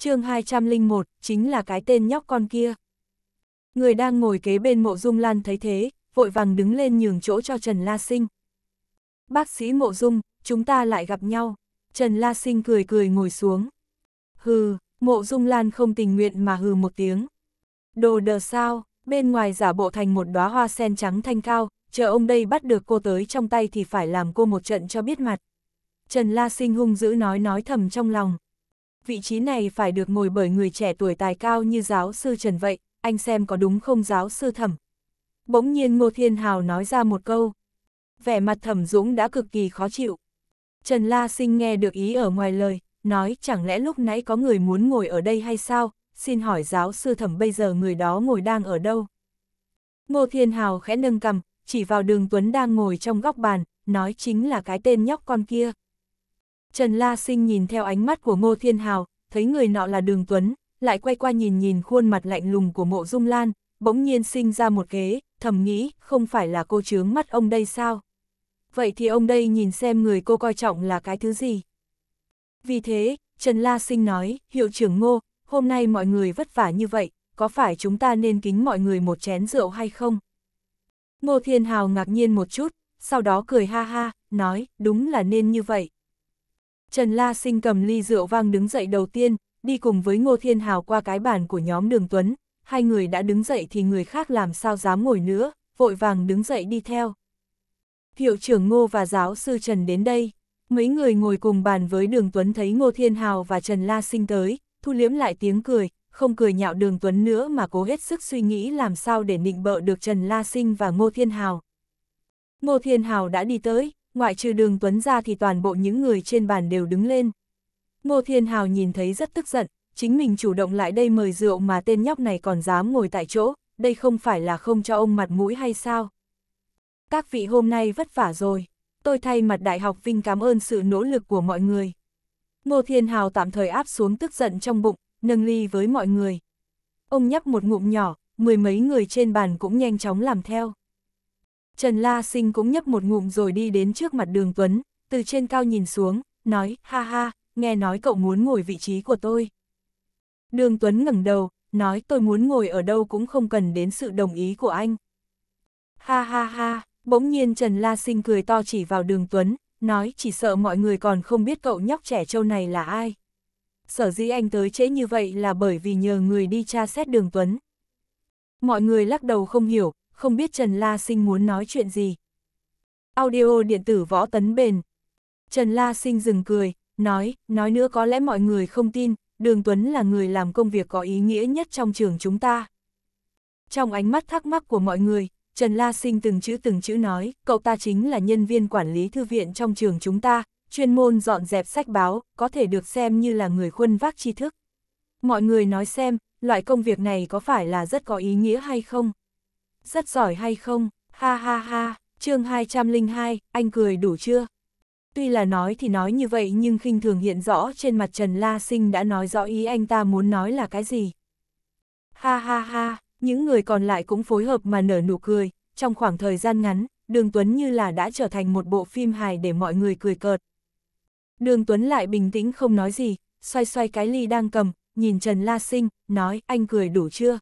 chương 201, chính là cái tên nhóc con kia. Người đang ngồi kế bên mộ dung lan thấy thế, vội vàng đứng lên nhường chỗ cho Trần La Sinh. Bác sĩ mộ dung, chúng ta lại gặp nhau. Trần La Sinh cười cười ngồi xuống. Hừ, mộ dung lan không tình nguyện mà hừ một tiếng. Đồ đờ sao, bên ngoài giả bộ thành một đóa hoa sen trắng thanh cao, chờ ông đây bắt được cô tới trong tay thì phải làm cô một trận cho biết mặt. Trần La Sinh hung dữ nói nói thầm trong lòng vị trí này phải được ngồi bởi người trẻ tuổi tài cao như giáo sư Trần vậy, anh xem có đúng không giáo sư thẩm. Bỗng nhiên Ngô Thiên Hào nói ra một câu. Vẻ mặt thẩm Dũng đã cực kỳ khó chịu. Trần La Sinh nghe được ý ở ngoài lời, nói chẳng lẽ lúc nãy có người muốn ngồi ở đây hay sao, xin hỏi giáo sư thẩm bây giờ người đó ngồi đang ở đâu. Ngô Thiên Hào khẽ nâng cầm, chỉ vào đường Tuấn đang ngồi trong góc bàn, nói chính là cái tên nhóc con kia. Trần La Sinh nhìn theo ánh mắt của Ngô Thiên Hào, thấy người nọ là Đường Tuấn, lại quay qua nhìn nhìn khuôn mặt lạnh lùng của mộ dung lan, bỗng nhiên sinh ra một ghế, thầm nghĩ, không phải là cô chướng mắt ông đây sao? Vậy thì ông đây nhìn xem người cô coi trọng là cái thứ gì? Vì thế, Trần La Sinh nói, hiệu trưởng ngô, hôm nay mọi người vất vả như vậy, có phải chúng ta nên kính mọi người một chén rượu hay không? Ngô Thiên Hào ngạc nhiên một chút, sau đó cười ha ha, nói, đúng là nên như vậy. Trần La Sinh cầm ly rượu vang đứng dậy đầu tiên, đi cùng với Ngô Thiên Hào qua cái bàn của nhóm Đường Tuấn, hai người đã đứng dậy thì người khác làm sao dám ngồi nữa, vội vàng đứng dậy đi theo. Hiệu trưởng Ngô và giáo sư Trần đến đây, mấy người ngồi cùng bàn với Đường Tuấn thấy Ngô Thiên Hào và Trần La Sinh tới, thu liếm lại tiếng cười, không cười nhạo Đường Tuấn nữa mà cố hết sức suy nghĩ làm sao để nịnh bợ được Trần La Sinh và Ngô Thiên Hào. Ngô Thiên Hào đã đi tới, ngoại trừ đường Tuấn ra thì toàn bộ những người trên bàn đều đứng lên. Ngô Thiên Hào nhìn thấy rất tức giận, chính mình chủ động lại đây mời rượu mà tên nhóc này còn dám ngồi tại chỗ, đây không phải là không cho ông mặt mũi hay sao? Các vị hôm nay vất vả rồi, tôi thay mặt Đại học Vinh cảm ơn sự nỗ lực của mọi người. Ngô Thiên Hào tạm thời áp xuống tức giận trong bụng, nâng ly với mọi người. Ông nhấp một ngụm nhỏ, mười mấy người trên bàn cũng nhanh chóng làm theo. Trần La Sinh cũng nhấp một ngụm rồi đi đến trước mặt đường Tuấn, từ trên cao nhìn xuống, nói, ha ha, nghe nói cậu muốn ngồi vị trí của tôi. Đường Tuấn ngẩng đầu, nói tôi muốn ngồi ở đâu cũng không cần đến sự đồng ý của anh. Ha ha ha, bỗng nhiên Trần La Sinh cười to chỉ vào đường Tuấn, nói chỉ sợ mọi người còn không biết cậu nhóc trẻ trâu này là ai. Sở dĩ anh tới trễ như vậy là bởi vì nhờ người đi tra xét đường Tuấn. Mọi người lắc đầu không hiểu, không biết Trần La Sinh muốn nói chuyện gì. Audio điện tử võ tấn bền. Trần La Sinh dừng cười, nói, nói nữa có lẽ mọi người không tin, Đường Tuấn là người làm công việc có ý nghĩa nhất trong trường chúng ta. Trong ánh mắt thắc mắc của mọi người, Trần La Sinh từng chữ từng chữ nói, cậu ta chính là nhân viên quản lý thư viện trong trường chúng ta, chuyên môn dọn dẹp sách báo, có thể được xem như là người khuân vác tri thức. Mọi người nói xem, loại công việc này có phải là rất có ý nghĩa hay không? rất giỏi hay không, ha ha ha, chương 202, anh cười đủ chưa? Tuy là nói thì nói như vậy nhưng khinh thường hiện rõ trên mặt Trần La Sinh đã nói rõ ý anh ta muốn nói là cái gì. Ha ha ha, những người còn lại cũng phối hợp mà nở nụ cười, trong khoảng thời gian ngắn, Đường Tuấn như là đã trở thành một bộ phim hài để mọi người cười cợt. Đường Tuấn lại bình tĩnh không nói gì, xoay xoay cái ly đang cầm, nhìn Trần La Sinh, nói anh cười đủ chưa?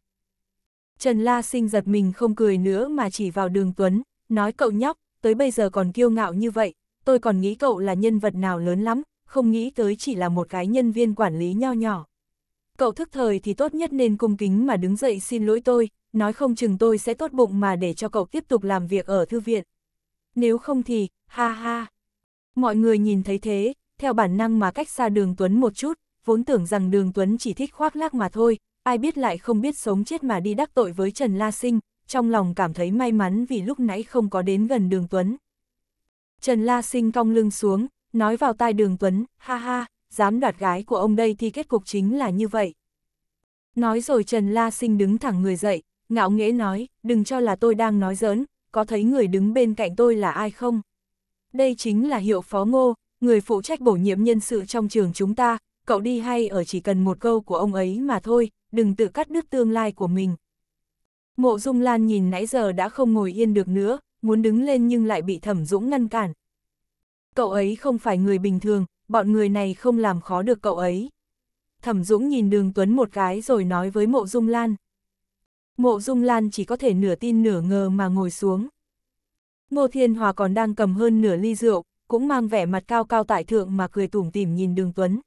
Trần La Sinh giật mình không cười nữa mà chỉ vào đường Tuấn, nói cậu nhóc, tới bây giờ còn kiêu ngạo như vậy, tôi còn nghĩ cậu là nhân vật nào lớn lắm, không nghĩ tới chỉ là một cái nhân viên quản lý nho nhỏ. Cậu thức thời thì tốt nhất nên cung kính mà đứng dậy xin lỗi tôi, nói không chừng tôi sẽ tốt bụng mà để cho cậu tiếp tục làm việc ở thư viện. Nếu không thì, ha ha. Mọi người nhìn thấy thế, theo bản năng mà cách xa đường Tuấn một chút, vốn tưởng rằng đường Tuấn chỉ thích khoác lác mà thôi, ai biết lại không biết sống chết mà đi đắc tội với Trần La Sinh, trong lòng cảm thấy may mắn vì lúc nãy không có đến gần đường Tuấn. Trần La Sinh cong lưng xuống, nói vào tai đường Tuấn, ha ha, dám đoạt gái của ông đây thì kết cục chính là như vậy. Nói rồi Trần La Sinh đứng thẳng người dậy, ngạo nghễ nói, đừng cho là tôi đang nói giỡn, có thấy người đứng bên cạnh tôi là ai không? Đây chính là hiệu phó ngô, người phụ trách bổ nhiệm nhân sự trong trường chúng ta, cậu đi hay ở chỉ cần một câu của ông ấy mà thôi, đừng tự cắt đứt tương lai của mình. Mộ Dung Lan nhìn nãy giờ đã không ngồi yên được nữa, muốn đứng lên nhưng lại bị Thẩm Dũng ngăn cản. Cậu ấy không phải người bình thường, bọn người này không làm khó được cậu ấy. Thẩm Dũng nhìn Đường Tuấn một cái rồi nói với Mộ Dung Lan. Mộ Dung Lan chỉ có thể nửa tin nửa ngờ mà ngồi xuống. Ngô Thiên Hòa còn đang cầm hơn nửa ly rượu, cũng mang vẻ mặt cao cao tại thượng mà cười tủm tỉm nhìn Đường Tuấn.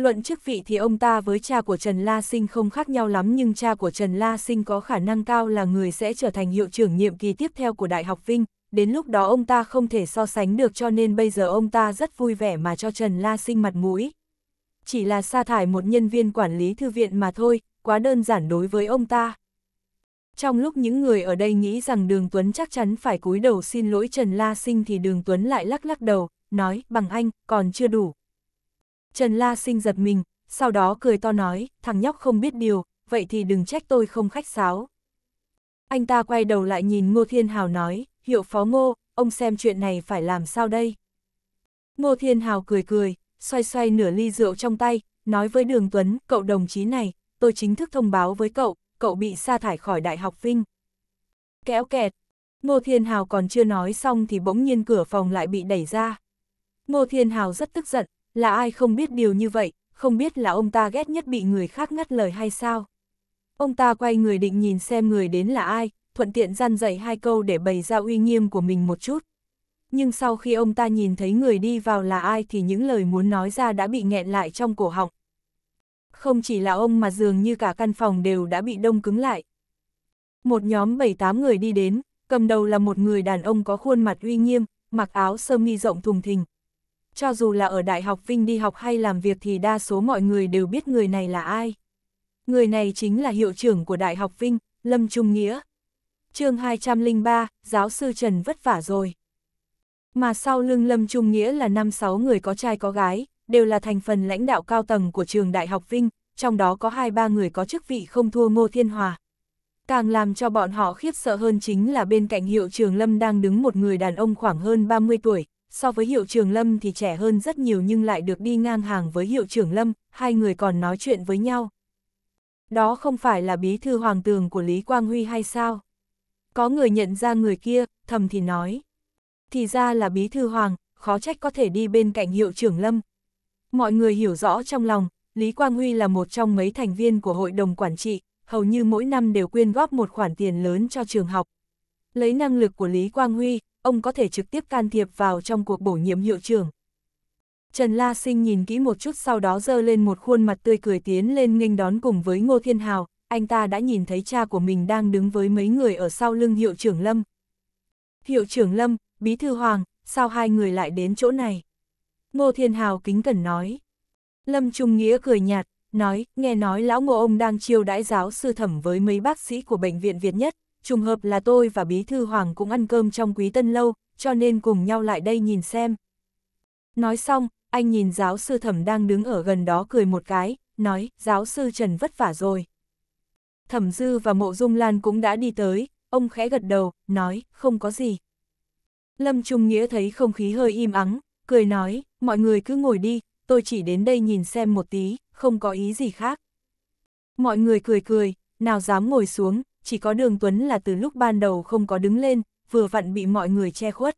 Luận chức vị thì ông ta với cha của Trần La Sinh không khác nhau lắm nhưng cha của Trần La Sinh có khả năng cao là người sẽ trở thành hiệu trưởng nhiệm kỳ tiếp theo của Đại học Vinh, đến lúc đó ông ta không thể so sánh được cho nên bây giờ ông ta rất vui vẻ mà cho Trần La Sinh mặt mũi. Chỉ là sa thải một nhân viên quản lý thư viện mà thôi, quá đơn giản đối với ông ta. Trong lúc những người ở đây nghĩ rằng Đường Tuấn chắc chắn phải cúi đầu xin lỗi Trần La Sinh thì Đường Tuấn lại lắc lắc đầu, nói bằng anh, còn chưa đủ. Trần La Sinh giật mình, sau đó cười to nói, thằng nhóc không biết điều, vậy thì đừng trách tôi không khách sáo. Anh ta quay đầu lại nhìn Ngô Thiên Hào nói, hiệu phó Ngô, ông xem chuyện này phải làm sao đây? Ngô Thiên Hào cười cười, xoay xoay nửa ly rượu trong tay, nói với Đường Tuấn, cậu đồng chí này, tôi chính thức thông báo với cậu, cậu bị sa thải khỏi Đại học Vinh. Kéo kẹt, Ngô Thiên Hào còn chưa nói xong thì bỗng nhiên cửa phòng lại bị đẩy ra. Ngô Thiên Hào rất tức giận, là ai không biết điều như vậy, không biết là ông ta ghét nhất bị người khác ngắt lời hay sao. Ông ta quay người định nhìn xem người đến là ai, thuận tiện gian dạy hai câu để bày ra uy nghiêm của mình một chút. Nhưng sau khi ông ta nhìn thấy người đi vào là ai thì những lời muốn nói ra đã bị nghẹn lại trong cổ họng. Không chỉ là ông mà dường như cả căn phòng đều đã bị đông cứng lại. Một nhóm 7-8 người đi đến, cầm đầu là một người đàn ông có khuôn mặt uy nghiêm, mặc áo sơ mi rộng thùng thình, cho dù là ở Đại học Vinh đi học hay làm việc thì đa số mọi người đều biết người này là ai. Người này chính là hiệu trưởng của Đại học Vinh, Lâm Trung Nghĩa. chương 203, giáo sư Trần vất vả rồi. Mà sau lưng Lâm Trung Nghĩa là năm sáu người có trai có gái, đều là thành phần lãnh đạo cao tầng của trường Đại học Vinh, trong đó có hai ba người có chức vị không thua Ngô Thiên Hòa. Càng làm cho bọn họ khiếp sợ hơn chính là bên cạnh hiệu trường Lâm đang đứng một người đàn ông khoảng hơn 30 tuổi, so với hiệu trưởng Lâm thì trẻ hơn rất nhiều nhưng lại được đi ngang hàng với hiệu trưởng Lâm, hai người còn nói chuyện với nhau. Đó không phải là bí thư hoàng tường của Lý Quang Huy hay sao? Có người nhận ra người kia, thầm thì nói. Thì ra là bí thư hoàng, khó trách có thể đi bên cạnh hiệu trưởng Lâm. Mọi người hiểu rõ trong lòng, Lý Quang Huy là một trong mấy thành viên của hội đồng quản trị, hầu như mỗi năm đều quyên góp một khoản tiền lớn cho trường học, Lấy năng lực của Lý Quang Huy, ông có thể trực tiếp can thiệp vào trong cuộc bổ nhiệm hiệu trưởng. Trần La Sinh nhìn kỹ một chút sau đó dơ lên một khuôn mặt tươi cười tiến lên nghênh đón cùng với Ngô Thiên Hào, anh ta đã nhìn thấy cha của mình đang đứng với mấy người ở sau lưng hiệu trưởng Lâm. Hiệu trưởng Lâm, Bí Thư Hoàng, sao hai người lại đến chỗ này? Ngô Thiên Hào kính cẩn nói. Lâm Trung Nghĩa cười nhạt, nói, nghe nói lão ngô ông đang chiêu đãi giáo sư thẩm với mấy bác sĩ của bệnh viện Việt nhất, trùng hợp là tôi và Bí Thư Hoàng cũng ăn cơm trong quý tân lâu, cho nên cùng nhau lại đây nhìn xem. Nói xong, anh nhìn giáo sư thẩm đang đứng ở gần đó cười một cái, nói, giáo sư Trần vất vả rồi. Thẩm Dư và Mộ Dung Lan cũng đã đi tới, ông khẽ gật đầu, nói, không có gì. Lâm Trung Nghĩa thấy không khí hơi im ắng, cười nói, mọi người cứ ngồi đi, tôi chỉ đến đây nhìn xem một tí, không có ý gì khác. Mọi người cười cười, nào dám ngồi xuống, chỉ có đường Tuấn là từ lúc ban đầu không có đứng lên, vừa vặn bị mọi người che khuất.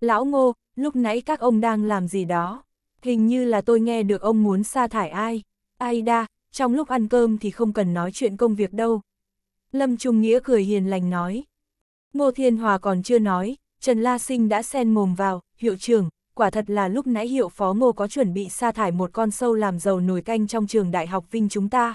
Lão Ngô, lúc nãy các ông đang làm gì đó? Hình như là tôi nghe được ông muốn sa thải ai. Ai đa, trong lúc ăn cơm thì không cần nói chuyện công việc đâu. Lâm Trung Nghĩa cười hiền lành nói. Ngô Thiên Hòa còn chưa nói, Trần La Sinh đã xen mồm vào, hiệu trưởng, quả thật là lúc nãy hiệu phó ngô có chuẩn bị sa thải một con sâu làm giàu nồi canh trong trường đại học Vinh chúng ta.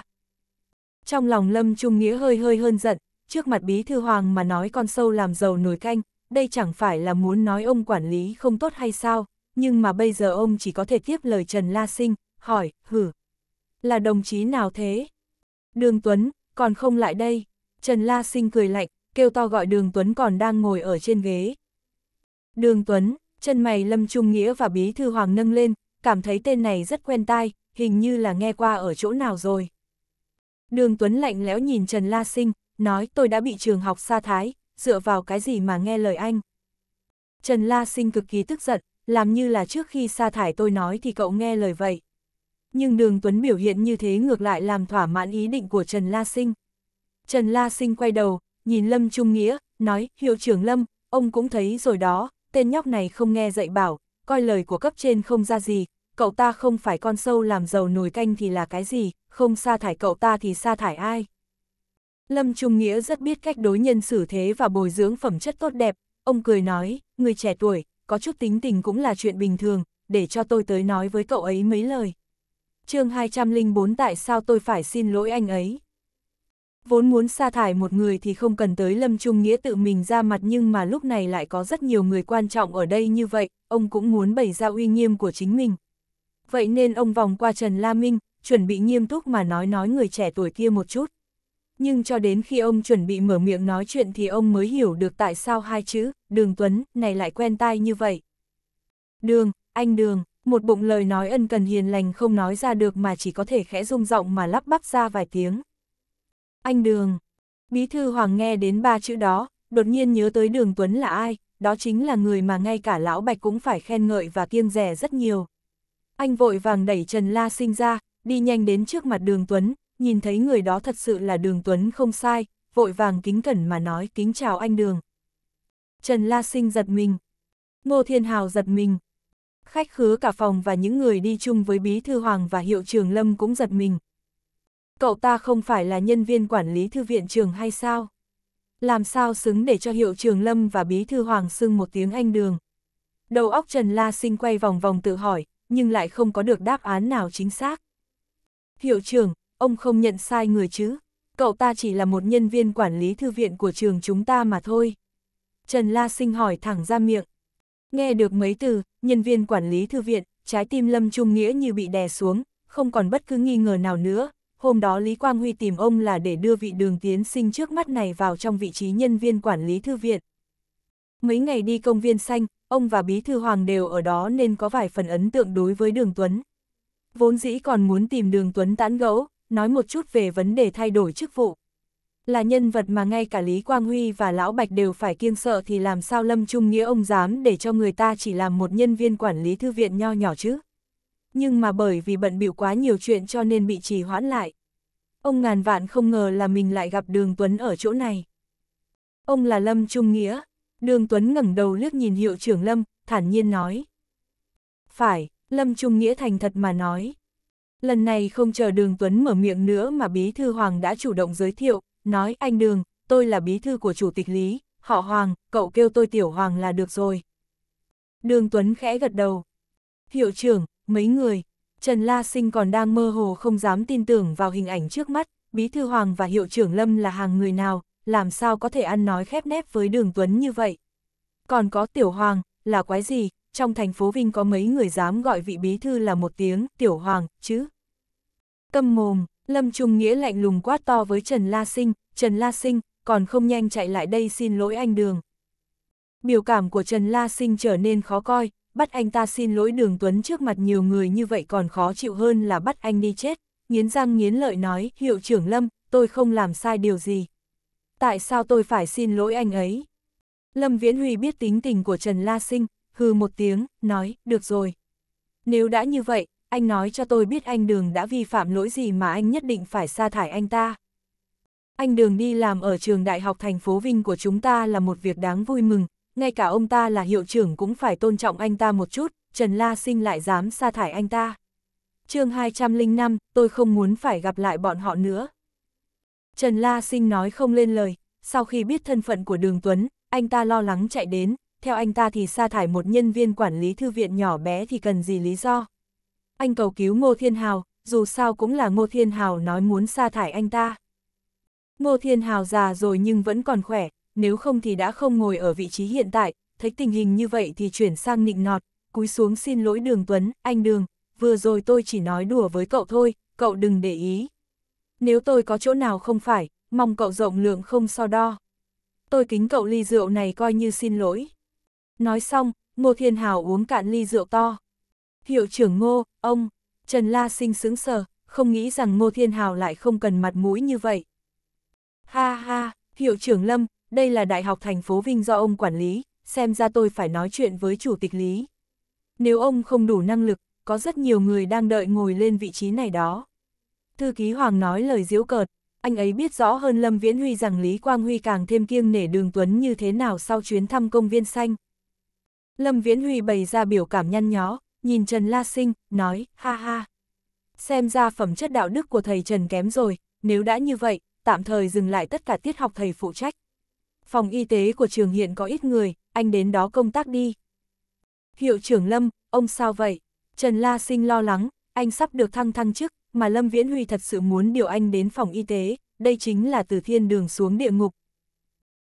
Trong lòng Lâm Trung Nghĩa hơi hơi hơn giận, trước mặt Bí Thư Hoàng mà nói con sâu làm giàu nổi canh, đây chẳng phải là muốn nói ông quản lý không tốt hay sao, nhưng mà bây giờ ông chỉ có thể tiếp lời Trần La Sinh, hỏi, hử, là đồng chí nào thế? Đường Tuấn, còn không lại đây. Trần La Sinh cười lạnh, kêu to gọi Đường Tuấn còn đang ngồi ở trên ghế. Đường Tuấn, chân mày Lâm Trung Nghĩa và Bí Thư Hoàng nâng lên, cảm thấy tên này rất quen tai, hình như là nghe qua ở chỗ nào rồi. Đường Tuấn lạnh lẽo nhìn Trần La Sinh, nói tôi đã bị trường học sa thái, dựa vào cái gì mà nghe lời anh. Trần La Sinh cực kỳ tức giận, làm như là trước khi sa thải tôi nói thì cậu nghe lời vậy. Nhưng đường Tuấn biểu hiện như thế ngược lại làm thỏa mãn ý định của Trần La Sinh. Trần La Sinh quay đầu, nhìn Lâm Trung Nghĩa, nói, hiệu trưởng Lâm, ông cũng thấy rồi đó, tên nhóc này không nghe dạy bảo, coi lời của cấp trên không ra gì, cậu ta không phải con sâu làm giàu nồi canh thì là cái gì, không sa thải cậu ta thì sa thải ai. Lâm Trung Nghĩa rất biết cách đối nhân xử thế và bồi dưỡng phẩm chất tốt đẹp, ông cười nói, người trẻ tuổi, có chút tính tình cũng là chuyện bình thường, để cho tôi tới nói với cậu ấy mấy lời. chương 204 tại sao tôi phải xin lỗi anh ấy? Vốn muốn sa thải một người thì không cần tới Lâm Trung Nghĩa tự mình ra mặt nhưng mà lúc này lại có rất nhiều người quan trọng ở đây như vậy, ông cũng muốn bày ra uy nghiêm của chính mình, vậy nên ông vòng qua Trần La Minh, chuẩn bị nghiêm túc mà nói nói người trẻ tuổi kia một chút. Nhưng cho đến khi ông chuẩn bị mở miệng nói chuyện thì ông mới hiểu được tại sao hai chữ, đường Tuấn, này lại quen tai như vậy. Đường, anh đường, một bụng lời nói ân cần hiền lành không nói ra được mà chỉ có thể khẽ rung giọng mà lắp bắp ra vài tiếng. Anh đường, bí thư hoàng nghe đến ba chữ đó, đột nhiên nhớ tới đường Tuấn là ai, đó chính là người mà ngay cả lão Bạch cũng phải khen ngợi và kiêng rẻ rất nhiều. Anh vội vàng đẩy Trần La Sinh ra, đi nhanh đến trước mặt đường Tuấn, nhìn thấy người đó thật sự là đường Tuấn không sai, vội vàng kính cẩn mà nói kính chào anh đường. Trần La Sinh giật mình. Ngô Thiên Hào giật mình. Khách khứa cả phòng và những người đi chung với Bí Thư Hoàng và Hiệu trưởng Lâm cũng giật mình. Cậu ta không phải là nhân viên quản lý thư viện trường hay sao? Làm sao xứng để cho Hiệu trưởng Lâm và Bí Thư Hoàng xưng một tiếng anh đường? Đầu óc Trần La Sinh quay vòng vòng tự hỏi, nhưng lại không có được đáp án nào chính xác. Hiệu trưởng, ông không nhận sai người chứ, cậu ta chỉ là một nhân viên quản lý thư viện của trường chúng ta mà thôi. Trần La Sinh hỏi thẳng ra miệng. Nghe được mấy từ, nhân viên quản lý thư viện, trái tim Lâm Trung Nghĩa như bị đè xuống, không còn bất cứ nghi ngờ nào nữa. Hôm đó Lý Quang Huy tìm ông là để đưa vị đường tiến sinh trước mắt này vào trong vị trí nhân viên quản lý thư viện. Mấy ngày đi công viên xanh, ông và Bí Thư Hoàng đều ở đó nên có vài phần ấn tượng đối với Đường Tuấn. Vốn dĩ còn muốn tìm Đường Tuấn tán gẫu, nói một chút về vấn đề thay đổi chức vụ. Là nhân vật mà ngay cả Lý Quang Huy và Lão Bạch đều phải kiêng sợ thì làm sao Lâm Trung Nghĩa ông dám để cho người ta chỉ làm một nhân viên quản lý thư viện nho nhỏ chứ. Nhưng mà bởi vì bận bịu quá nhiều chuyện cho nên bị trì hoãn lại. Ông ngàn vạn không ngờ là mình lại gặp Đường Tuấn ở chỗ này. Ông là Lâm Trung Nghĩa, Đường Tuấn ngẩng đầu liếc nhìn hiệu trưởng Lâm, thản nhiên nói. Phải, Lâm Trung Nghĩa thành thật mà nói. Lần này không chờ đường Tuấn mở miệng nữa mà Bí Thư Hoàng đã chủ động giới thiệu, nói anh Đường, tôi là Bí Thư của Chủ tịch Lý, họ Hoàng, cậu kêu tôi Tiểu Hoàng là được rồi. Đường Tuấn khẽ gật đầu. Hiệu trưởng, mấy người, Trần La Sinh còn đang mơ hồ không dám tin tưởng vào hình ảnh trước mắt, Bí Thư Hoàng và Hiệu trưởng Lâm là hàng người nào, làm sao có thể ăn nói khép nép với đường Tuấn như vậy. Còn có Tiểu Hoàng, là quái gì, trong thành phố Vinh có mấy người dám gọi vị bí thư là một tiếng Tiểu Hoàng, chứ. Câm mồm, Lâm Trung Nghĩa lạnh lùng quát to với Trần La Sinh, Trần La Sinh, còn không nhanh chạy lại đây xin lỗi anh đường. Biểu cảm của Trần La Sinh trở nên khó coi, bắt anh ta xin lỗi đường Tuấn trước mặt nhiều người như vậy còn khó chịu hơn là bắt anh đi chết, nghiến răng nghiến lợi nói, hiệu trưởng Lâm, tôi không làm sai điều gì, tại sao tôi phải xin lỗi anh ấy? Lâm Viễn Huy biết tính tình của Trần La Sinh, hừ một tiếng, nói, được rồi. Nếu đã như vậy, anh nói cho tôi biết anh Đường đã vi phạm lỗi gì mà anh nhất định phải sa thải anh ta. Anh Đường đi làm ở trường đại học thành phố Vinh của chúng ta là một việc đáng vui mừng, ngay cả ông ta là hiệu trưởng cũng phải tôn trọng anh ta một chút, Trần La Sinh lại dám sa thải anh ta. chương 205, tôi không muốn phải gặp lại bọn họ nữa. Trần La Sinh nói không lên lời, sau khi biết thân phận của Đường Tuấn, anh ta lo lắng chạy đến, theo anh ta thì sa thải một nhân viên quản lý thư viện nhỏ bé thì cần gì lý do. Anh cầu cứu Ngô Thiên Hào, dù sao cũng là Ngô Thiên Hào nói muốn sa thải anh ta. Ngô Thiên Hào già rồi nhưng vẫn còn khỏe, nếu không thì đã không ngồi ở vị trí hiện tại, thấy tình hình như vậy thì chuyển sang nịnh nọt, cúi xuống xin lỗi Đường Tuấn, anh Đường, vừa rồi tôi chỉ nói đùa với cậu thôi, cậu đừng để ý nếu tôi có chỗ nào không phải, mong cậu rộng lượng không so đo. Tôi kính cậu ly rượu này coi như xin lỗi. Nói xong, Ngô Thiên Hào uống cạn ly rượu to. Hiệu trưởng Ngô, ông, Trần La Sinh sướng sờ, không nghĩ rằng Ngô Thiên Hào lại không cần mặt mũi như vậy. Ha ha, hiệu trưởng Lâm, đây là Đại học thành phố Vinh do ông quản lý, xem ra tôi phải nói chuyện với chủ tịch Lý. Nếu ông không đủ năng lực, có rất nhiều người đang đợi ngồi lên vị trí này đó. Thư ký Hoàng nói lời diễu cợt, anh ấy biết rõ hơn Lâm Viễn Huy rằng Lý Quang Huy càng thêm kiêng nể đường Tuấn như thế nào sau chuyến thăm công viên xanh. Lâm Viễn Huy bày ra biểu cảm nhăn nhó, nhìn Trần La Sinh, nói, ha ha. Xem ra phẩm chất đạo đức của thầy Trần kém rồi, nếu đã như vậy, tạm thời dừng lại tất cả tiết học thầy phụ trách. Phòng y tế của trường hiện có ít người, anh đến đó công tác đi. Hiệu trưởng Lâm, ông sao vậy? Trần La Sinh lo lắng, anh sắp được thăng thăng chức, mà Lâm Viễn Huy thật sự muốn điều anh đến phòng y tế, đây chính là từ thiên đường xuống địa ngục.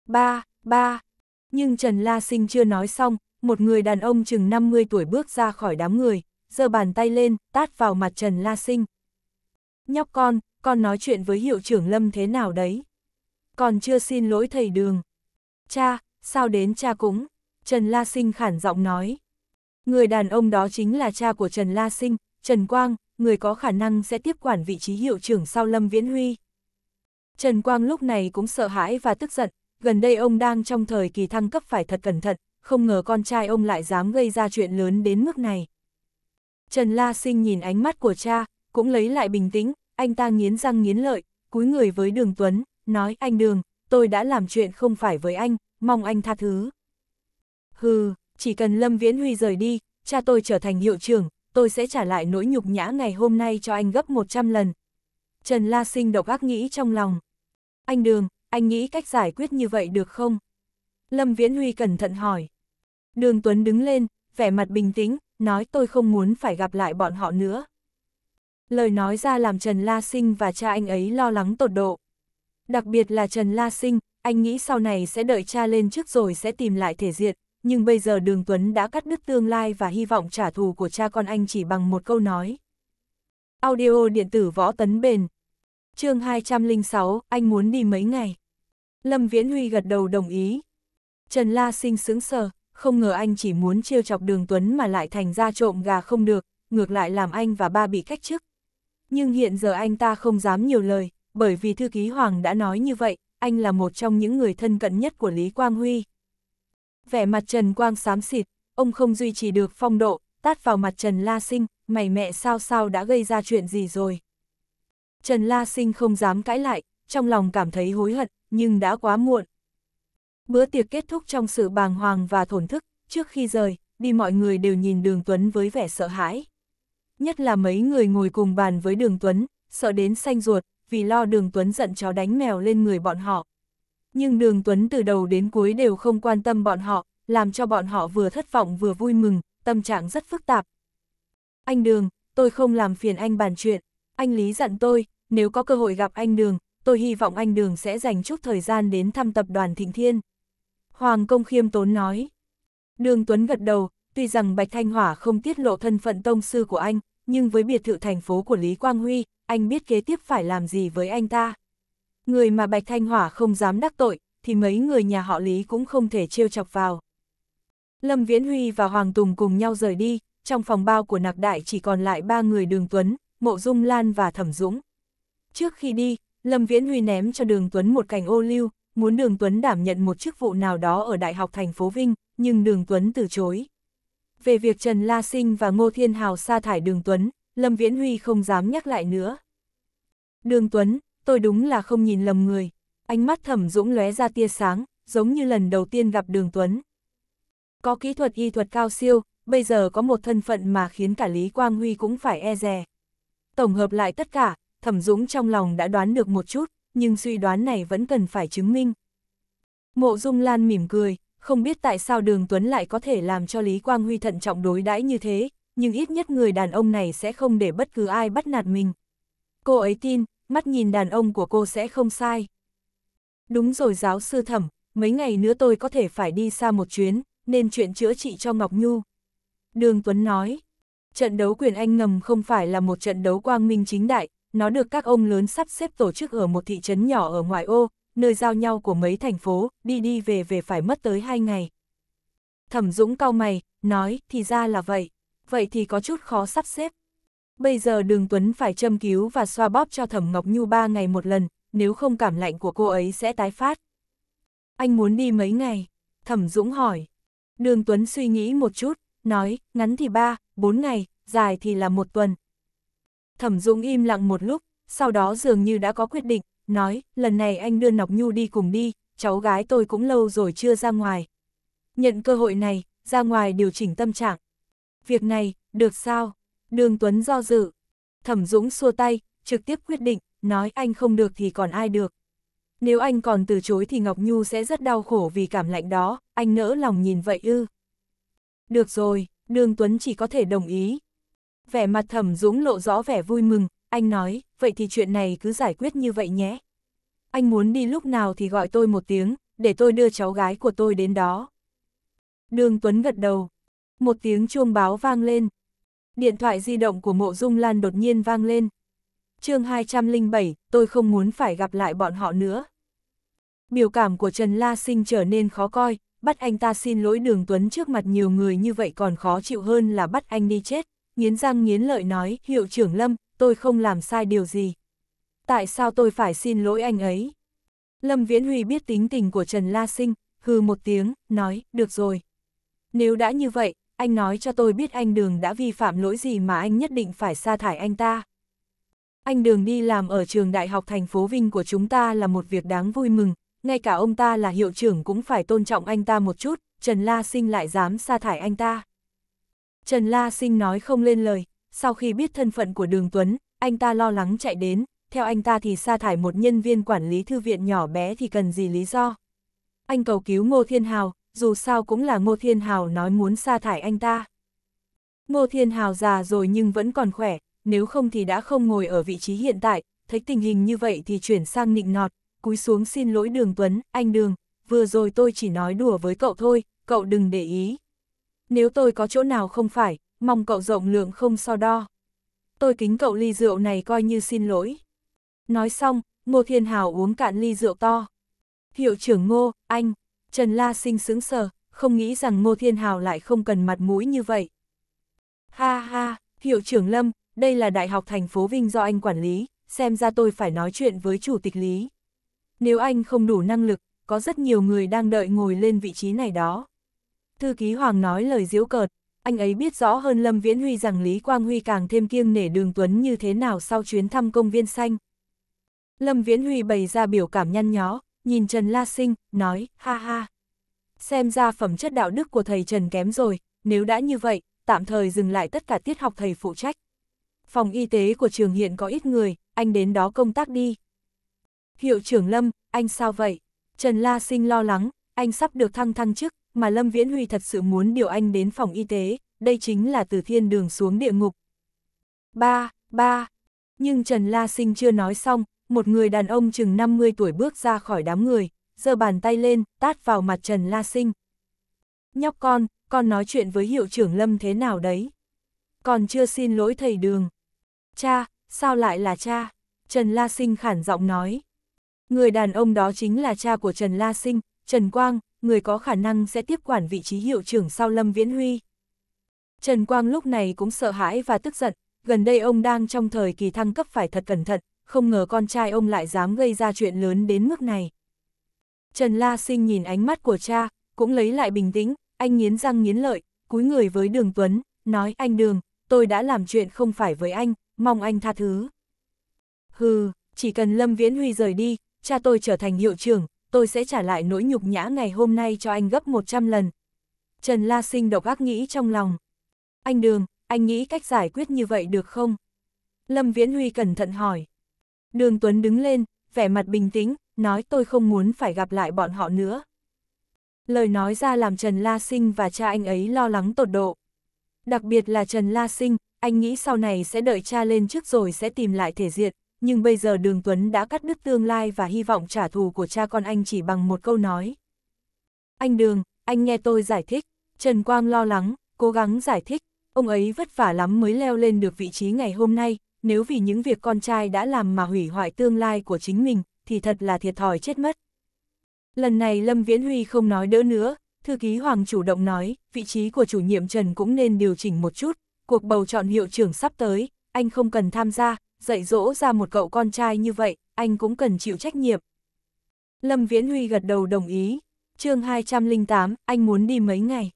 Ba, ba. Nhưng Trần La Sinh chưa nói xong, một người đàn ông chừng 50 tuổi bước ra khỏi đám người, giơ bàn tay lên, tát vào mặt Trần La Sinh. Nhóc con, con nói chuyện với hiệu trưởng Lâm thế nào đấy? Còn chưa xin lỗi thầy đường. Cha, sao đến cha cũng? Trần La Sinh khản giọng nói. Người đàn ông đó chính là cha của Trần La Sinh, Trần Quang, người có khả năng sẽ tiếp quản vị trí hiệu trưởng sau Lâm Viễn Huy. Trần Quang lúc này cũng sợ hãi và tức giận, gần đây ông đang trong thời kỳ thăng cấp phải thật cẩn thận, không ngờ con trai ông lại dám gây ra chuyện lớn đến mức này. Trần La Sinh nhìn ánh mắt của cha, cũng lấy lại bình tĩnh, anh ta nghiến răng nghiến lợi, cúi người với Đường Tuấn, nói anh Đường, tôi đã làm chuyện không phải với anh, mong anh tha thứ. Hừ, chỉ cần Lâm Viễn Huy rời đi, cha tôi trở thành hiệu trưởng, tôi sẽ trả lại nỗi nhục nhã ngày hôm nay cho anh gấp 100 lần. Trần La Sinh độc ác nghĩ trong lòng. Anh Đường, anh nghĩ cách giải quyết như vậy được không? Lâm Viễn Huy cẩn thận hỏi. Đường Tuấn đứng lên, vẻ mặt bình tĩnh, nói tôi không muốn phải gặp lại bọn họ nữa. Lời nói ra làm Trần La Sinh và cha anh ấy lo lắng tột độ. Đặc biệt là Trần La Sinh, anh nghĩ sau này sẽ đợi cha lên trước rồi sẽ tìm lại thể diện, nhưng bây giờ Đường Tuấn đã cắt đứt tương lai và hy vọng trả thù của cha con anh chỉ bằng một câu nói. Audio điện tử võ tấn bền. chương 206, anh muốn đi mấy ngày. Lâm Viễn Huy gật đầu đồng ý. Trần La Sinh sướng sờ, không ngờ anh chỉ muốn trêu chọc Đường Tuấn mà lại thành ra trộm gà không được, ngược lại làm anh và ba bị cách chức. Nhưng hiện giờ anh ta không dám nhiều lời, bởi vì thư ký Hoàng đã nói như vậy, anh là một trong những người thân cận nhất của Lý Quang Huy, vẻ mặt Trần Quang xám xịt, ông không duy trì được phong độ, tát vào mặt Trần La Sinh, mày mẹ sao sao đã gây ra chuyện gì rồi. Trần La Sinh không dám cãi lại, trong lòng cảm thấy hối hận, nhưng đã quá muộn. Bữa tiệc kết thúc trong sự bàng hoàng và thổn thức, trước khi rời, đi mọi người đều nhìn Đường Tuấn với vẻ sợ hãi. Nhất là mấy người ngồi cùng bàn với Đường Tuấn, sợ đến xanh ruột, vì lo Đường Tuấn giận chó đánh mèo lên người bọn họ nhưng đường Tuấn từ đầu đến cuối đều không quan tâm bọn họ, làm cho bọn họ vừa thất vọng vừa vui mừng, tâm trạng rất phức tạp. Anh Đường, tôi không làm phiền anh bàn chuyện, anh Lý dặn tôi, nếu có cơ hội gặp anh Đường, tôi hy vọng anh Đường sẽ dành chút thời gian đến thăm tập đoàn Thịnh Thiên. Hoàng Công Khiêm Tốn nói. Đường Tuấn gật đầu, tuy rằng Bạch Thanh Hỏa không tiết lộ thân phận tông sư của anh, nhưng với biệt thự thành phố của Lý Quang Huy, anh biết kế tiếp phải làm gì với anh ta. Người mà Bạch Thanh Hỏa không dám đắc tội, thì mấy người nhà họ Lý cũng không thể trêu chọc vào. Lâm Viễn Huy và Hoàng Tùng cùng nhau rời đi, trong phòng bao của nạc đại chỉ còn lại ba người Đường Tuấn, Mộ Dung Lan và Thẩm Dũng. Trước khi đi, Lâm Viễn Huy ném cho Đường Tuấn một cành ô lưu, muốn Đường Tuấn đảm nhận một chức vụ nào đó ở Đại học thành phố Vinh, nhưng Đường Tuấn từ chối. Về việc Trần La Sinh và Ngô Thiên Hào sa thải Đường Tuấn, Lâm Viễn Huy không dám nhắc lại nữa. Đường Tuấn, tôi đúng là không nhìn lầm người. Ánh mắt thẩm dũng lóe ra tia sáng, giống như lần đầu tiên gặp đường Tuấn. Có kỹ thuật y thuật cao siêu, bây giờ có một thân phận mà khiến cả Lý Quang Huy cũng phải e dè. Tổng hợp lại tất cả, thẩm dũng trong lòng đã đoán được một chút, nhưng suy đoán này vẫn cần phải chứng minh. Mộ Dung Lan mỉm cười, không biết tại sao Đường Tuấn lại có thể làm cho Lý Quang Huy thận trọng đối đãi như thế, nhưng ít nhất người đàn ông này sẽ không để bất cứ ai bắt nạt mình. Cô ấy tin, mắt nhìn đàn ông của cô sẽ không sai. Đúng rồi giáo sư thẩm, mấy ngày nữa tôi có thể phải đi xa một chuyến, nên chuyện chữa trị cho Ngọc Nhu. Đường Tuấn nói, trận đấu quyền Anh ngầm không phải là một trận đấu quang minh chính đại, nó được các ông lớn sắp xếp tổ chức ở một thị trấn nhỏ ở ngoại ô, nơi giao nhau của mấy thành phố, đi đi về về phải mất tới hai ngày. Thẩm Dũng cau mày, nói, thì ra là vậy, vậy thì có chút khó sắp xếp. Bây giờ đường Tuấn phải châm cứu và xoa bóp cho Thẩm Ngọc Nhu ba ngày một lần, nếu không cảm lạnh của cô ấy sẽ tái phát. Anh muốn đi mấy ngày? Thẩm Dũng hỏi. Đường Tuấn suy nghĩ một chút, nói, ngắn thì ba, bốn ngày, dài thì là một tuần. Thẩm Dũng im lặng một lúc, sau đó dường như đã có quyết định, nói, lần này anh đưa Ngọc Nhu đi cùng đi, cháu gái tôi cũng lâu rồi chưa ra ngoài. Nhận cơ hội này, ra ngoài điều chỉnh tâm trạng. Việc này, được sao? Đường Tuấn do dự. Thẩm Dũng xua tay, trực tiếp quyết định, nói anh không được thì còn ai được. Nếu anh còn từ chối thì Ngọc Nhu sẽ rất đau khổ vì cảm lạnh đó, anh nỡ lòng nhìn vậy ư. Được rồi, Đường Tuấn chỉ có thể đồng ý. Vẻ mặt Thẩm Dũng lộ rõ vẻ vui mừng, anh nói, vậy thì chuyện này cứ giải quyết như vậy nhé. Anh muốn đi lúc nào thì gọi tôi một tiếng, để tôi đưa cháu gái của tôi đến đó. Đường Tuấn gật đầu. Một tiếng chuông báo vang lên, Điện thoại di động của mộ dung lan đột nhiên vang lên. chương 207, tôi không muốn phải gặp lại bọn họ nữa. Biểu cảm của Trần La Sinh trở nên khó coi, bắt anh ta xin lỗi đường Tuấn trước mặt nhiều người như vậy còn khó chịu hơn là bắt anh đi chết. Nghiến răng nghiến lợi nói, hiệu trưởng Lâm, tôi không làm sai điều gì. Tại sao tôi phải xin lỗi anh ấy? Lâm Viễn Huy biết tính tình của Trần La Sinh, hừ một tiếng, nói, được rồi. Nếu đã như vậy, anh nói cho tôi biết anh Đường đã vi phạm lỗi gì mà anh nhất định phải sa thải anh ta. Anh Đường đi làm ở trường đại học thành phố Vinh của chúng ta là một việc đáng vui mừng, ngay cả ông ta là hiệu trưởng cũng phải tôn trọng anh ta một chút, Trần La Sinh lại dám sa thải anh ta. Trần La Sinh nói không lên lời, sau khi biết thân phận của Đường Tuấn, anh ta lo lắng chạy đến, theo anh ta thì sa thải một nhân viên quản lý thư viện nhỏ bé thì cần gì lý do. Anh cầu cứu Ngô Thiên Hào, dù sao cũng là Ngô Thiên Hào nói muốn sa thải anh ta. Ngô Thiên Hào già rồi nhưng vẫn còn khỏe, nếu không thì đã không ngồi ở vị trí hiện tại, thấy tình hình như vậy thì chuyển sang nịnh nọt, cúi xuống xin lỗi Đường Tuấn, anh Đường, vừa rồi tôi chỉ nói đùa với cậu thôi, cậu đừng để ý. Nếu tôi có chỗ nào không phải, mong cậu rộng lượng không so đo. Tôi kính cậu ly rượu này coi như xin lỗi. Nói xong, Ngô Thiên Hào uống cạn ly rượu to. Hiệu trưởng Ngô, anh, Trần La Sinh sướng sờ, không nghĩ rằng Ngô Thiên Hào lại không cần mặt mũi như vậy. Ha ha, hiệu trưởng Lâm, đây là Đại học thành phố Vinh do anh quản lý, xem ra tôi phải nói chuyện với chủ tịch Lý. Nếu anh không đủ năng lực, có rất nhiều người đang đợi ngồi lên vị trí này đó. Thư ký Hoàng nói lời diễu cợt, anh ấy biết rõ hơn Lâm Viễn Huy rằng Lý Quang Huy càng thêm kiêng nể đường Tuấn như thế nào sau chuyến thăm công viên xanh. Lâm Viễn Huy bày ra biểu cảm nhăn nhó, nhìn Trần La Sinh, nói, ha ha. Xem ra phẩm chất đạo đức của thầy Trần kém rồi, nếu đã như vậy, tạm thời dừng lại tất cả tiết học thầy phụ trách. Phòng y tế của trường hiện có ít người, anh đến đó công tác đi. Hiệu trưởng Lâm, anh sao vậy? Trần La Sinh lo lắng, anh sắp được thăng thăng chức, mà Lâm Viễn Huy thật sự muốn điều anh đến phòng y tế, đây chính là từ thiên đường xuống địa ngục. Ba, ba. Nhưng Trần La Sinh chưa nói xong, một người đàn ông chừng 50 tuổi bước ra khỏi đám người, giơ bàn tay lên, tát vào mặt Trần La Sinh. Nhóc con, con nói chuyện với hiệu trưởng Lâm thế nào đấy? Còn chưa xin lỗi thầy đường. Cha, sao lại là cha? Trần La Sinh khản giọng nói. Người đàn ông đó chính là cha của Trần La Sinh, Trần Quang, người có khả năng sẽ tiếp quản vị trí hiệu trưởng sau Lâm Viễn Huy. Trần Quang lúc này cũng sợ hãi và tức giận, gần đây ông đang trong thời kỳ thăng cấp phải thật cẩn thận, không ngờ con trai ông lại dám gây ra chuyện lớn đến mức này. Trần La Sinh nhìn ánh mắt của cha, cũng lấy lại bình tĩnh, anh nghiến răng nghiến lợi, cúi người với Đường Tuấn, nói anh Đường, tôi đã làm chuyện không phải với anh, mong anh tha thứ. Hừ, chỉ cần Lâm Viễn Huy rời đi, cha tôi trở thành hiệu trưởng, tôi sẽ trả lại nỗi nhục nhã ngày hôm nay cho anh gấp 100 lần. Trần La Sinh độc ác nghĩ trong lòng. Anh Đường, anh nghĩ cách giải quyết như vậy được không? Lâm Viễn Huy cẩn thận hỏi. Đường Tuấn đứng lên, vẻ mặt bình tĩnh, nói tôi không muốn phải gặp lại bọn họ nữa. Lời nói ra làm Trần La Sinh và cha anh ấy lo lắng tột độ. Đặc biệt là Trần La Sinh, anh nghĩ sau này sẽ đợi cha lên trước rồi sẽ tìm lại thể diện, nhưng bây giờ Đường Tuấn đã cắt đứt tương lai và hy vọng trả thù của cha con anh chỉ bằng một câu nói. Anh Đường, anh nghe tôi giải thích, Trần Quang lo lắng, cố gắng giải thích, ông ấy vất vả lắm mới leo lên được vị trí ngày hôm nay, nếu vì những việc con trai đã làm mà hủy hoại tương lai của chính mình, thì thật là thiệt thòi chết mất. Lần này Lâm Viễn Huy không nói đỡ nữa, thư ký Hoàng chủ động nói, vị trí của chủ nhiệm Trần cũng nên điều chỉnh một chút, cuộc bầu chọn hiệu trưởng sắp tới, anh không cần tham gia, dạy dỗ ra một cậu con trai như vậy, anh cũng cần chịu trách nhiệm. Lâm Viễn Huy gật đầu đồng ý, chương 208, anh muốn đi mấy ngày.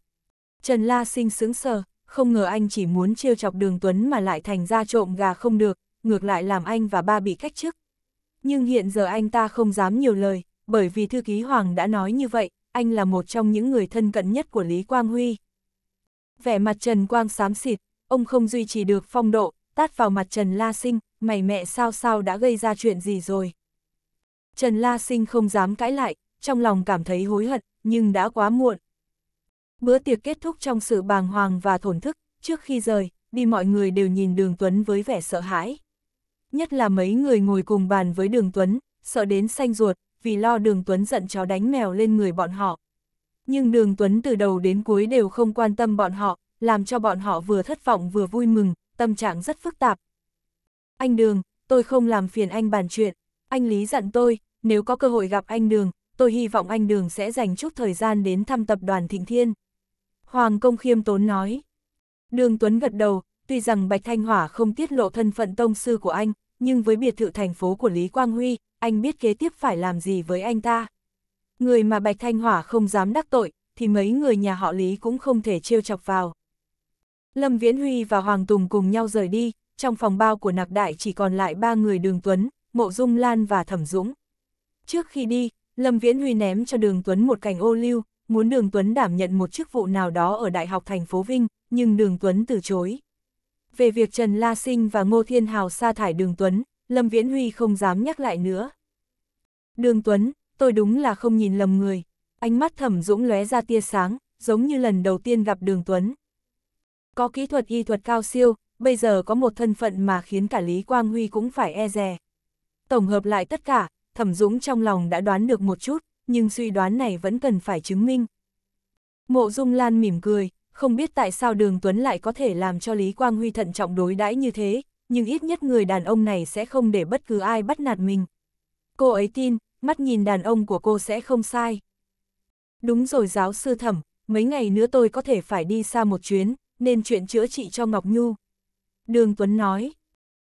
Trần La Sinh sướng sờ, không ngờ anh chỉ muốn trêu chọc đường Tuấn mà lại thành ra trộm gà không được, ngược lại làm anh và ba bị cách chức. Nhưng hiện giờ anh ta không dám nhiều lời, bởi vì thư ký Hoàng đã nói như vậy, anh là một trong những người thân cận nhất của Lý Quang Huy. Vẻ mặt Trần Quang xám xịt, ông không duy trì được phong độ, tát vào mặt Trần La Sinh, mày mẹ sao sao đã gây ra chuyện gì rồi. Trần La Sinh không dám cãi lại, trong lòng cảm thấy hối hận, nhưng đã quá muộn, Bữa tiệc kết thúc trong sự bàng hoàng và thổn thức, trước khi rời, đi mọi người đều nhìn Đường Tuấn với vẻ sợ hãi. Nhất là mấy người ngồi cùng bàn với Đường Tuấn, sợ đến xanh ruột, vì lo Đường Tuấn giận chó đánh mèo lên người bọn họ. Nhưng Đường Tuấn từ đầu đến cuối đều không quan tâm bọn họ, làm cho bọn họ vừa thất vọng vừa vui mừng, tâm trạng rất phức tạp. Anh Đường, tôi không làm phiền anh bàn chuyện, anh Lý dặn tôi, nếu có cơ hội gặp anh Đường, tôi hy vọng anh Đường sẽ dành chút thời gian đến thăm tập đoàn Thịnh Thiên. Hoàng công khiêm tốn nói. Đường Tuấn gật đầu, tuy rằng Bạch Thanh Hỏa không tiết lộ thân phận tông sư của anh, nhưng với biệt thự thành phố của Lý Quang Huy, anh biết kế tiếp phải làm gì với anh ta. Người mà Bạch Thanh Hỏa không dám đắc tội, thì mấy người nhà họ Lý cũng không thể trêu chọc vào. Lâm Viễn Huy và Hoàng Tùng cùng nhau rời đi, trong phòng bao của nạc đại chỉ còn lại ba người Đường Tuấn, Mộ Dung Lan và Thẩm Dũng. Trước khi đi, Lâm Viễn Huy ném cho Đường Tuấn một cành ô lưu, muốn Đường Tuấn đảm nhận một chức vụ nào đó ở Đại học thành phố Vinh, nhưng Đường Tuấn từ chối. Về việc Trần La Sinh và Ngô Thiên Hào sa thải Đường Tuấn, Lâm Viễn Huy không dám nhắc lại nữa. Đường Tuấn, tôi đúng là không nhìn lầm người. Ánh mắt thẩm dũng lóe ra tia sáng, giống như lần đầu tiên gặp Đường Tuấn. Có kỹ thuật y thuật cao siêu, bây giờ có một thân phận mà khiến cả Lý Quang Huy cũng phải e dè. Tổng hợp lại tất cả, thẩm dũng trong lòng đã đoán được một chút, nhưng suy đoán này vẫn cần phải chứng minh. Mộ Dung Lan mỉm cười, không biết tại sao Đường Tuấn lại có thể làm cho Lý Quang Huy thận trọng đối đãi như thế, nhưng ít nhất người đàn ông này sẽ không để bất cứ ai bắt nạt mình. Cô ấy tin, mắt nhìn đàn ông của cô sẽ không sai. Đúng rồi giáo sư thẩm, mấy ngày nữa tôi có thể phải đi xa một chuyến, nên chuyện chữa trị cho Ngọc Nhu. Đường Tuấn nói,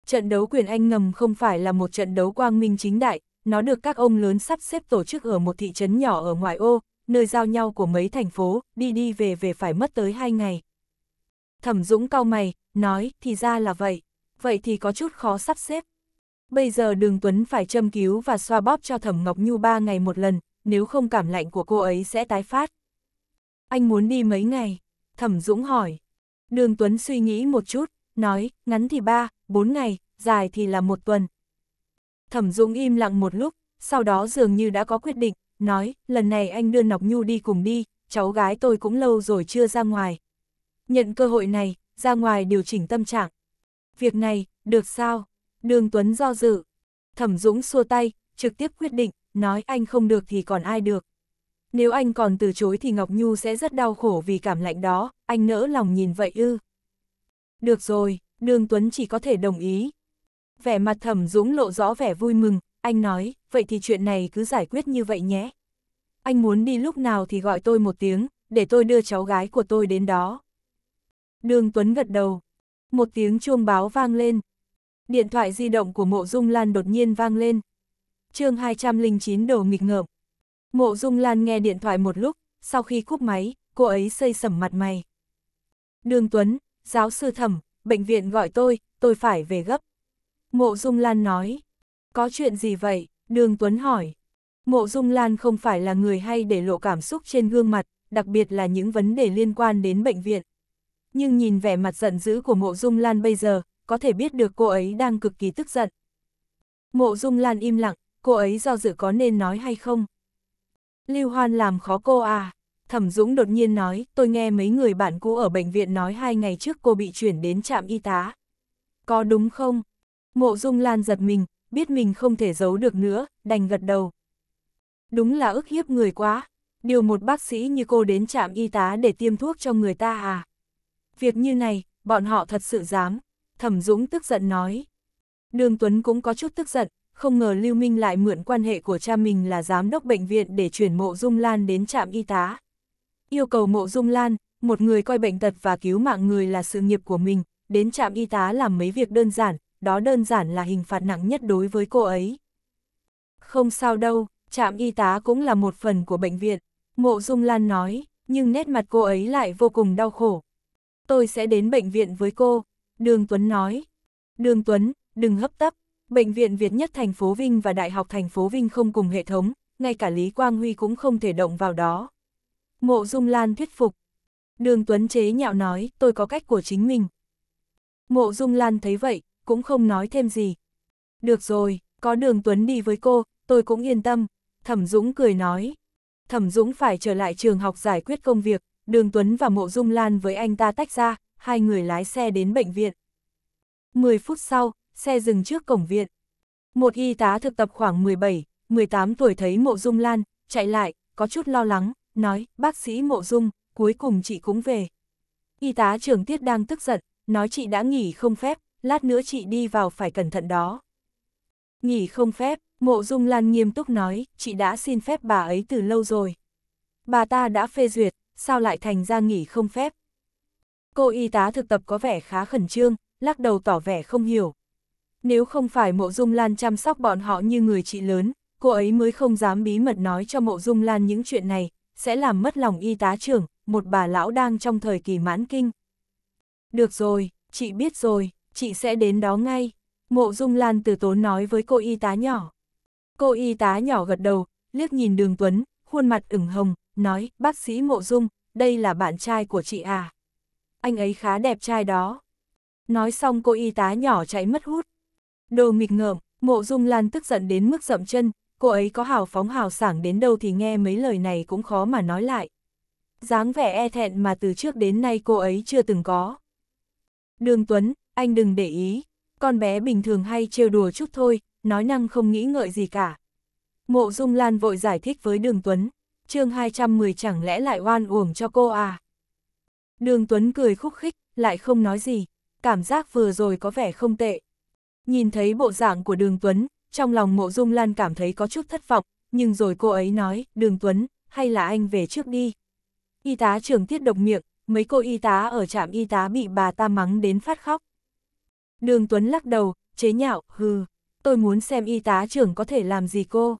trận đấu quyền Anh ngầm không phải là một trận đấu quang minh chính đại, nó được các ông lớn sắp xếp tổ chức ở một thị trấn nhỏ ở ngoại ô, nơi giao nhau của mấy thành phố, đi đi về về phải mất tới hai ngày. Thẩm Dũng cau mày, nói, thì ra là vậy, vậy thì có chút khó sắp xếp. Bây giờ Đường Tuấn phải châm cứu và xoa bóp cho Thẩm Ngọc Nhu ba ngày một lần, nếu không cảm lạnh của cô ấy sẽ tái phát. Anh muốn đi mấy ngày? Thẩm Dũng hỏi. Đường Tuấn suy nghĩ một chút, nói, ngắn thì ba, bốn ngày, dài thì là một tuần, Thẩm Dung im lặng một lúc, sau đó dường như đã có quyết định, nói, lần này anh đưa Nọc Nhu đi cùng đi, cháu gái tôi cũng lâu rồi chưa ra ngoài. Nhận cơ hội này, ra ngoài điều chỉnh tâm trạng. Việc này, được sao? Đường Tuấn do dự. Thẩm Dũng xua tay, trực tiếp quyết định, nói anh không được thì còn ai được. Nếu anh còn từ chối thì Ngọc Nhu sẽ rất đau khổ vì cảm lạnh đó, anh nỡ lòng nhìn vậy ư. Được rồi, Đường Tuấn chỉ có thể đồng ý, vẻ mặt thẩm dũng lộ rõ vẻ vui mừng, anh nói, vậy thì chuyện này cứ giải quyết như vậy nhé. Anh muốn đi lúc nào thì gọi tôi một tiếng, để tôi đưa cháu gái của tôi đến đó. Đường Tuấn gật đầu. Một tiếng chuông báo vang lên. Điện thoại di động của mộ dung lan đột nhiên vang lên. chương 209 đồ nghịch ngợm. Mộ dung lan nghe điện thoại một lúc, sau khi cúp máy, cô ấy xây sẩm mặt mày. Đường Tuấn, giáo sư thẩm, bệnh viện gọi tôi, tôi phải về gấp. Mộ Dung Lan nói. Có chuyện gì vậy? Đường Tuấn hỏi. Mộ Dung Lan không phải là người hay để lộ cảm xúc trên gương mặt, đặc biệt là những vấn đề liên quan đến bệnh viện. Nhưng nhìn vẻ mặt giận dữ của Mộ Dung Lan bây giờ, có thể biết được cô ấy đang cực kỳ tức giận. Mộ Dung Lan im lặng, cô ấy do dự có nên nói hay không? Lưu Hoan làm khó cô à? Thẩm Dũng đột nhiên nói, tôi nghe mấy người bạn cũ ở bệnh viện nói hai ngày trước cô bị chuyển đến trạm y tá. Có đúng không? Mộ Dung Lan giật mình, biết mình không thể giấu được nữa, đành gật đầu. Đúng là ức hiếp người quá, điều một bác sĩ như cô đến trạm y tá để tiêm thuốc cho người ta à. Việc như này, bọn họ thật sự dám, Thẩm Dũng tức giận nói. Đường Tuấn cũng có chút tức giận, không ngờ Lưu Minh lại mượn quan hệ của cha mình là giám đốc bệnh viện để chuyển mộ Dung Lan đến trạm y tá. Yêu cầu mộ Dung Lan, một người coi bệnh tật và cứu mạng người là sự nghiệp của mình, đến trạm y tá làm mấy việc đơn giản, đó đơn giản là hình phạt nặng nhất đối với cô ấy. Không sao đâu, trạm y tá cũng là một phần của bệnh viện, Mộ Dung Lan nói, nhưng nét mặt cô ấy lại vô cùng đau khổ. Tôi sẽ đến bệnh viện với cô, Đường Tuấn nói. Đường Tuấn, đừng hấp tấp, bệnh viện Việt nhất thành phố Vinh và Đại học thành phố Vinh không cùng hệ thống, ngay cả Lý Quang Huy cũng không thể động vào đó. Mộ Dung Lan thuyết phục. Đường Tuấn chế nhạo nói, tôi có cách của chính mình. Mộ Dung Lan thấy vậy, cũng không nói thêm gì. Được rồi, có đường Tuấn đi với cô, tôi cũng yên tâm, Thẩm Dũng cười nói. Thẩm Dũng phải trở lại trường học giải quyết công việc, đường Tuấn và Mộ Dung Lan với anh ta tách ra, hai người lái xe đến bệnh viện. 10 phút sau, xe dừng trước cổng viện. Một y tá thực tập khoảng 17, 18 tuổi thấy Mộ Dung Lan, chạy lại, có chút lo lắng, nói, bác sĩ Mộ Dung, cuối cùng chị cũng về. Y tá trưởng tiết đang tức giận, nói chị đã nghỉ không phép, lát nữa chị đi vào phải cẩn thận đó. Nghỉ không phép, mộ dung lan nghiêm túc nói, chị đã xin phép bà ấy từ lâu rồi. Bà ta đã phê duyệt, sao lại thành ra nghỉ không phép? Cô y tá thực tập có vẻ khá khẩn trương, lắc đầu tỏ vẻ không hiểu. Nếu không phải mộ dung lan chăm sóc bọn họ như người chị lớn, cô ấy mới không dám bí mật nói cho mộ dung lan những chuyện này, sẽ làm mất lòng y tá trưởng, một bà lão đang trong thời kỳ mãn kinh. Được rồi, chị biết rồi chị sẽ đến đó ngay. Mộ Dung Lan từ tốn nói với cô y tá nhỏ. Cô y tá nhỏ gật đầu, liếc nhìn đường Tuấn, khuôn mặt ửng hồng, nói, bác sĩ Mộ Dung, đây là bạn trai của chị à. Anh ấy khá đẹp trai đó. Nói xong cô y tá nhỏ chạy mất hút. Đồ nghịch ngợm, Mộ Dung Lan tức giận đến mức dậm chân, cô ấy có hào phóng hào sảng đến đâu thì nghe mấy lời này cũng khó mà nói lại. dáng vẻ e thẹn mà từ trước đến nay cô ấy chưa từng có. Đường Tuấn, anh đừng để ý, con bé bình thường hay trêu đùa chút thôi, nói năng không nghĩ ngợi gì cả. Mộ Dung Lan vội giải thích với Đường Tuấn, chương 210 chẳng lẽ lại oan uổng cho cô à? Đường Tuấn cười khúc khích, lại không nói gì, cảm giác vừa rồi có vẻ không tệ. Nhìn thấy bộ dạng của Đường Tuấn, trong lòng Mộ Dung Lan cảm thấy có chút thất vọng, nhưng rồi cô ấy nói, Đường Tuấn, hay là anh về trước đi. Y tá trưởng tiết độc miệng, mấy cô y tá ở trạm y tá bị bà ta mắng đến phát khóc. Đường Tuấn lắc đầu, chế nhạo, hừ, tôi muốn xem y tá trưởng có thể làm gì cô.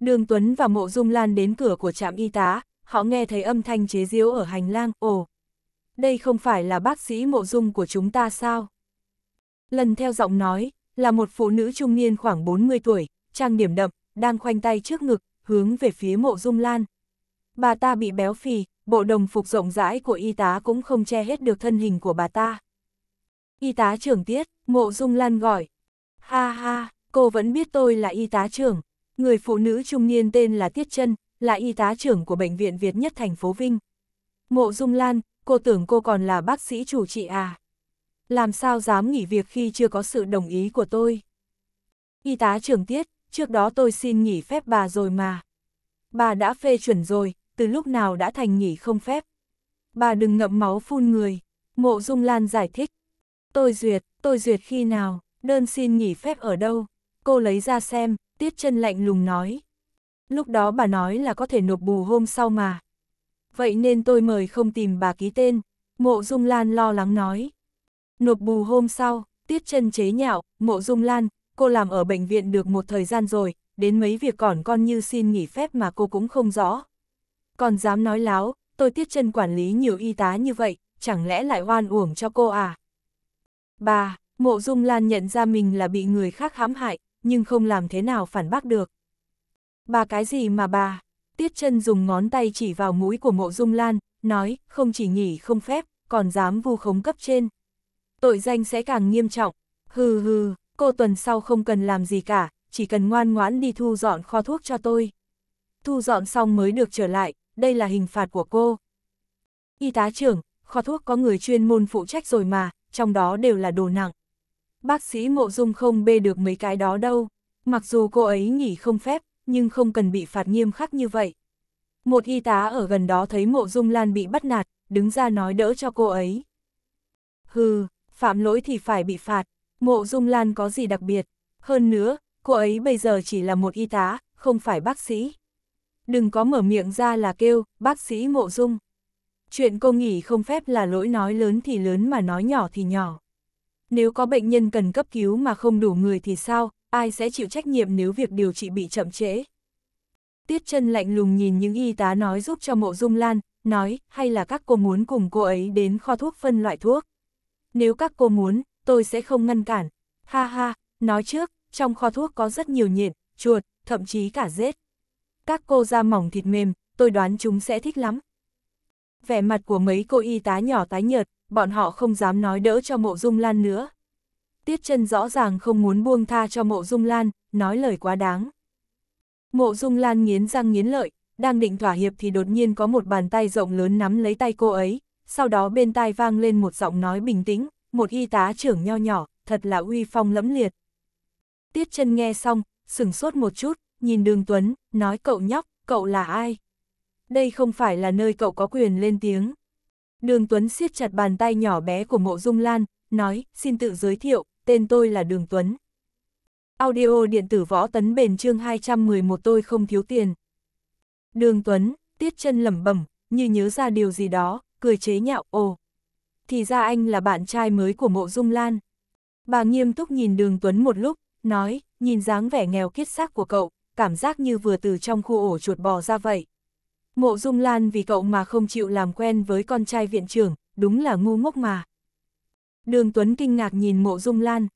Đường Tuấn và Mộ Dung Lan đến cửa của trạm y tá, họ nghe thấy âm thanh chế giễu ở hành lang, ồ. Đây không phải là bác sĩ Mộ Dung của chúng ta sao? Lần theo giọng nói, là một phụ nữ trung niên khoảng 40 tuổi, trang điểm đậm, đang khoanh tay trước ngực, hướng về phía Mộ Dung Lan. Bà ta bị béo phì, bộ đồng phục rộng rãi của y tá cũng không che hết được thân hình của bà ta. Y tá trưởng tiết, mộ dung lan gọi. Ha ha, cô vẫn biết tôi là y tá trưởng. Người phụ nữ trung niên tên là Tiết Trân, là y tá trưởng của Bệnh viện Việt nhất thành phố Vinh. Mộ dung lan, cô tưởng cô còn là bác sĩ chủ trị à? Làm sao dám nghỉ việc khi chưa có sự đồng ý của tôi? Y tá trưởng tiết, trước đó tôi xin nghỉ phép bà rồi mà. Bà đã phê chuẩn rồi, từ lúc nào đã thành nghỉ không phép. Bà đừng ngậm máu phun người. Mộ Dung Lan giải thích, Tôi duyệt, tôi duyệt khi nào, đơn xin nghỉ phép ở đâu? Cô lấy ra xem, Tiết chân lạnh lùng nói. Lúc đó bà nói là có thể nộp bù hôm sau mà. Vậy nên tôi mời không tìm bà ký tên, Mộ Dung Lan lo lắng nói. Nộp bù hôm sau, Tiết chân chế nhạo, Mộ Dung Lan, cô làm ở bệnh viện được một thời gian rồi, đến mấy việc còn con như xin nghỉ phép mà cô cũng không rõ. Còn dám nói láo, tôi Tiết chân quản lý nhiều y tá như vậy, chẳng lẽ lại hoan uổng cho cô à? Bà, mộ dung lan nhận ra mình là bị người khác hãm hại, nhưng không làm thế nào phản bác được. Bà cái gì mà bà? Tiết chân dùng ngón tay chỉ vào mũi của mộ dung lan, nói, không chỉ nghỉ không phép, còn dám vu khống cấp trên. Tội danh sẽ càng nghiêm trọng. Hừ hừ, cô tuần sau không cần làm gì cả, chỉ cần ngoan ngoãn đi thu dọn kho thuốc cho tôi. Thu dọn xong mới được trở lại, đây là hình phạt của cô. Y tá trưởng, kho thuốc có người chuyên môn phụ trách rồi mà, trong đó đều là đồ nặng. Bác sĩ Mộ Dung không bê được mấy cái đó đâu, mặc dù cô ấy nghỉ không phép, nhưng không cần bị phạt nghiêm khắc như vậy. Một y tá ở gần đó thấy Mộ Dung Lan bị bắt nạt, đứng ra nói đỡ cho cô ấy. Hừ, phạm lỗi thì phải bị phạt, Mộ Dung Lan có gì đặc biệt, hơn nữa, cô ấy bây giờ chỉ là một y tá, không phải bác sĩ. Đừng có mở miệng ra là kêu, bác sĩ Mộ Dung. Chuyện cô nghỉ không phép là lỗi nói lớn thì lớn mà nói nhỏ thì nhỏ. Nếu có bệnh nhân cần cấp cứu mà không đủ người thì sao, ai sẽ chịu trách nhiệm nếu việc điều trị bị chậm trễ? Tiết chân lạnh lùng nhìn những y tá nói giúp cho mộ dung lan, nói, hay là các cô muốn cùng cô ấy đến kho thuốc phân loại thuốc. Nếu các cô muốn, tôi sẽ không ngăn cản. Ha ha, nói trước, trong kho thuốc có rất nhiều nhện, chuột, thậm chí cả rết. Các cô da mỏng thịt mềm, tôi đoán chúng sẽ thích lắm, vẻ mặt của mấy cô y tá nhỏ tái nhợt, bọn họ không dám nói đỡ cho mộ dung lan nữa. Tiết chân rõ ràng không muốn buông tha cho mộ dung lan, nói lời quá đáng. Mộ dung lan nghiến răng nghiến lợi, đang định thỏa hiệp thì đột nhiên có một bàn tay rộng lớn nắm lấy tay cô ấy, sau đó bên tai vang lên một giọng nói bình tĩnh, một y tá trưởng nho nhỏ, thật là uy phong lẫm liệt. Tiết chân nghe xong, sửng sốt một chút, nhìn đường Tuấn, nói cậu nhóc, cậu là ai? đây không phải là nơi cậu có quyền lên tiếng. Đường Tuấn siết chặt bàn tay nhỏ bé của mộ dung lan, nói, xin tự giới thiệu, tên tôi là Đường Tuấn. Audio điện tử võ tấn bền chương 211 tôi không thiếu tiền. Đường Tuấn, tiết chân lẩm bẩm, như nhớ ra điều gì đó, cười chế nhạo, ồ. Thì ra anh là bạn trai mới của mộ dung lan. Bà nghiêm túc nhìn đường Tuấn một lúc, nói, nhìn dáng vẻ nghèo kiết xác của cậu, cảm giác như vừa từ trong khu ổ chuột bò ra vậy. Mộ Dung Lan vì cậu mà không chịu làm quen với con trai viện trưởng, đúng là ngu ngốc mà. Đường Tuấn kinh ngạc nhìn mộ Dung Lan.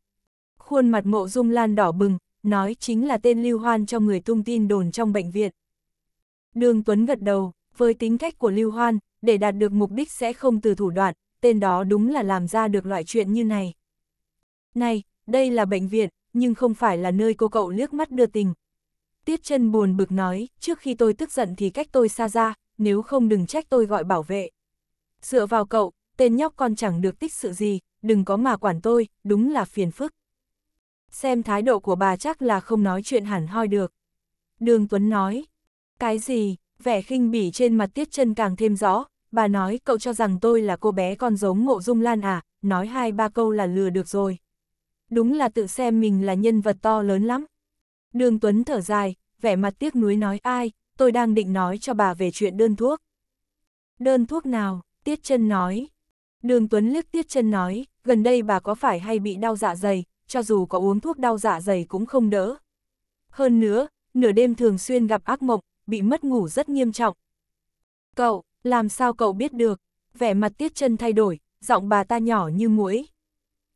Khuôn mặt mộ Dung Lan đỏ bừng, nói chính là tên Lưu Hoan cho người tung tin đồn trong bệnh viện. Đường Tuấn gật đầu, với tính cách của Lưu Hoan, để đạt được mục đích sẽ không từ thủ đoạn, tên đó đúng là làm ra được loại chuyện như này. Này, đây là bệnh viện, nhưng không phải là nơi cô cậu liếc mắt đưa tình, Tiết chân buồn bực nói, trước khi tôi tức giận thì cách tôi xa ra, nếu không đừng trách tôi gọi bảo vệ. Dựa vào cậu, tên nhóc con chẳng được tích sự gì, đừng có mà quản tôi, đúng là phiền phức. Xem thái độ của bà chắc là không nói chuyện hẳn hoi được. Đường Tuấn nói, cái gì, vẻ khinh bỉ trên mặt Tiết chân càng thêm rõ, bà nói cậu cho rằng tôi là cô bé con giống Ngộ dung lan à, nói hai ba câu là lừa được rồi. Đúng là tự xem mình là nhân vật to lớn lắm. Đường Tuấn thở dài, vẻ mặt tiếc nuối nói ai, tôi đang định nói cho bà về chuyện đơn thuốc. Đơn thuốc nào, Tiết chân nói. Đường Tuấn liếc Tiết chân nói, gần đây bà có phải hay bị đau dạ dày, cho dù có uống thuốc đau dạ dày cũng không đỡ. Hơn nữa, nửa đêm thường xuyên gặp ác mộng, bị mất ngủ rất nghiêm trọng. Cậu, làm sao cậu biết được? Vẻ mặt Tiết chân thay đổi, giọng bà ta nhỏ như muỗi.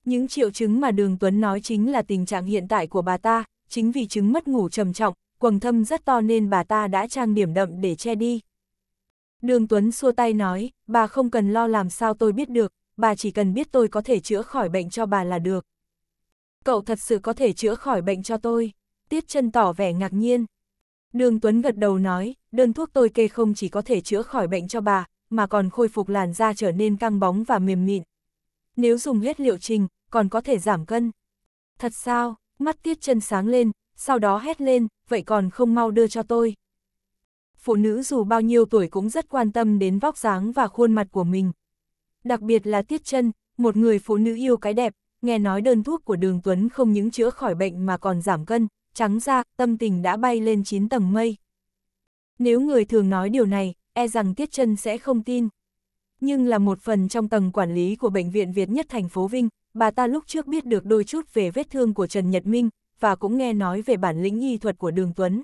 Những triệu chứng mà Đường Tuấn nói chính là tình trạng hiện tại của bà ta, chính vì chứng mất ngủ trầm trọng, quầng thâm rất to nên bà ta đã trang điểm đậm để che đi. Đường Tuấn xua tay nói, bà không cần lo làm sao tôi biết được, bà chỉ cần biết tôi có thể chữa khỏi bệnh cho bà là được. Cậu thật sự có thể chữa khỏi bệnh cho tôi. Tiết chân tỏ vẻ ngạc nhiên. Đường Tuấn gật đầu nói, đơn thuốc tôi kê không chỉ có thể chữa khỏi bệnh cho bà, mà còn khôi phục làn da trở nên căng bóng và mềm mịn. Nếu dùng hết liệu trình, còn có thể giảm cân. Thật sao, mắt Tiết chân sáng lên, sau đó hét lên, vậy còn không mau đưa cho tôi. Phụ nữ dù bao nhiêu tuổi cũng rất quan tâm đến vóc dáng và khuôn mặt của mình. Đặc biệt là Tiết chân một người phụ nữ yêu cái đẹp, nghe nói đơn thuốc của Đường Tuấn không những chữa khỏi bệnh mà còn giảm cân, trắng da tâm tình đã bay lên 9 tầng mây. Nếu người thường nói điều này, e rằng Tiết chân sẽ không tin. Nhưng là một phần trong tầng quản lý của Bệnh viện Việt nhất thành phố Vinh, bà ta lúc trước biết được đôi chút về vết thương của Trần Nhật Minh, và cũng nghe nói về bản lĩnh y thuật của Đường Tuấn.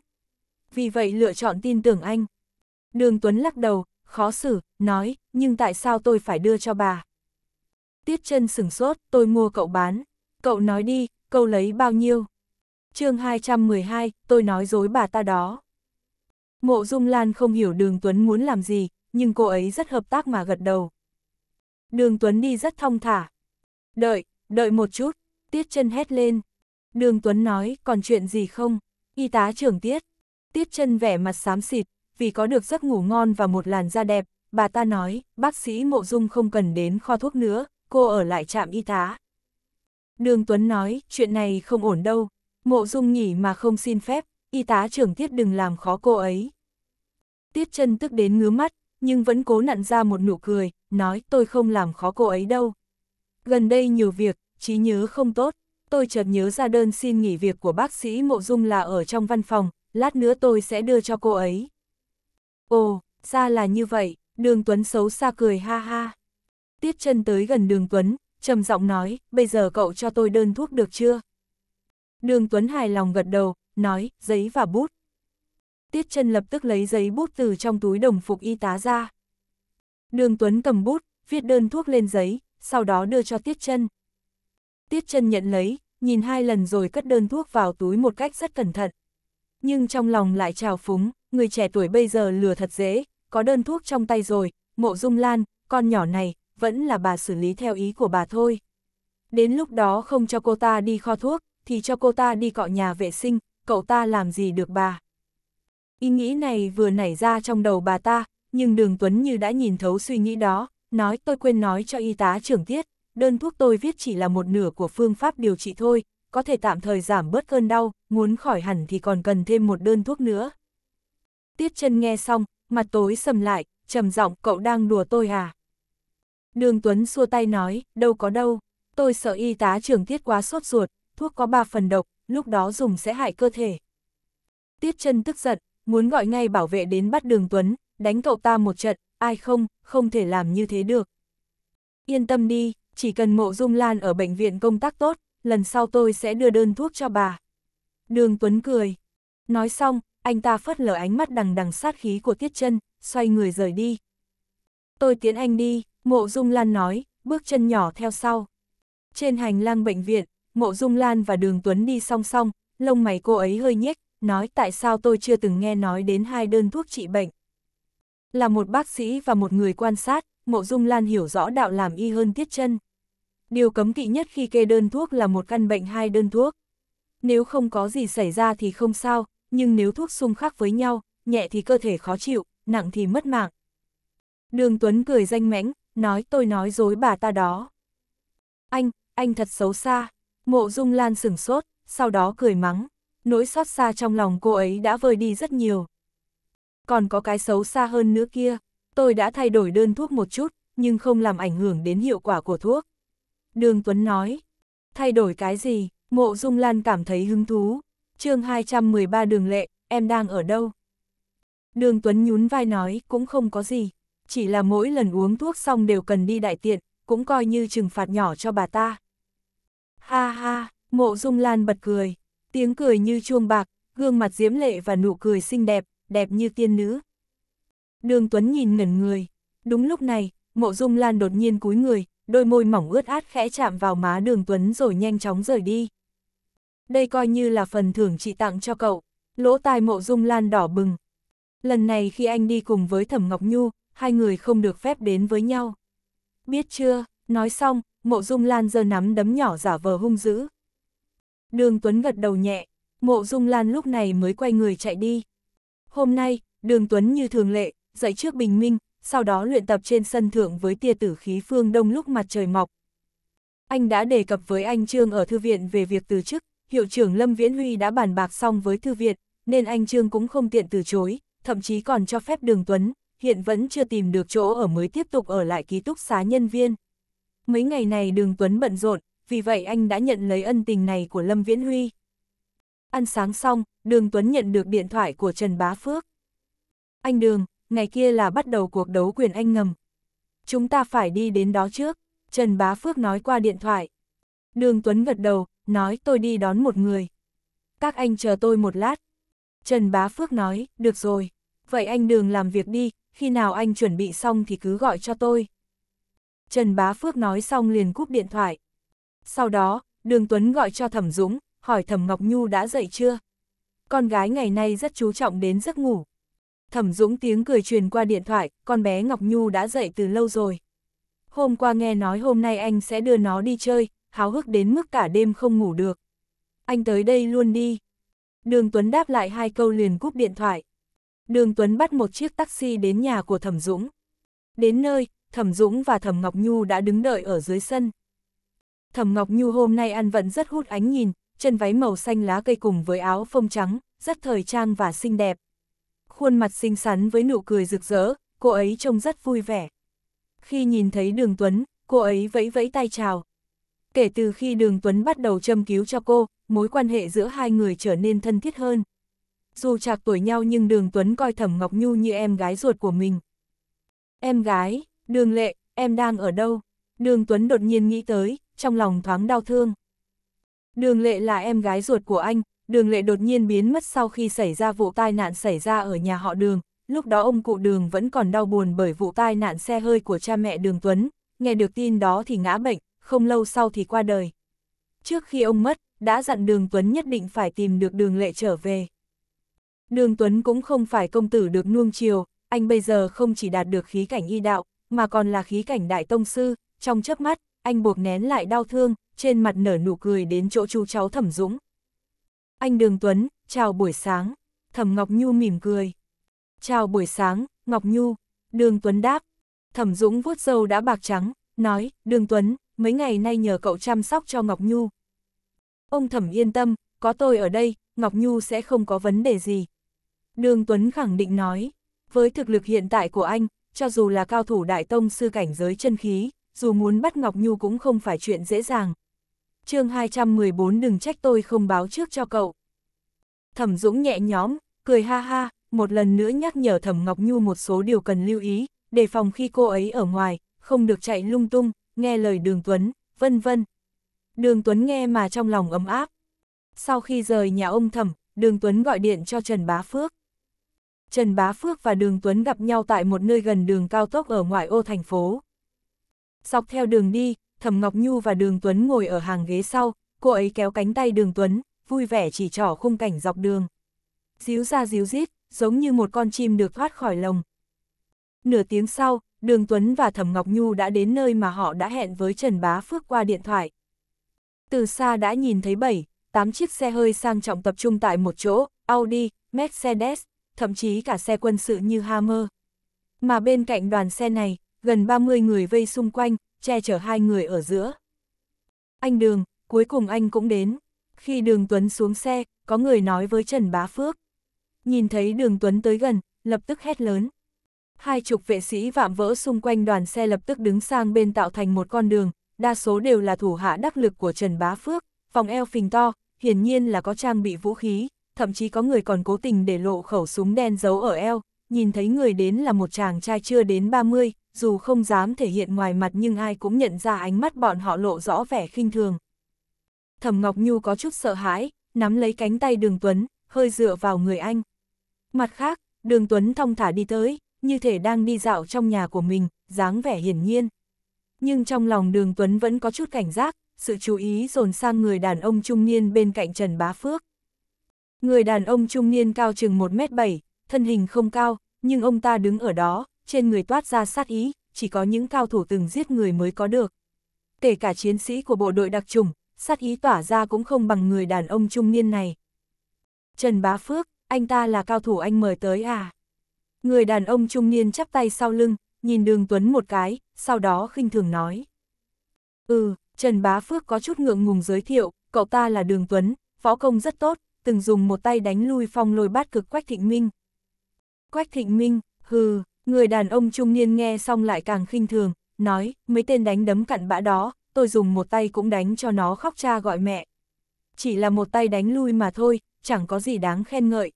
Vì vậy lựa chọn tin tưởng anh. Đường Tuấn lắc đầu, khó xử, nói, nhưng tại sao tôi phải đưa cho bà? Tiết chân sửng sốt, tôi mua cậu bán. Cậu nói đi, câu lấy bao nhiêu? chương 212, tôi nói dối bà ta đó. Mộ Dung Lan không hiểu Đường Tuấn muốn làm gì, nhưng cô ấy rất hợp tác mà gật đầu. Đường Tuấn đi rất thong thả. Đợi, đợi một chút, Tiết chân hét lên. Đường Tuấn nói, còn chuyện gì không? Y tá trưởng tiết. Tiết chân vẻ mặt xám xịt, vì có được giấc ngủ ngon và một làn da đẹp, bà ta nói, bác sĩ mộ dung không cần đến kho thuốc nữa, cô ở lại trạm y tá. Đường Tuấn nói, chuyện này không ổn đâu, mộ dung nhỉ mà không xin phép, y tá trưởng tiết đừng làm khó cô ấy. Tiết chân tức đến ngứa mắt, nhưng vẫn cố nặn ra một nụ cười, nói tôi không làm khó cô ấy đâu. Gần đây nhiều việc, trí nhớ không tốt tôi chợt nhớ ra đơn xin nghỉ việc của bác sĩ Mộ Dung là ở trong văn phòng, lát nữa tôi sẽ đưa cho cô ấy. Ồ, ra là như vậy, đường Tuấn xấu xa cười ha ha. Tiết chân tới gần đường Tuấn, trầm giọng nói, bây giờ cậu cho tôi đơn thuốc được chưa? Đường Tuấn hài lòng gật đầu, nói, giấy và bút. Tiết chân lập tức lấy giấy bút từ trong túi đồng phục y tá ra. Đường Tuấn cầm bút, viết đơn thuốc lên giấy, sau đó đưa cho Tiết chân. Tiết chân nhận lấy, nhìn hai lần rồi cất đơn thuốc vào túi một cách rất cẩn thận. Nhưng trong lòng lại trào phúng, người trẻ tuổi bây giờ lừa thật dễ, có đơn thuốc trong tay rồi, mộ dung lan, con nhỏ này, vẫn là bà xử lý theo ý của bà thôi. Đến lúc đó không cho cô ta đi kho thuốc, thì cho cô ta đi cọ nhà vệ sinh, cậu ta làm gì được bà. Ý nghĩ này vừa nảy ra trong đầu bà ta, nhưng đường Tuấn như đã nhìn thấu suy nghĩ đó, nói tôi quên nói cho y tá trưởng tiết, đơn thuốc tôi viết chỉ là một nửa của phương pháp điều trị thôi, có thể tạm thời giảm bớt cơn đau, muốn khỏi hẳn thì còn cần thêm một đơn thuốc nữa. Tiết chân nghe xong, mặt tối sầm lại, trầm giọng cậu đang đùa tôi à? Đường Tuấn xua tay nói, đâu có đâu, tôi sợ y tá trưởng tiết quá sốt ruột, thuốc có ba phần độc, lúc đó dùng sẽ hại cơ thể. Tiết chân tức giận, muốn gọi ngay bảo vệ đến bắt đường Tuấn, đánh cậu ta một trận, ai không, không thể làm như thế được. Yên tâm đi, chỉ cần mộ dung lan ở bệnh viện công tác tốt, lần sau tôi sẽ đưa đơn thuốc cho bà. Đường Tuấn cười. Nói xong, anh ta phớt lờ ánh mắt đằng đằng sát khí của Tiết chân xoay người rời đi. Tôi tiến anh đi, mộ dung lan nói, bước chân nhỏ theo sau. Trên hành lang bệnh viện, mộ dung lan và đường Tuấn đi song song, lông mày cô ấy hơi nhếch, nói tại sao tôi chưa từng nghe nói đến hai đơn thuốc trị bệnh. Là một bác sĩ và một người quan sát, mộ dung lan hiểu rõ đạo làm y hơn Tiết chân Điều cấm kỵ nhất khi kê đơn thuốc là một căn bệnh hai đơn thuốc. Nếu không có gì xảy ra thì không sao, nhưng nếu thuốc xung khắc với nhau, nhẹ thì cơ thể khó chịu, nặng thì mất mạng. Đường Tuấn cười danh mãnh, nói tôi nói dối bà ta đó. Anh, anh thật xấu xa. Mộ Dung Lan sửng sốt, sau đó cười mắng. Nỗi xót xa trong lòng cô ấy đã vơi đi rất nhiều. Còn có cái xấu xa hơn nữa kia, tôi đã thay đổi đơn thuốc một chút, nhưng không làm ảnh hưởng đến hiệu quả của thuốc. Đường Tuấn nói. Thay đổi cái gì? Mộ Dung Lan cảm thấy hứng thú. chương 213 đường lệ, em đang ở đâu? Đường Tuấn nhún vai nói cũng không có gì. Chỉ là mỗi lần uống thuốc xong đều cần đi đại tiện, cũng coi như trừng phạt nhỏ cho bà ta. Ha ha, mộ Dung Lan bật cười. Tiếng cười như chuông bạc, gương mặt diễm lệ và nụ cười xinh đẹp, đẹp như tiên nữ. Đường Tuấn nhìn ngẩn người. Đúng lúc này, mộ Dung Lan đột nhiên cúi người, đôi môi mỏng ướt át khẽ chạm vào má đường Tuấn rồi nhanh chóng rời đi. Đây coi như là phần thưởng chị tặng cho cậu, lỗ tai mộ dung lan đỏ bừng. Lần này khi anh đi cùng với Thẩm Ngọc Nhu, hai người không được phép đến với nhau. Biết chưa, nói xong, mộ dung lan giơ nắm đấm nhỏ giả vờ hung dữ. Đường Tuấn gật đầu nhẹ, mộ dung lan lúc này mới quay người chạy đi. Hôm nay, đường Tuấn như thường lệ, dậy trước bình minh, sau đó luyện tập trên sân thượng với tia tử khí phương đông lúc mặt trời mọc. Anh đã đề cập với anh Trương ở thư viện về việc từ chức, hiệu trưởng Lâm Viễn Huy đã bàn bạc xong với thư viện, nên anh Trương cũng không tiện từ chối, thậm chí còn cho phép Đường Tuấn, hiện vẫn chưa tìm được chỗ ở mới tiếp tục ở lại ký túc xá nhân viên. Mấy ngày này Đường Tuấn bận rộn, vì vậy anh đã nhận lấy ân tình này của Lâm Viễn Huy. Ăn sáng xong, Đường Tuấn nhận được điện thoại của Trần Bá Phước. Anh Đường, ngày kia là bắt đầu cuộc đấu quyền anh ngầm. Chúng ta phải đi đến đó trước, Trần Bá Phước nói qua điện thoại. Đường Tuấn gật đầu, nói tôi đi đón một người. Các anh chờ tôi một lát. Trần Bá Phước nói, được rồi, vậy anh đường làm việc đi, khi nào anh chuẩn bị xong thì cứ gọi cho tôi. Trần Bá Phước nói xong liền cúp điện thoại. Sau đó, Đường Tuấn gọi cho Thẩm Dũng, hỏi Thẩm Ngọc Nhu đã dậy chưa? Con gái ngày nay rất chú trọng đến giấc ngủ, Thẩm Dũng tiếng cười truyền qua điện thoại, con bé Ngọc Nhu đã dậy từ lâu rồi. Hôm qua nghe nói hôm nay anh sẽ đưa nó đi chơi, háo hức đến mức cả đêm không ngủ được. Anh tới đây luôn đi. Đường Tuấn đáp lại hai câu liền cúp điện thoại. Đường Tuấn bắt một chiếc taxi đến nhà của Thẩm Dũng. Đến nơi, Thẩm Dũng và Thẩm Ngọc Nhu đã đứng đợi ở dưới sân. Thẩm Ngọc Nhu hôm nay ăn vẫn rất hút ánh nhìn, chân váy màu xanh lá cây cùng với áo phông trắng, rất thời trang và xinh đẹp khuôn mặt xinh xắn với nụ cười rực rỡ, cô ấy trông rất vui vẻ. Khi nhìn thấy Đường Tuấn, cô ấy vẫy vẫy tay chào. Kể từ khi Đường Tuấn bắt đầu châm cứu cho cô, mối quan hệ giữa hai người trở nên thân thiết hơn. Dù chạc tuổi nhau nhưng Đường Tuấn coi Thẩm Ngọc Nhu như em gái ruột của mình. Em gái, Đường Lệ, em đang ở đâu? Đường Tuấn đột nhiên nghĩ tới, trong lòng thoáng đau thương. Đường Lệ là em gái ruột của anh, đường lệ đột nhiên biến mất sau khi xảy ra vụ tai nạn xảy ra ở nhà họ đường, lúc đó ông cụ đường vẫn còn đau buồn bởi vụ tai nạn xe hơi của cha mẹ đường Tuấn, nghe được tin đó thì ngã bệnh, không lâu sau thì qua đời. Trước khi ông mất, đã dặn đường Tuấn nhất định phải tìm được đường lệ trở về. Đường Tuấn cũng không phải công tử được nuông chiều, anh bây giờ không chỉ đạt được khí cảnh y đạo, mà còn là khí cảnh đại tông sư, trong chớp mắt, anh buộc nén lại đau thương, trên mặt nở nụ cười đến chỗ chú cháu thẩm dũng. Anh Đường Tuấn, chào buổi sáng. Thẩm Ngọc Nhu mỉm cười. Chào buổi sáng, Ngọc Nhu. Đường Tuấn đáp. Thẩm Dũng vuốt râu đã bạc trắng, nói, Đường Tuấn, mấy ngày nay nhờ cậu chăm sóc cho Ngọc Nhu. Ông Thẩm yên tâm, có tôi ở đây, Ngọc Nhu sẽ không có vấn đề gì. Đường Tuấn khẳng định nói, với thực lực hiện tại của anh, cho dù là cao thủ đại tông sư cảnh giới chân khí, dù muốn bắt Ngọc Nhu cũng không phải chuyện dễ dàng chương 214 đừng trách tôi không báo trước cho cậu. Thẩm Dũng nhẹ nhóm, cười ha ha, một lần nữa nhắc nhở Thẩm Ngọc Nhu một số điều cần lưu ý, đề phòng khi cô ấy ở ngoài, không được chạy lung tung, nghe lời Đường Tuấn, vân vân. Đường Tuấn nghe mà trong lòng ấm áp. Sau khi rời nhà ông Thẩm, Đường Tuấn gọi điện cho Trần Bá Phước. Trần Bá Phước và Đường Tuấn gặp nhau tại một nơi gần đường cao tốc ở ngoại ô thành phố. Dọc theo đường đi, Thẩm Ngọc Nhu và Đường Tuấn ngồi ở hàng ghế sau, cô ấy kéo cánh tay Đường Tuấn, vui vẻ chỉ trỏ khung cảnh dọc đường. Díu ra díu rít, giống như một con chim được thoát khỏi lồng. Nửa tiếng sau, Đường Tuấn và Thẩm Ngọc Nhu đã đến nơi mà họ đã hẹn với Trần Bá Phước qua điện thoại. Từ xa đã nhìn thấy 7, 8 chiếc xe hơi sang trọng tập trung tại một chỗ, Audi, Mercedes, thậm chí cả xe quân sự như Hammer. Mà bên cạnh đoàn xe này, gần 30 người vây xung quanh, che chở hai người ở giữa. Anh Đường, cuối cùng anh cũng đến. Khi Đường Tuấn xuống xe, có người nói với Trần Bá Phước. Nhìn thấy Đường Tuấn tới gần, lập tức hét lớn. Hai chục vệ sĩ vạm vỡ xung quanh đoàn xe lập tức đứng sang bên tạo thành một con đường, đa số đều là thủ hạ đắc lực của Trần Bá Phước, vòng eo phình to, hiển nhiên là có trang bị vũ khí, thậm chí có người còn cố tình để lộ khẩu súng đen giấu ở eo, nhìn thấy người đến là một chàng trai chưa đến 30, dù không dám thể hiện ngoài mặt nhưng ai cũng nhận ra ánh mắt bọn họ lộ rõ vẻ khinh thường. Thẩm Ngọc Nhu có chút sợ hãi, nắm lấy cánh tay Đường Tuấn, hơi dựa vào người anh. Mặt khác, Đường Tuấn thong thả đi tới, như thể đang đi dạo trong nhà của mình, dáng vẻ hiển nhiên. Nhưng trong lòng Đường Tuấn vẫn có chút cảnh giác, sự chú ý dồn sang người đàn ông trung niên bên cạnh Trần Bá Phước. Người đàn ông trung niên cao chừng 1m7, thân hình không cao, nhưng ông ta đứng ở đó, trên người toát ra sát ý, chỉ có những cao thủ từng giết người mới có được. Kể cả chiến sĩ của bộ đội đặc trùng, sát ý tỏa ra cũng không bằng người đàn ông trung niên này. Trần Bá Phước, anh ta là cao thủ anh mời tới à? Người đàn ông trung niên chắp tay sau lưng, nhìn đường Tuấn một cái, sau đó khinh thường nói. Ừ, Trần Bá Phước có chút ngượng ngùng giới thiệu, cậu ta là đường Tuấn, võ công rất tốt, từng dùng một tay đánh lui phong lôi bát cực Quách Thịnh Minh. Quách Thịnh Minh, hừ, Người đàn ông trung niên nghe xong lại càng khinh thường, nói, mấy tên đánh đấm cặn bã đó, tôi dùng một tay cũng đánh cho nó khóc cha gọi mẹ. Chỉ là một tay đánh lui mà thôi, chẳng có gì đáng khen ngợi.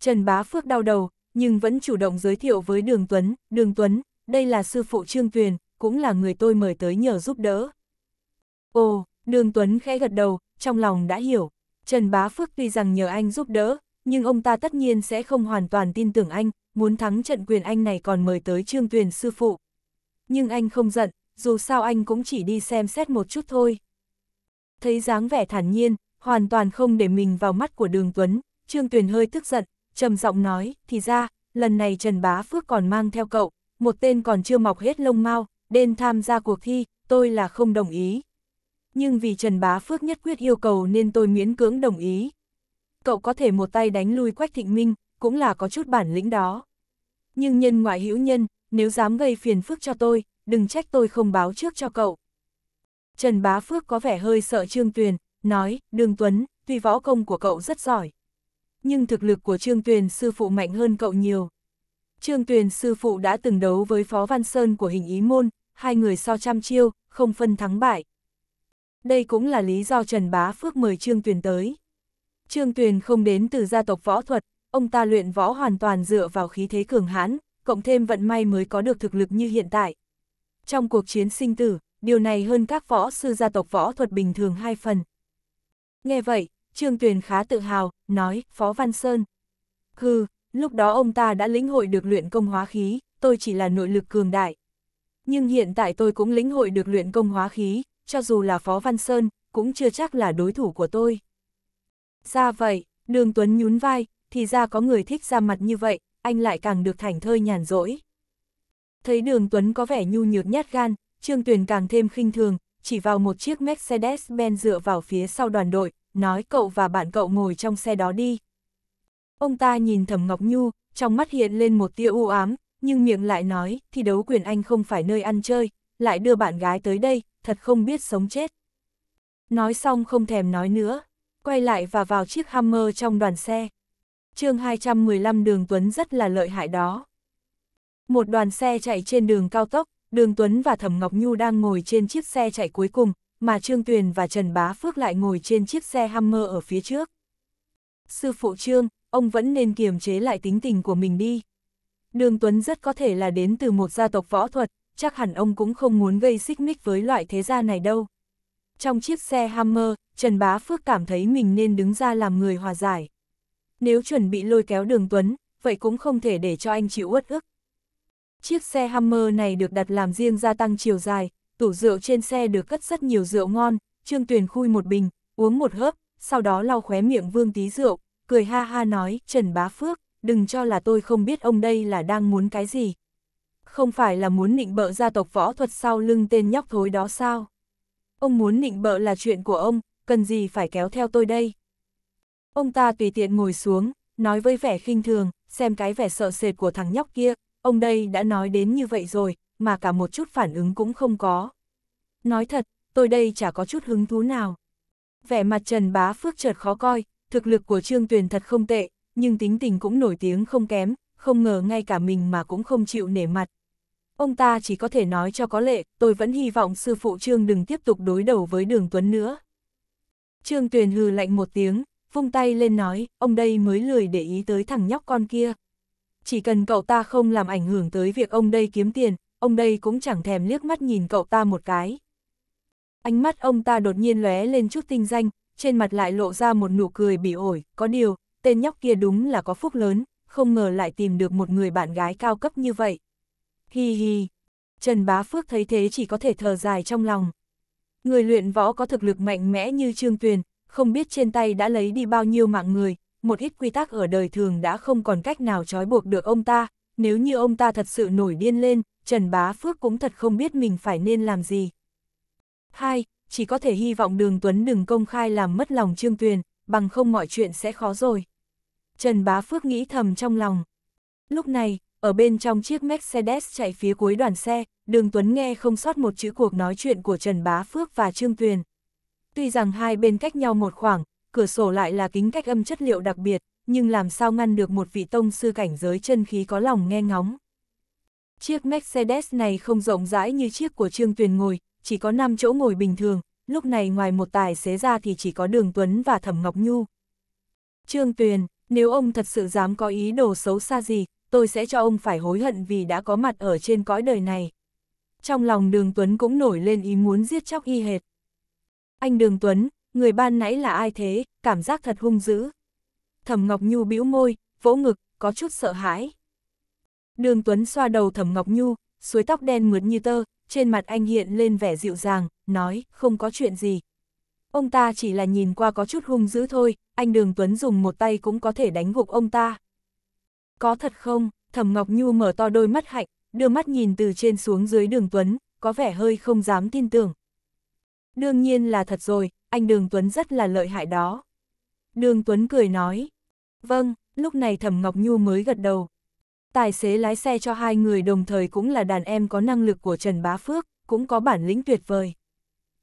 Trần Bá Phước đau đầu, nhưng vẫn chủ động giới thiệu với Đường Tuấn, Đường Tuấn, đây là sư phụ Trương Tuyền, cũng là người tôi mời tới nhờ giúp đỡ. Ồ, Đường Tuấn khẽ gật đầu, trong lòng đã hiểu, Trần Bá Phước tuy rằng nhờ anh giúp đỡ, nhưng ông ta tất nhiên sẽ không hoàn toàn tin tưởng anh, muốn thắng trận quyền anh này còn mời tới Trương Tuyền sư phụ. Nhưng anh không giận, dù sao anh cũng chỉ đi xem xét một chút thôi. Thấy dáng vẻ thản nhiên, hoàn toàn không để mình vào mắt của đường Tuấn, Trương Tuyền hơi tức giận, trầm giọng nói, thì ra, lần này Trần Bá Phước còn mang theo cậu, một tên còn chưa mọc hết lông mau, nên tham gia cuộc thi, tôi là không đồng ý. Nhưng vì Trần Bá Phước nhất quyết yêu cầu nên tôi miễn cưỡng đồng ý. Cậu có thể một tay đánh lui Quách Thịnh Minh, cũng là có chút bản lĩnh đó. Nhưng nhân ngoại hữu nhân, nếu dám gây phiền phức cho tôi, đừng trách tôi không báo trước cho cậu. Trần Bá Phước có vẻ hơi sợ Trương Tuyền, nói, Đường Tuấn, tuy võ công của cậu rất giỏi. Nhưng thực lực của Trương Tuyền sư phụ mạnh hơn cậu nhiều. Trương Tuyền sư phụ đã từng đấu với Phó Văn Sơn của hình ý môn, hai người so trăm chiêu, không phân thắng bại. Đây cũng là lý do Trần Bá Phước mời Trương Tuyền tới. Trương Tuyền không đến từ gia tộc võ thuật, ông ta luyện võ hoàn toàn dựa vào khí thế cường hãn, cộng thêm vận may mới có được thực lực như hiện tại. Trong cuộc chiến sinh tử, điều này hơn các võ sư gia tộc võ thuật bình thường hai phần. Nghe vậy, Trương Tuyền khá tự hào, nói, Phó Văn Sơn. Hừ, lúc đó ông ta đã lĩnh hội được luyện công hóa khí, tôi chỉ là nội lực cường đại. Nhưng hiện tại tôi cũng lĩnh hội được luyện công hóa khí, cho dù là Phó Văn Sơn, cũng chưa chắc là đối thủ của tôi. Ra vậy, Đường Tuấn nhún vai, thì ra có người thích ra mặt như vậy, anh lại càng được thảnh thơi nhàn rỗi. Thấy đường Tuấn có vẻ nhu nhược nhát gan, Trương Tuyền càng thêm khinh thường, chỉ vào một chiếc Mercedes-Benz dựa vào phía sau đoàn đội, nói cậu và bạn cậu ngồi trong xe đó đi. Ông ta nhìn Thẩm Ngọc Nhu, trong mắt hiện lên một tia u ám, nhưng miệng lại nói, thi đấu quyền anh không phải nơi ăn chơi, lại đưa bạn gái tới đây, thật không biết sống chết. Nói xong không thèm nói nữa, quay lại và vào chiếc Hammer trong đoàn xe chương 215 đường Tuấn rất là lợi hại đó. Một đoàn xe chạy trên đường cao tốc, đường Tuấn và Thẩm Ngọc Nhu đang ngồi trên chiếc xe chạy cuối cùng, mà Trương Tuyền và Trần Bá Phước lại ngồi trên chiếc xe Hammer ở phía trước. Sư phụ Trương, ông vẫn nên kiềm chế lại tính tình của mình đi. Đường Tuấn rất có thể là đến từ một gia tộc võ thuật, chắc hẳn ông cũng không muốn gây xích mích với loại thế gia này đâu. Trong chiếc xe Hammer, Trần Bá Phước cảm thấy mình nên đứng ra làm người hòa giải nếu chuẩn bị lôi kéo đường Tuấn, vậy cũng không thể để cho anh chịu uất ức. Chiếc xe Hammer này được đặt làm riêng gia tăng chiều dài, tủ rượu trên xe được cất rất nhiều rượu ngon, Trương Tuyền khui một bình, uống một hớp, sau đó lau khóe miệng vương tí rượu, cười ha ha nói, Trần Bá Phước, đừng cho là tôi không biết ông đây là đang muốn cái gì. Không phải là muốn nịnh bợ gia tộc võ thuật sau lưng tên nhóc thối đó sao? Ông muốn nịnh bợ là chuyện của ông, cần gì phải kéo theo tôi đây? Ông ta tùy tiện ngồi xuống, nói với vẻ khinh thường, xem cái vẻ sợ sệt của thằng nhóc kia, ông đây đã nói đến như vậy rồi, mà cả một chút phản ứng cũng không có. Nói thật, tôi đây chả có chút hứng thú nào. Vẻ mặt Trần Bá Phước chợt khó coi, thực lực của Trương Tuyền thật không tệ, nhưng tính tình cũng nổi tiếng không kém, không ngờ ngay cả mình mà cũng không chịu nể mặt. Ông ta chỉ có thể nói cho có lệ, tôi vẫn hy vọng sư phụ Trương đừng tiếp tục đối đầu với đường Tuấn nữa. Trương Tuyền hừ lạnh một tiếng, vung tay lên nói, ông đây mới lười để ý tới thằng nhóc con kia. Chỉ cần cậu ta không làm ảnh hưởng tới việc ông đây kiếm tiền, ông đây cũng chẳng thèm liếc mắt nhìn cậu ta một cái. Ánh mắt ông ta đột nhiên lóe lên chút tinh danh, trên mặt lại lộ ra một nụ cười bỉ ổi, có điều, tên nhóc kia đúng là có phúc lớn, không ngờ lại tìm được một người bạn gái cao cấp như vậy. Hi hi, Trần Bá Phước thấy thế chỉ có thể thở dài trong lòng. Người luyện võ có thực lực mạnh mẽ như Trương Tuyền, không biết trên tay đã lấy đi bao nhiêu mạng người, một ít quy tắc ở đời thường đã không còn cách nào trói buộc được ông ta, nếu như ông ta thật sự nổi điên lên, Trần Bá Phước cũng thật không biết mình phải nên làm gì. 2. Chỉ có thể hy vọng Đường Tuấn đừng công khai làm mất lòng Trương Tuyền, bằng không mọi chuyện sẽ khó rồi. Trần Bá Phước nghĩ thầm trong lòng. Lúc này, ở bên trong chiếc Mercedes chạy phía cuối đoàn xe, Đường Tuấn nghe không sót một chữ cuộc nói chuyện của Trần Bá Phước và Trương Tuyền. Tuy rằng hai bên cách nhau một khoảng, cửa sổ lại là kính cách âm chất liệu đặc biệt, nhưng làm sao ngăn được một vị tông sư cảnh giới chân khí có lòng nghe ngóng. Chiếc Mercedes này không rộng rãi như chiếc của Trương Tuyền ngồi, chỉ có 5 chỗ ngồi bình thường, lúc này ngoài một tài xế ra thì chỉ có Đường Tuấn và Thẩm Ngọc Nhu. Trương Tuyền, nếu ông thật sự dám có ý đồ xấu xa gì, tôi sẽ cho ông phải hối hận vì đã có mặt ở trên cõi đời này. Trong lòng Đường Tuấn cũng nổi lên ý muốn giết chóc y hệt. Anh Đường Tuấn, người ban nãy là ai thế, cảm giác thật hung dữ. Thẩm Ngọc Nhu bĩu môi, vỗ ngực, có chút sợ hãi. Đường Tuấn xoa đầu Thẩm Ngọc Nhu, suối tóc đen mượt như tơ, trên mặt anh hiện lên vẻ dịu dàng, nói, không có chuyện gì. Ông ta chỉ là nhìn qua có chút hung dữ thôi, anh Đường Tuấn dùng một tay cũng có thể đánh gục ông ta. Có thật không? Thẩm Ngọc Nhu mở to đôi mắt hạnh, đưa mắt nhìn từ trên xuống dưới Đường Tuấn, có vẻ hơi không dám tin tưởng, Đương nhiên là thật rồi, anh Đường Tuấn rất là lợi hại đó. Đường Tuấn cười nói. Vâng, lúc này Thẩm Ngọc Nhu mới gật đầu. Tài xế lái xe cho hai người đồng thời cũng là đàn em có năng lực của Trần Bá Phước, cũng có bản lĩnh tuyệt vời.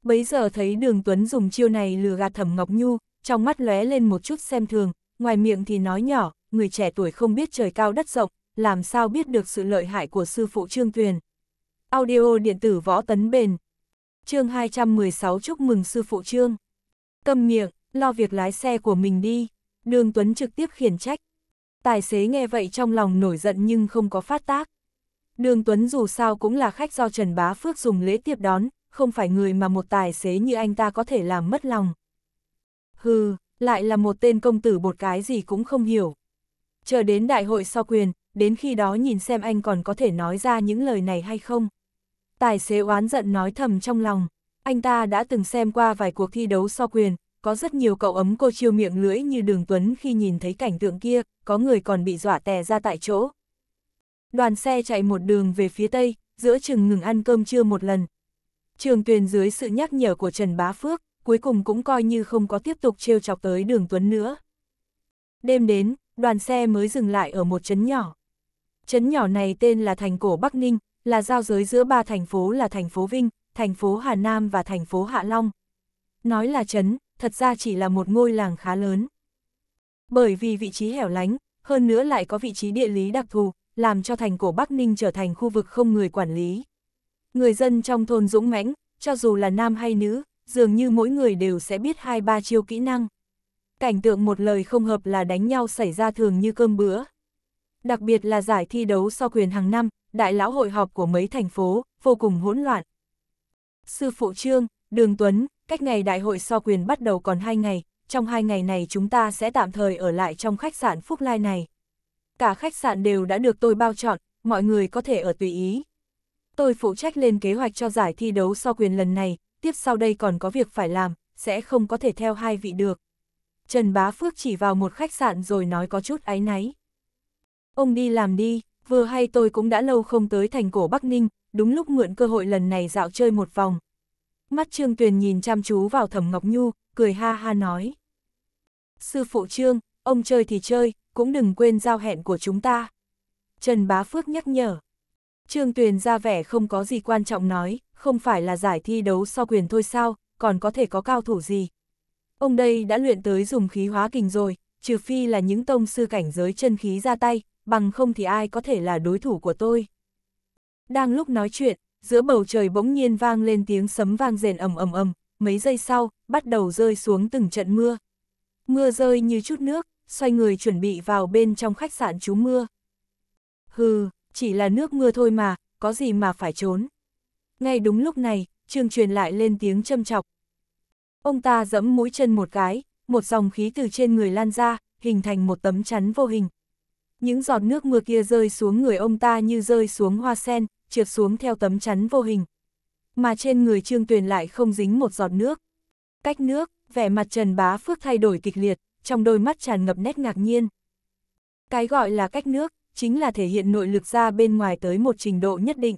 Bấy giờ thấy Đường Tuấn dùng chiêu này lừa gạt Thẩm Ngọc Nhu, trong mắt lóe lên một chút xem thường, ngoài miệng thì nói nhỏ, người trẻ tuổi không biết trời cao đất rộng, làm sao biết được sự lợi hại của sư phụ Trương Tuyền. Audio điện tử võ tấn bền chương 216 chúc mừng sư phụ trương. Câm miệng, lo việc lái xe của mình đi, đường Tuấn trực tiếp khiển trách. Tài xế nghe vậy trong lòng nổi giận nhưng không có phát tác. Đường Tuấn dù sao cũng là khách do Trần Bá Phước dùng lễ tiếp đón, không phải người mà một tài xế như anh ta có thể làm mất lòng. Hừ, lại là một tên công tử bột cái gì cũng không hiểu. Chờ đến đại hội so quyền, đến khi đó nhìn xem anh còn có thể nói ra những lời này hay không. Tài xế oán giận nói thầm trong lòng, anh ta đã từng xem qua vài cuộc thi đấu so quyền, có rất nhiều cậu ấm cô chiêu miệng lưỡi như đường Tuấn khi nhìn thấy cảnh tượng kia, có người còn bị dọa tè ra tại chỗ. Đoàn xe chạy một đường về phía tây, giữa chừng ngừng ăn cơm trưa một lần. Trường tuyền dưới sự nhắc nhở của Trần Bá Phước, cuối cùng cũng coi như không có tiếp tục trêu chọc tới đường Tuấn nữa. Đêm đến, đoàn xe mới dừng lại ở một trấn nhỏ. Trấn nhỏ này tên là thành cổ Bắc Ninh, là giao giới giữa ba thành phố là thành phố Vinh, thành phố Hà Nam và thành phố Hạ Long. Nói là trấn, thật ra chỉ là một ngôi làng khá lớn. Bởi vì vị trí hẻo lánh, hơn nữa lại có vị trí địa lý đặc thù, làm cho thành cổ Bắc Ninh trở thành khu vực không người quản lý. Người dân trong thôn Dũng Mãnh, cho dù là nam hay nữ, dường như mỗi người đều sẽ biết hai ba chiêu kỹ năng. Cảnh tượng một lời không hợp là đánh nhau xảy ra thường như cơm bữa đặc biệt là giải thi đấu so quyền hàng năm, đại lão hội họp của mấy thành phố, vô cùng hỗn loạn. Sư phụ Trương, Đường Tuấn, cách ngày đại hội so quyền bắt đầu còn 2 ngày, trong 2 ngày này chúng ta sẽ tạm thời ở lại trong khách sạn Phúc Lai này. Cả khách sạn đều đã được tôi bao chọn, mọi người có thể ở tùy ý. Tôi phụ trách lên kế hoạch cho giải thi đấu so quyền lần này, tiếp sau đây còn có việc phải làm, sẽ không có thể theo hai vị được. Trần Bá Phước chỉ vào một khách sạn rồi nói có chút áy náy. Ông đi làm đi, vừa hay tôi cũng đã lâu không tới thành cổ Bắc Ninh, đúng lúc mượn cơ hội lần này dạo chơi một vòng. Mắt Trương Tuyền nhìn chăm chú vào Thẩm Ngọc Nhu, cười ha ha nói. Sư phụ Trương, ông chơi thì chơi, cũng đừng quên giao hẹn của chúng ta. Trần Bá Phước nhắc nhở. Trương Tuyền ra vẻ không có gì quan trọng nói, không phải là giải thi đấu so quyền thôi sao, còn có thể có cao thủ gì. Ông đây đã luyện tới dùng khí hóa kình rồi, trừ phi là những tông sư cảnh giới chân khí ra tay, bằng không thì ai có thể là đối thủ của tôi. Đang lúc nói chuyện, giữa bầu trời bỗng nhiên vang lên tiếng sấm vang rền ầm ầm ầm, mấy giây sau, bắt đầu rơi xuống từng trận mưa. Mưa rơi như chút nước, xoay người chuẩn bị vào bên trong khách sạn chú mưa. Hừ, chỉ là nước mưa thôi mà, có gì mà phải trốn. Ngay đúng lúc này, trường truyền lại lên tiếng châm chọc. Ông ta dẫm mũi chân một cái, một dòng khí từ trên người lan ra, hình thành một tấm chắn vô hình, những giọt nước mưa kia rơi xuống người ông ta như rơi xuống hoa sen, trượt xuống theo tấm chắn vô hình. Mà trên người Trương Tuyền lại không dính một giọt nước. Cách nước, vẻ mặt Trần Bá Phước thay đổi kịch liệt, trong đôi mắt tràn ngập nét ngạc nhiên. Cái gọi là cách nước, chính là thể hiện nội lực ra bên ngoài tới một trình độ nhất định.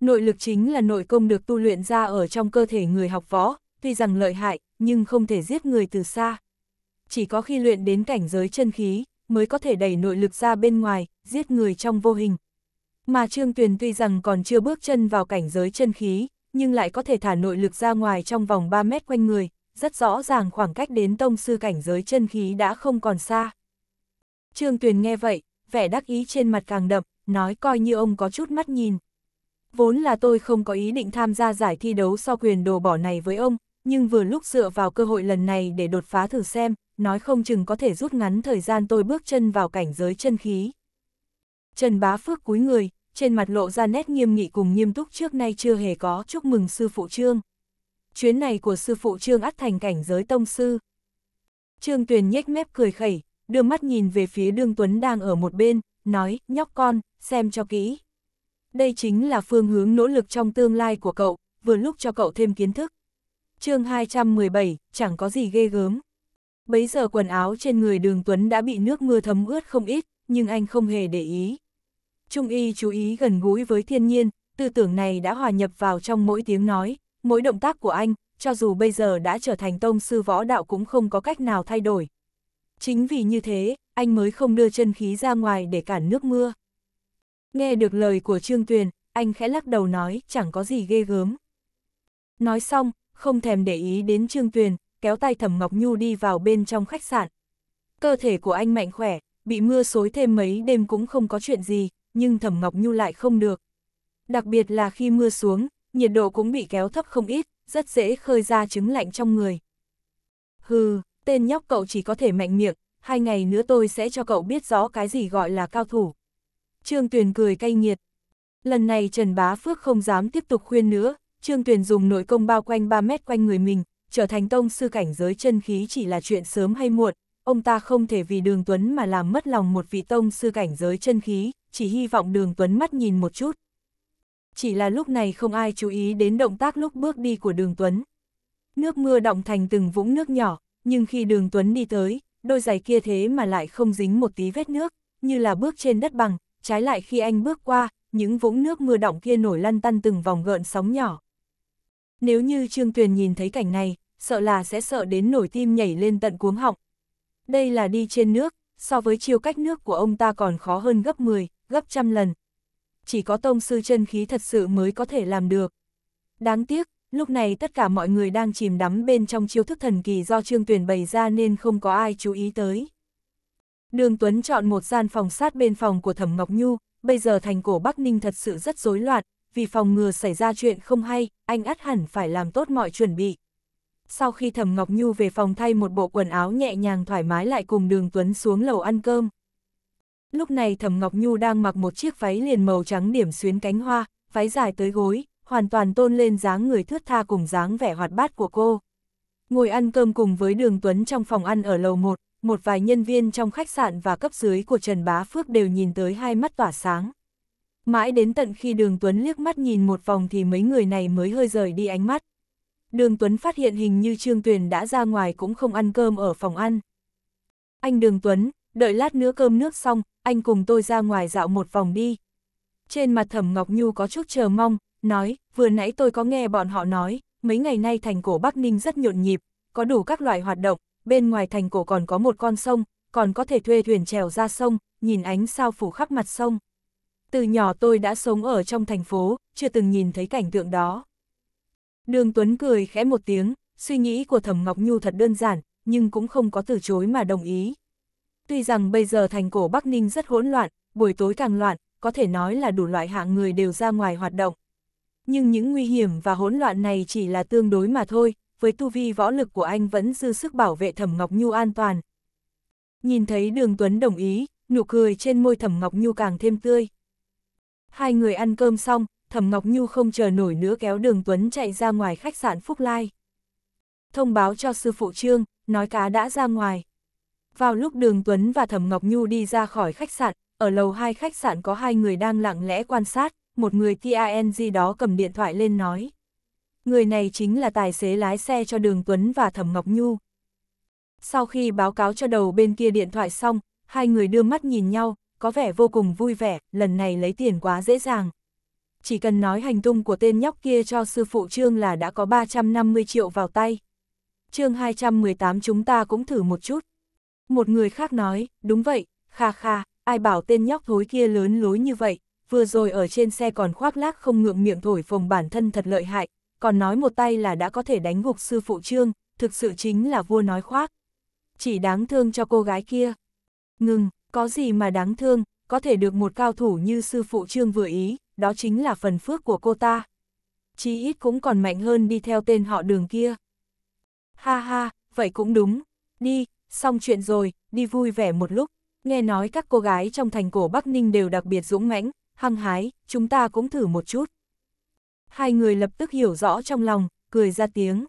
Nội lực chính là nội công được tu luyện ra ở trong cơ thể người học võ, tuy rằng lợi hại, nhưng không thể giết người từ xa. Chỉ có khi luyện đến cảnh giới chân khí, mới có thể đẩy nội lực ra bên ngoài, giết người trong vô hình. Mà Trương Tuyền tuy rằng còn chưa bước chân vào cảnh giới chân khí, nhưng lại có thể thả nội lực ra ngoài trong vòng 3 mét quanh người, rất rõ ràng khoảng cách đến tông sư cảnh giới chân khí đã không còn xa. Trương Tuyền nghe vậy, vẻ đắc ý trên mặt càng đậm, nói coi như ông có chút mắt nhìn. Vốn là tôi không có ý định tham gia giải thi đấu so quyền đồ bỏ này với ông, nhưng vừa lúc dựa vào cơ hội lần này để đột phá thử xem, nói không chừng có thể rút ngắn thời gian tôi bước chân vào cảnh giới chân khí. Trần Bá Phước cúi người, trên mặt lộ ra nét nghiêm nghị cùng nghiêm túc trước nay chưa hề có chúc mừng sư phụ Trương. Chuyến này của sư phụ Trương ắt thành cảnh giới tông sư. Trương Tuyền nhếch mép cười khẩy, đưa mắt nhìn về phía Đương Tuấn đang ở một bên, nói, nhóc con, xem cho kỹ. Đây chính là phương hướng nỗ lực trong tương lai của cậu, vừa lúc cho cậu thêm kiến thức chương 217, chẳng có gì ghê gớm. Bấy giờ quần áo trên người đường Tuấn đã bị nước mưa thấm ướt không ít, nhưng anh không hề để ý. Trung y chú ý gần gũi với thiên nhiên, tư tưởng này đã hòa nhập vào trong mỗi tiếng nói, mỗi động tác của anh, cho dù bây giờ đã trở thành tông sư võ đạo cũng không có cách nào thay đổi. Chính vì như thế, anh mới không đưa chân khí ra ngoài để cản nước mưa. Nghe được lời của Trương Tuyền, anh khẽ lắc đầu nói chẳng có gì ghê gớm. Nói xong, không thèm để ý đến Trương Tuyền, kéo tay Thẩm Ngọc Nhu đi vào bên trong khách sạn. Cơ thể của anh mạnh khỏe, bị mưa xối thêm mấy đêm cũng không có chuyện gì, nhưng Thẩm Ngọc Nhu lại không được. Đặc biệt là khi mưa xuống, nhiệt độ cũng bị kéo thấp không ít, rất dễ khơi ra chứng lạnh trong người. Hừ, tên nhóc cậu chỉ có thể mạnh miệng, hai ngày nữa tôi sẽ cho cậu biết rõ cái gì gọi là cao thủ. Trương Tuyền cười cay nghiệt. Lần này Trần Bá Phước không dám tiếp tục khuyên nữa, Trương Tuyền dùng nội công bao quanh 3 mét quanh người mình, trở thành tông sư cảnh giới chân khí chỉ là chuyện sớm hay muộn, ông ta không thể vì Đường Tuấn mà làm mất lòng một vị tông sư cảnh giới chân khí, chỉ hy vọng Đường Tuấn mắt nhìn một chút. Chỉ là lúc này không ai chú ý đến động tác lúc bước đi của Đường Tuấn. Nước mưa động thành từng vũng nước nhỏ, nhưng khi Đường Tuấn đi tới, đôi giày kia thế mà lại không dính một tí vết nước, như là bước trên đất bằng, trái lại khi anh bước qua, những vũng nước mưa động kia nổi lăn tăn từng vòng gợn sóng nhỏ. Nếu như Trương Tuyền nhìn thấy cảnh này, sợ là sẽ sợ đến nổi tim nhảy lên tận cuống họng. Đây là đi trên nước, so với chiêu cách nước của ông ta còn khó hơn gấp 10, gấp trăm lần. Chỉ có tông sư chân khí thật sự mới có thể làm được. Đáng tiếc, lúc này tất cả mọi người đang chìm đắm bên trong chiêu thức thần kỳ do Trương Tuyền bày ra nên không có ai chú ý tới. Đường Tuấn chọn một gian phòng sát bên phòng của Thẩm Ngọc Nhu, bây giờ thành cổ Bắc Ninh thật sự rất rối loạn, vì phòng ngừa xảy ra chuyện không hay, anh ắt hẳn phải làm tốt mọi chuẩn bị. Sau khi Thẩm Ngọc Nhu về phòng thay một bộ quần áo nhẹ nhàng thoải mái lại cùng Đường Tuấn xuống lầu ăn cơm. Lúc này Thẩm Ngọc Nhu đang mặc một chiếc váy liền màu trắng điểm xuyến cánh hoa, váy dài tới gối, hoàn toàn tôn lên dáng người thướt tha cùng dáng vẻ hoạt bát của cô. Ngồi ăn cơm cùng với Đường Tuấn trong phòng ăn ở lầu 1, một vài nhân viên trong khách sạn và cấp dưới của Trần Bá Phước đều nhìn tới hai mắt tỏa sáng. Mãi đến tận khi Đường Tuấn liếc mắt nhìn một vòng thì mấy người này mới hơi rời đi ánh mắt. Đường Tuấn phát hiện hình như Trương Tuyền đã ra ngoài cũng không ăn cơm ở phòng ăn. Anh Đường Tuấn, đợi lát nữa cơm nước xong, anh cùng tôi ra ngoài dạo một vòng đi. Trên mặt Thẩm Ngọc Nhu có chút chờ mong, nói, vừa nãy tôi có nghe bọn họ nói, mấy ngày nay thành cổ Bắc Ninh rất nhộn nhịp, có đủ các loại hoạt động, bên ngoài thành cổ còn có một con sông, còn có thể thuê thuyền trèo ra sông, nhìn ánh sao phủ khắp mặt sông từ nhỏ tôi đã sống ở trong thành phố, chưa từng nhìn thấy cảnh tượng đó. Đường Tuấn cười khẽ một tiếng, suy nghĩ của Thẩm Ngọc Nhu thật đơn giản, nhưng cũng không có từ chối mà đồng ý. Tuy rằng bây giờ thành cổ Bắc Ninh rất hỗn loạn, buổi tối càng loạn, có thể nói là đủ loại hạng người đều ra ngoài hoạt động. Nhưng những nguy hiểm và hỗn loạn này chỉ là tương đối mà thôi, với tu vi võ lực của anh vẫn dư sức bảo vệ Thẩm Ngọc Nhu an toàn. Nhìn thấy Đường Tuấn đồng ý, nụ cười trên môi Thẩm Ngọc Nhu càng thêm tươi hai người ăn cơm xong, Thẩm Ngọc Nhu không chờ nổi nữa kéo đường Tuấn chạy ra ngoài khách sạn Phúc Lai. Thông báo cho sư phụ Trương, nói cá đã ra ngoài. Vào lúc đường Tuấn và Thẩm Ngọc Nhu đi ra khỏi khách sạn, ở lầu hai khách sạn có hai người đang lặng lẽ quan sát, một người TANG đó cầm điện thoại lên nói. Người này chính là tài xế lái xe cho đường Tuấn và Thẩm Ngọc Nhu. Sau khi báo cáo cho đầu bên kia điện thoại xong, hai người đưa mắt nhìn nhau, có vẻ vô cùng vui vẻ, lần này lấy tiền quá dễ dàng. Chỉ cần nói hành tung của tên nhóc kia cho sư phụ Trương là đã có 350 triệu vào tay. Chương 218 chúng ta cũng thử một chút. Một người khác nói, đúng vậy, kha kha, ai bảo tên nhóc thối kia lớn lối như vậy, vừa rồi ở trên xe còn khoác lác không ngượng miệng thổi phồng bản thân thật lợi hại, còn nói một tay là đã có thể đánh gục sư phụ trương, thực sự chính là vua nói khoác. Chỉ đáng thương cho cô gái kia. Ngừng, có gì mà đáng thương, có thể được một cao thủ như sư phụ trương vừa ý, đó chính là phần phước của cô ta. Chí ít cũng còn mạnh hơn đi theo tên họ đường kia. Ha ha, vậy cũng đúng. Đi, xong chuyện rồi, đi vui vẻ một lúc. Nghe nói các cô gái trong thành cổ Bắc Ninh đều đặc biệt dũng mãnh, hăng hái, chúng ta cũng thử một chút. Hai người lập tức hiểu rõ trong lòng, cười ra tiếng.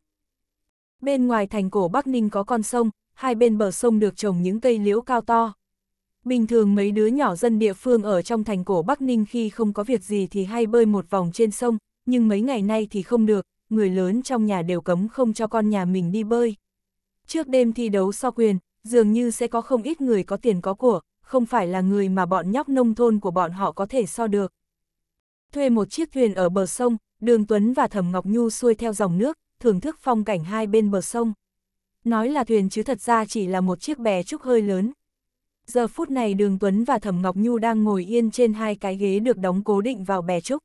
Bên ngoài thành cổ Bắc Ninh có con sông, hai bên bờ sông được trồng những cây liễu cao to. Bình thường mấy đứa nhỏ dân địa phương ở trong thành cổ Bắc Ninh khi không có việc gì thì hay bơi một vòng trên sông, nhưng mấy ngày nay thì không được, người lớn trong nhà đều cấm không cho con nhà mình đi bơi. Trước đêm thi đấu so quyền, dường như sẽ có không ít người có tiền có của, không phải là người mà bọn nhóc nông thôn của bọn họ có thể so được. Thuê một chiếc thuyền ở bờ sông, Đường Tuấn và Thẩm Ngọc Nhu xuôi theo dòng nước, thưởng thức phong cảnh hai bên bờ sông. Nói là thuyền chứ thật ra chỉ là một chiếc bè trúc hơi lớn, Giờ phút này Đường Tuấn và Thẩm Ngọc Nhu đang ngồi yên trên hai cái ghế được đóng cố định vào bè trúc.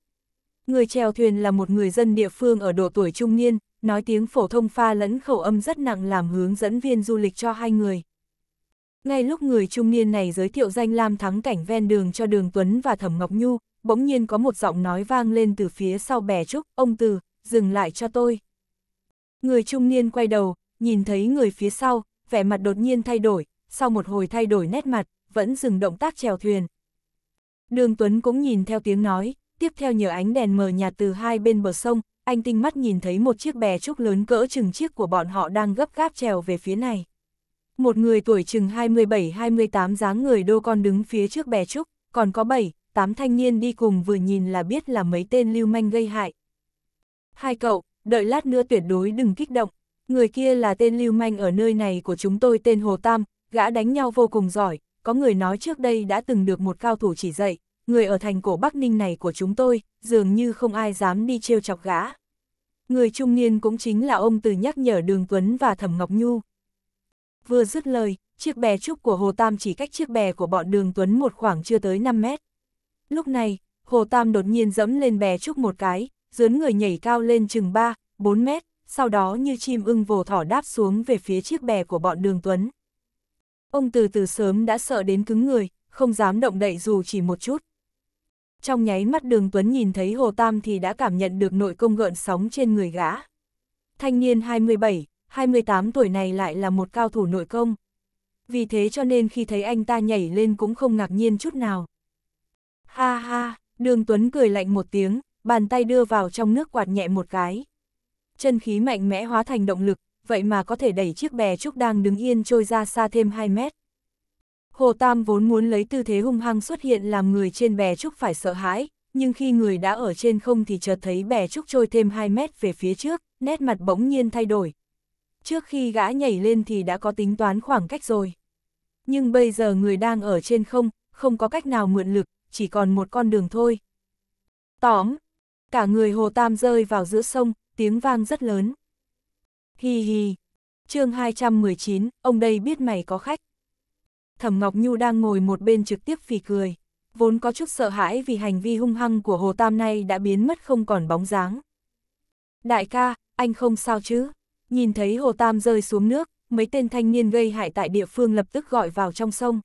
Người chèo thuyền là một người dân địa phương ở độ tuổi trung niên, nói tiếng phổ thông pha lẫn khẩu âm rất nặng làm hướng dẫn viên du lịch cho hai người. Ngay lúc người trung niên này giới thiệu danh lam thắng cảnh ven đường cho Đường Tuấn và Thẩm Ngọc Nhu, bỗng nhiên có một giọng nói vang lên từ phía sau bè trúc, ông từ, dừng lại cho tôi. Người trung niên quay đầu, nhìn thấy người phía sau, vẻ mặt đột nhiên thay đổi, sau một hồi thay đổi nét mặt, vẫn dừng động tác chèo thuyền. Đường Tuấn cũng nhìn theo tiếng nói, tiếp theo nhờ ánh đèn mờ nhạt từ hai bên bờ sông, anh tinh mắt nhìn thấy một chiếc bè trúc lớn cỡ chừng chiếc của bọn họ đang gấp gáp trèo về phía này. Một người tuổi chừng 27-28 dáng người đô con đứng phía trước bè trúc, còn có 7, 8 thanh niên đi cùng vừa nhìn là biết là mấy tên lưu manh gây hại. Hai cậu, đợi lát nữa tuyệt đối đừng kích động. Người kia là tên lưu manh ở nơi này của chúng tôi tên Hồ Tam, Gã đánh nhau vô cùng giỏi, có người nói trước đây đã từng được một cao thủ chỉ dạy, người ở thành cổ Bắc Ninh này của chúng tôi, dường như không ai dám đi trêu chọc gã. Người trung niên cũng chính là ông từ nhắc nhở Đường Tuấn và Thẩm Ngọc Nhu. Vừa dứt lời, chiếc bè trúc của Hồ Tam chỉ cách chiếc bè của bọn Đường Tuấn một khoảng chưa tới 5 mét. Lúc này, Hồ Tam đột nhiên dẫm lên bè trúc một cái, dướn người nhảy cao lên chừng 3, 4 mét, sau đó như chim ưng vồ thỏ đáp xuống về phía chiếc bè của bọn Đường Tuấn. Ông từ từ sớm đã sợ đến cứng người, không dám động đậy dù chỉ một chút. Trong nháy mắt đường Tuấn nhìn thấy Hồ Tam thì đã cảm nhận được nội công gợn sóng trên người gã. Thanh niên 27, 28 tuổi này lại là một cao thủ nội công. Vì thế cho nên khi thấy anh ta nhảy lên cũng không ngạc nhiên chút nào. Ha ha, đường Tuấn cười lạnh một tiếng, bàn tay đưa vào trong nước quạt nhẹ một cái. Chân khí mạnh mẽ hóa thành động lực, vậy mà có thể đẩy chiếc bè trúc đang đứng yên trôi ra xa thêm 2 mét. Hồ Tam vốn muốn lấy tư thế hung hăng xuất hiện làm người trên bè trúc phải sợ hãi, nhưng khi người đã ở trên không thì chợt thấy bè trúc trôi thêm 2 mét về phía trước, nét mặt bỗng nhiên thay đổi. Trước khi gã nhảy lên thì đã có tính toán khoảng cách rồi. Nhưng bây giờ người đang ở trên không, không có cách nào mượn lực, chỉ còn một con đường thôi. Tóm, cả người Hồ Tam rơi vào giữa sông, tiếng vang rất lớn. Hi hi. chương 219, ông đây biết mày có khách. Thẩm Ngọc Nhu đang ngồi một bên trực tiếp phì cười. Vốn có chút sợ hãi vì hành vi hung hăng của Hồ Tam nay đã biến mất không còn bóng dáng. Đại ca, anh không sao chứ? Nhìn thấy Hồ Tam rơi xuống nước, mấy tên thanh niên gây hại tại địa phương lập tức gọi vào trong sông.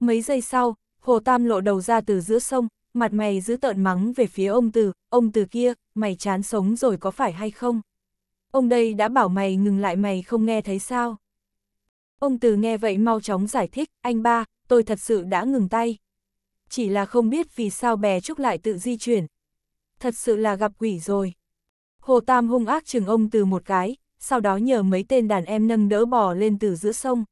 Mấy giây sau, Hồ Tam lộ đầu ra từ giữa sông, mặt mày giữ tợn mắng về phía ông Từ, ông Từ kia, mày chán sống rồi có phải hay không? ông đây đã bảo mày ngừng lại mày không nghe thấy sao. Ông Từ nghe vậy mau chóng giải thích, anh ba, tôi thật sự đã ngừng tay. Chỉ là không biết vì sao bè trúc lại tự di chuyển. Thật sự là gặp quỷ rồi. Hồ Tam hung ác chừng ông Từ một cái, sau đó nhờ mấy tên đàn em nâng đỡ bò lên từ giữa sông.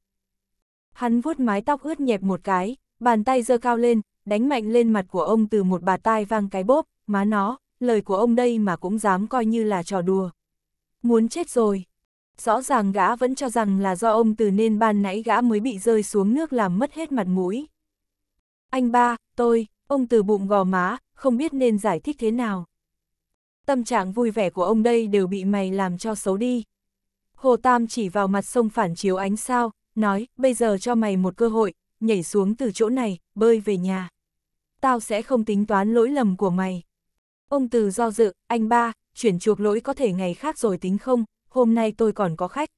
Hắn vuốt mái tóc ướt nhẹp một cái, bàn tay giơ cao lên, đánh mạnh lên mặt của ông từ một bà tai vang cái bốp, má nó, lời của ông đây mà cũng dám coi như là trò đùa. Muốn chết rồi. Rõ ràng gã vẫn cho rằng là do ông từ nên ban nãy gã mới bị rơi xuống nước làm mất hết mặt mũi. Anh ba, tôi, ông từ bụng gò má, không biết nên giải thích thế nào. Tâm trạng vui vẻ của ông đây đều bị mày làm cho xấu đi. Hồ Tam chỉ vào mặt sông phản chiếu ánh sao, nói, bây giờ cho mày một cơ hội, nhảy xuống từ chỗ này, bơi về nhà. Tao sẽ không tính toán lỗi lầm của mày. Ông từ do dự, anh ba, chuyển chuộc lỗi có thể ngày khác rồi tính không, hôm nay tôi còn có khách.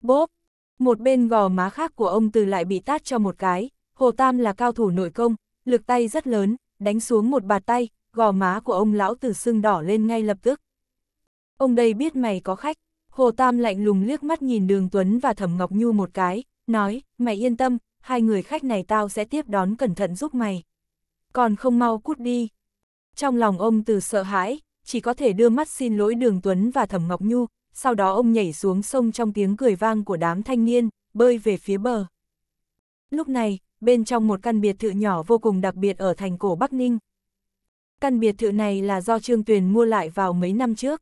Bốp! Một bên gò má khác của ông từ lại bị tát cho một cái, Hồ Tam là cao thủ nội công, lực tay rất lớn, đánh xuống một bạt tay, gò má của ông lão từ sưng đỏ lên ngay lập tức. Ông đây biết mày có khách, Hồ Tam lạnh lùng liếc mắt nhìn Đường Tuấn và Thẩm Ngọc Nhu một cái, nói, mày yên tâm, hai người khách này tao sẽ tiếp đón cẩn thận giúp mày. Còn không mau cút đi. Trong lòng ông từ sợ hãi, chỉ có thể đưa mắt xin lỗi Đường Tuấn và Thẩm Ngọc Nhu, sau đó ông nhảy xuống sông trong tiếng cười vang của đám thanh niên, bơi về phía bờ. Lúc này, bên trong một căn biệt thự nhỏ vô cùng đặc biệt ở thành cổ Bắc Ninh. Căn biệt thự này là do Trương Tuyền mua lại vào mấy năm trước.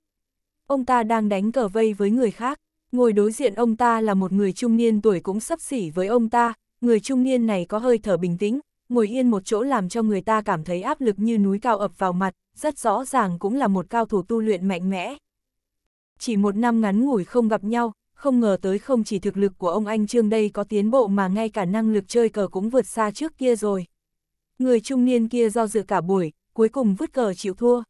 Ông ta đang đánh cờ vây với người khác, ngồi đối diện ông ta là một người trung niên tuổi cũng sắp xỉ với ông ta, người trung niên này có hơi thở bình tĩnh, ngồi yên một chỗ làm cho người ta cảm thấy áp lực như núi cao ập vào mặt, rất rõ ràng cũng là một cao thủ tu luyện mạnh mẽ. Chỉ một năm ngắn ngủi không gặp nhau, không ngờ tới không chỉ thực lực của ông anh Trương đây có tiến bộ mà ngay cả năng lực chơi cờ cũng vượt xa trước kia rồi. Người trung niên kia do dự cả buổi, cuối cùng vứt cờ chịu thua.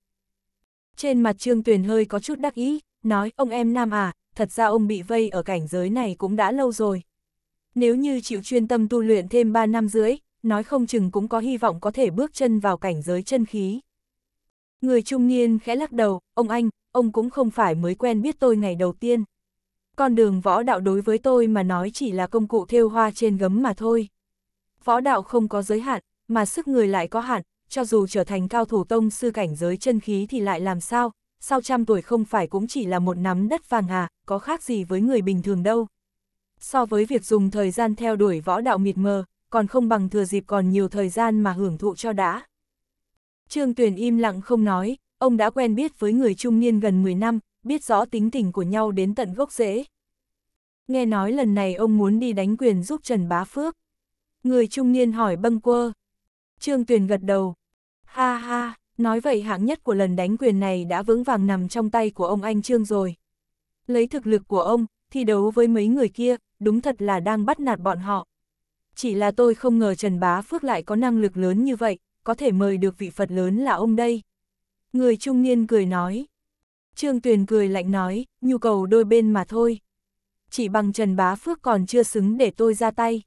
Trên mặt Trương Tuyền hơi có chút đắc ý, nói ông em Nam à, thật ra ông bị vây ở cảnh giới này cũng đã lâu rồi. Nếu như chịu chuyên tâm tu luyện thêm 3 năm rưỡi, nói không chừng cũng có hy vọng có thể bước chân vào cảnh giới chân khí. Người trung niên khẽ lắc đầu, ông anh, ông cũng không phải mới quen biết tôi ngày đầu tiên. Con đường võ đạo đối với tôi mà nói chỉ là công cụ thêu hoa trên gấm mà thôi. Võ đạo không có giới hạn, mà sức người lại có hạn, cho dù trở thành cao thủ tông sư cảnh giới chân khí thì lại làm sao, sau trăm tuổi không phải cũng chỉ là một nắm đất vàng à? có khác gì với người bình thường đâu. So với việc dùng thời gian theo đuổi võ đạo mịt mờ, còn không bằng thừa dịp còn nhiều thời gian mà hưởng thụ cho đã. Trương Tuyền im lặng không nói, ông đã quen biết với người trung niên gần 10 năm, biết rõ tính tình của nhau đến tận gốc rễ. Nghe nói lần này ông muốn đi đánh quyền giúp Trần Bá Phước. Người trung niên hỏi bâng quơ. Trương Tuyền gật đầu. Ha ha, nói vậy hạng nhất của lần đánh quyền này đã vững vàng nằm trong tay của ông anh Trương rồi. Lấy thực lực của ông, thi đấu với mấy người kia, đúng thật là đang bắt nạt bọn họ chỉ là tôi không ngờ Trần Bá Phước lại có năng lực lớn như vậy, có thể mời được vị Phật lớn là ông đây. Người trung niên cười nói. Trương Tuyền cười lạnh nói, nhu cầu đôi bên mà thôi. Chỉ bằng Trần Bá Phước còn chưa xứng để tôi ra tay.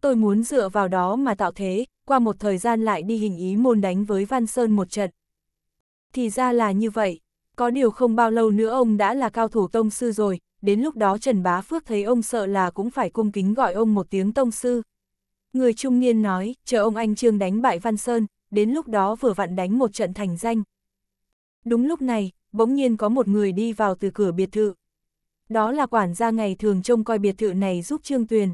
Tôi muốn dựa vào đó mà tạo thế, qua một thời gian lại đi hình ý môn đánh với Văn Sơn một trận. Thì ra là như vậy, có điều không bao lâu nữa ông đã là cao thủ tông sư rồi, đến lúc đó Trần Bá Phước thấy ông sợ là cũng phải cung kính gọi ông một tiếng tông sư. Người trung niên nói, chờ ông anh Trương đánh bại Văn Sơn, đến lúc đó vừa vặn đánh một trận thành danh. Đúng lúc này, bỗng nhiên có một người đi vào từ cửa biệt thự. Đó là quản gia ngày thường trông coi biệt thự này giúp Trương Tuyền.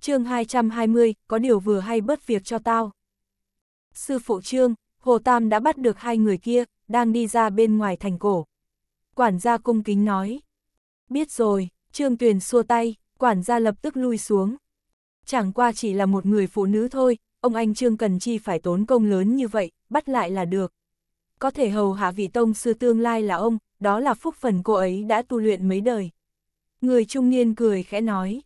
chương 220, có điều vừa hay bớt việc cho tao. Sư phụ Trương, Hồ Tam đã bắt được hai người kia, đang đi ra bên ngoài thành cổ. Quản gia cung kính nói, Biết rồi, Trương Tuyền xua tay, quản gia lập tức lui xuống. Chẳng qua chỉ là một người phụ nữ thôi, ông anh Trương Cần Chi phải tốn công lớn như vậy, bắt lại là được. Có thể hầu hạ vị tông sư tương lai là ông, đó là phúc phần cô ấy đã tu luyện mấy đời. Người trung niên cười khẽ nói.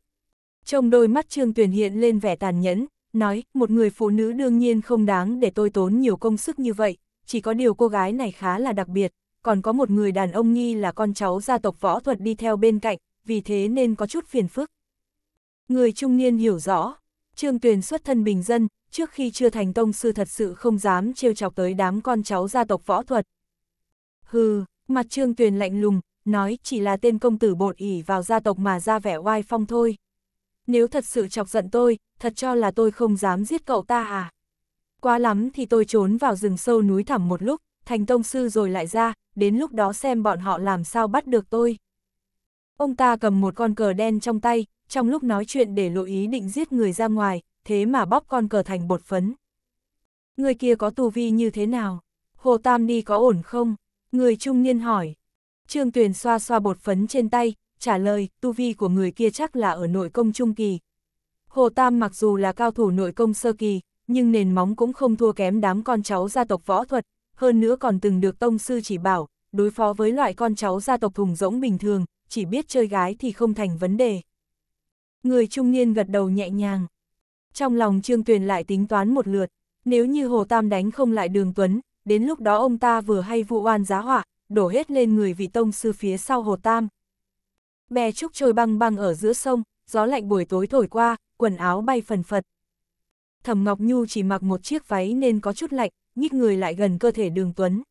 Trong đôi mắt Trương Tuyền hiện lên vẻ tàn nhẫn, nói, một người phụ nữ đương nhiên không đáng để tôi tốn nhiều công sức như vậy, chỉ có điều cô gái này khá là đặc biệt, còn có một người đàn ông nghi là con cháu gia tộc võ thuật đi theo bên cạnh, vì thế nên có chút phiền phức. Người trung niên hiểu rõ, Trương Tuyền xuất thân bình dân, trước khi chưa thành tông sư thật sự không dám trêu chọc tới đám con cháu gia tộc võ thuật. Hừ, mặt Trương Tuyền lạnh lùng, nói chỉ là tên công tử bột ỉ vào gia tộc mà ra vẻ oai phong thôi. Nếu thật sự chọc giận tôi, thật cho là tôi không dám giết cậu ta à? Quá lắm thì tôi trốn vào rừng sâu núi thẳm một lúc, thành tông sư rồi lại ra, đến lúc đó xem bọn họ làm sao bắt được tôi. Ông ta cầm một con cờ đen trong tay, trong lúc nói chuyện để lộ ý định giết người ra ngoài, thế mà bóp con cờ thành bột phấn. Người kia có tù vi như thế nào? Hồ Tam đi có ổn không? Người trung niên hỏi. Trương Tuyền xoa xoa bột phấn trên tay, trả lời, tu vi của người kia chắc là ở nội công trung kỳ. Hồ Tam mặc dù là cao thủ nội công sơ kỳ, nhưng nền móng cũng không thua kém đám con cháu gia tộc võ thuật, hơn nữa còn từng được tông sư chỉ bảo, đối phó với loại con cháu gia tộc thùng rỗng bình thường, chỉ biết chơi gái thì không thành vấn đề. Người trung niên gật đầu nhẹ nhàng. Trong lòng Trương Tuyền lại tính toán một lượt, nếu như Hồ Tam đánh không lại đường Tuấn, đến lúc đó ông ta vừa hay vụ oan giá họa, đổ hết lên người vị tông sư phía sau Hồ Tam. Bè trúc trôi băng băng ở giữa sông, gió lạnh buổi tối thổi qua, quần áo bay phần phật. Thẩm Ngọc Nhu chỉ mặc một chiếc váy nên có chút lạnh, nhích người lại gần cơ thể đường Tuấn.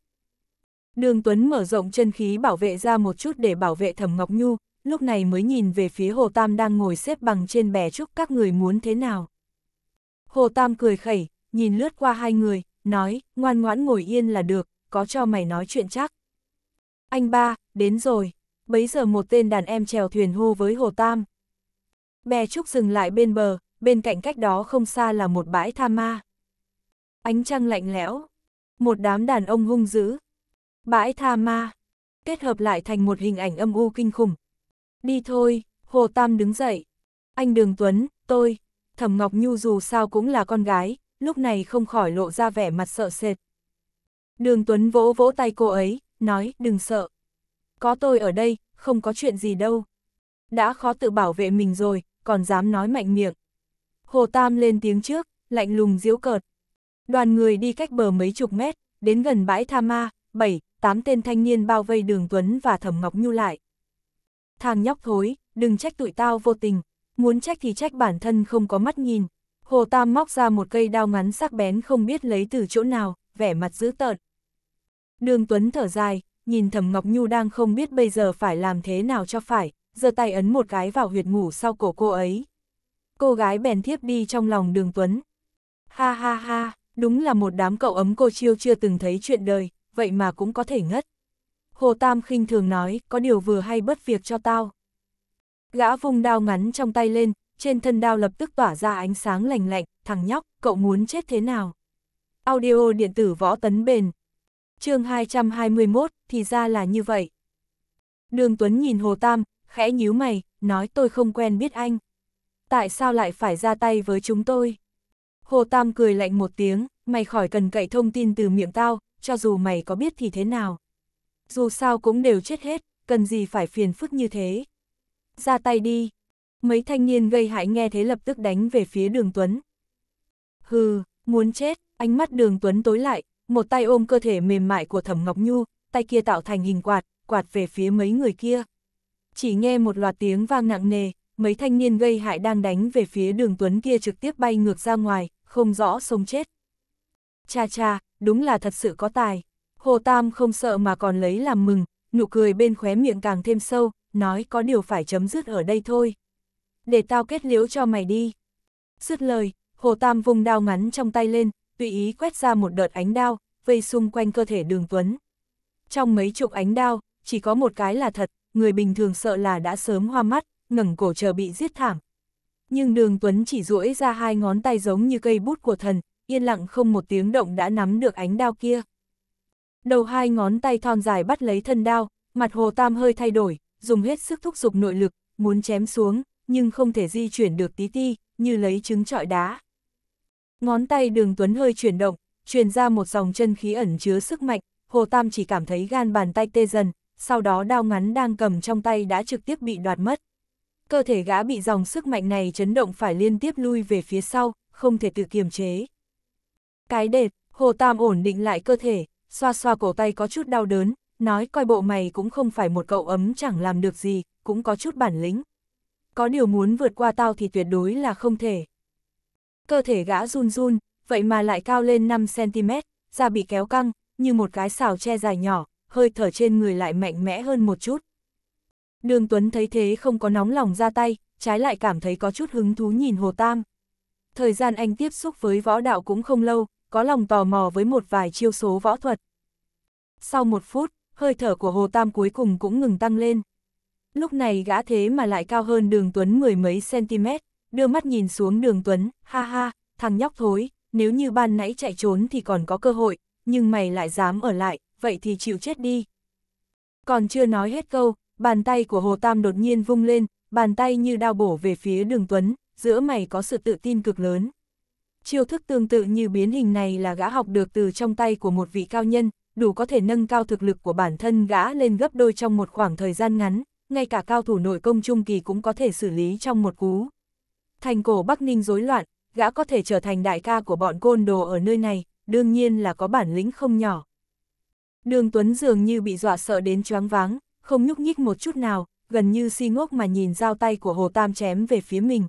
Đường Tuấn mở rộng chân khí bảo vệ ra một chút để bảo vệ Thẩm Ngọc Nhu, lúc này mới nhìn về phía Hồ Tam đang ngồi xếp bằng trên bè trúc các người muốn thế nào. Hồ Tam cười khẩy, nhìn lướt qua hai người, nói, ngoan ngoãn ngồi yên là được, có cho mày nói chuyện chắc. Anh ba, đến rồi. Bấy giờ một tên đàn em trèo thuyền hô với Hồ Tam. Bè trúc dừng lại bên bờ, bên cạnh cách đó không xa là một bãi tha ma ánh trăng lạnh lẽo, một đám đàn ông hung dữ, bãi tha ma, kết hợp lại thành một hình ảnh âm u kinh khủng. Đi thôi, Hồ Tam đứng dậy. Anh Đường Tuấn, tôi, Thẩm Ngọc Nhu dù sao cũng là con gái, lúc này không khỏi lộ ra vẻ mặt sợ sệt. Đường Tuấn vỗ vỗ tay cô ấy, nói, đừng sợ. Có tôi ở đây, không có chuyện gì đâu. Đã khó tự bảo vệ mình rồi, còn dám nói mạnh miệng. Hồ Tam lên tiếng trước, lạnh lùng diễu cợt, Đoàn người đi cách bờ mấy chục mét, đến gần bãi Tha Ma, bảy, tám tên thanh niên bao vây đường Tuấn và Thẩm Ngọc Nhu lại. Thằng nhóc thối, đừng trách tụi tao vô tình, muốn trách thì trách bản thân không có mắt nhìn. Hồ Tam móc ra một cây đao ngắn sắc bén không biết lấy từ chỗ nào, vẻ mặt dữ tợn. Đường Tuấn thở dài, nhìn Thẩm Ngọc Nhu đang không biết bây giờ phải làm thế nào cho phải, giơ tay ấn một cái vào huyệt ngủ sau cổ cô ấy. Cô gái bèn thiếp đi trong lòng đường Tuấn. Ha ha ha, Đúng là một đám cậu ấm cô chiêu chưa từng thấy chuyện đời, vậy mà cũng có thể ngất. Hồ Tam khinh thường nói, có điều vừa hay bất việc cho tao. Gã vung đao ngắn trong tay lên, trên thân đao lập tức tỏa ra ánh sáng lành lạnh, thằng nhóc, cậu muốn chết thế nào? Audio điện tử võ tấn bền. chương 221, thì ra là như vậy. Đường Tuấn nhìn Hồ Tam, khẽ nhíu mày, nói tôi không quen biết anh. Tại sao lại phải ra tay với chúng tôi? Hồ Tam cười lạnh một tiếng, mày khỏi cần cậy thông tin từ miệng tao, cho dù mày có biết thì thế nào. Dù sao cũng đều chết hết, cần gì phải phiền phức như thế. Ra tay đi. Mấy thanh niên gây hại nghe thế lập tức đánh về phía đường Tuấn. Hừ, muốn chết, ánh mắt đường Tuấn tối lại, một tay ôm cơ thể mềm mại của Thẩm Ngọc Nhu, tay kia tạo thành hình quạt, quạt về phía mấy người kia. Chỉ nghe một loạt tiếng vang nặng nề, mấy thanh niên gây hại đang đánh về phía đường Tuấn kia trực tiếp bay ngược ra ngoài, không rõ sống chết. Cha cha, đúng là thật sự có tài. Hồ Tam không sợ mà còn lấy làm mừng, nụ cười bên khóe miệng càng thêm sâu, nói có điều phải chấm dứt ở đây thôi. Để tao kết liễu cho mày đi. Dứt lời, Hồ Tam vùng đao ngắn trong tay lên, tùy ý quét ra một đợt ánh đao, vây xung quanh cơ thể đường Tuấn. Trong mấy chục ánh đao, chỉ có một cái là thật, người bình thường sợ là đã sớm hoa mắt, ngẩng cổ chờ bị giết thảm, nhưng đường Tuấn chỉ duỗi ra hai ngón tay giống như cây bút của thần, yên lặng không một tiếng động đã nắm được ánh đao kia. Đầu hai ngón tay thon dài bắt lấy thân đao, mặt hồ tam hơi thay đổi, dùng hết sức thúc giục nội lực, muốn chém xuống, nhưng không thể di chuyển được tí ti, như lấy trứng trọi đá. Ngón tay đường Tuấn hơi chuyển động, truyền ra một dòng chân khí ẩn chứa sức mạnh, hồ tam chỉ cảm thấy gan bàn tay tê dần, sau đó đao ngắn đang cầm trong tay đã trực tiếp bị đoạt mất cơ thể gã bị dòng sức mạnh này chấn động phải liên tiếp lui về phía sau, không thể tự kiềm chế. Cái đệt, Hồ Tam ổn định lại cơ thể, xoa xoa cổ tay có chút đau đớn, nói coi bộ mày cũng không phải một cậu ấm chẳng làm được gì, cũng có chút bản lĩnh. Có điều muốn vượt qua tao thì tuyệt đối là không thể. Cơ thể gã run run, vậy mà lại cao lên 5cm, da bị kéo căng, như một cái xào che dài nhỏ, hơi thở trên người lại mạnh mẽ hơn một chút, Đường Tuấn thấy thế không có nóng lòng ra tay, trái lại cảm thấy có chút hứng thú nhìn Hồ Tam. Thời gian anh tiếp xúc với võ đạo cũng không lâu, có lòng tò mò với một vài chiêu số võ thuật. Sau một phút, hơi thở của Hồ Tam cuối cùng cũng ngừng tăng lên. Lúc này gã thế mà lại cao hơn đường Tuấn mười mấy cm, đưa mắt nhìn xuống đường Tuấn, ha ha, thằng nhóc thối, nếu như ban nãy chạy trốn thì còn có cơ hội, nhưng mày lại dám ở lại, vậy thì chịu chết đi. Còn chưa nói hết câu, bàn tay của Hồ Tam đột nhiên vung lên, bàn tay như đao bổ về phía đường Tuấn, giữa mày có sự tự tin cực lớn. Chiêu thức tương tự như biến hình này là gã học được từ trong tay của một vị cao nhân, đủ có thể nâng cao thực lực của bản thân gã lên gấp đôi trong một khoảng thời gian ngắn, ngay cả cao thủ nội công trung kỳ cũng có thể xử lý trong một cú. Thành cổ Bắc Ninh rối loạn, gã có thể trở thành đại ca của bọn côn đồ ở nơi này, đương nhiên là có bản lĩnh không nhỏ. Đường Tuấn dường như bị dọa sợ đến choáng váng, không nhúc nhích một chút nào, gần như si ngốc mà nhìn dao tay của Hồ Tam chém về phía mình.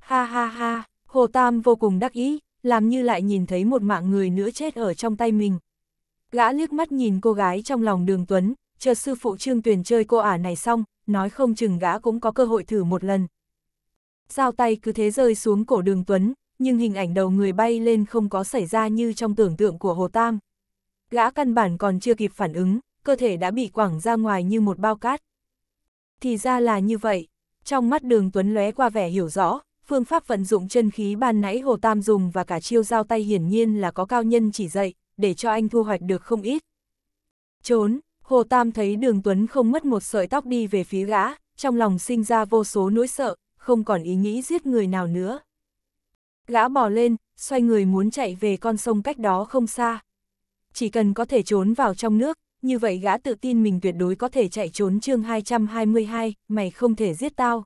Ha ha ha, Hồ Tam vô cùng đắc ý, làm như lại nhìn thấy một mạng người nữa chết ở trong tay mình. Gã liếc mắt nhìn cô gái trong lòng đường Tuấn, chờ sư phụ Trương Tuyền chơi cô ả này xong, nói không chừng gã cũng có cơ hội thử một lần. Dao tay cứ thế rơi xuống cổ đường Tuấn, nhưng hình ảnh đầu người bay lên không có xảy ra như trong tưởng tượng của Hồ Tam. Gã căn bản còn chưa kịp phản ứng, cơ thể đã bị quẳng ra ngoài như một bao cát. Thì ra là như vậy, trong mắt đường Tuấn lóe qua vẻ hiểu rõ, phương pháp vận dụng chân khí ban nãy Hồ Tam dùng và cả chiêu giao tay hiển nhiên là có cao nhân chỉ dạy, để cho anh thu hoạch được không ít. Trốn, Hồ Tam thấy đường Tuấn không mất một sợi tóc đi về phía gã, trong lòng sinh ra vô số nỗi sợ, không còn ý nghĩ giết người nào nữa. Gã bỏ lên, xoay người muốn chạy về con sông cách đó không xa. Chỉ cần có thể trốn vào trong nước, như vậy gã tự tin mình tuyệt đối có thể chạy trốn chương 222, mày không thể giết tao.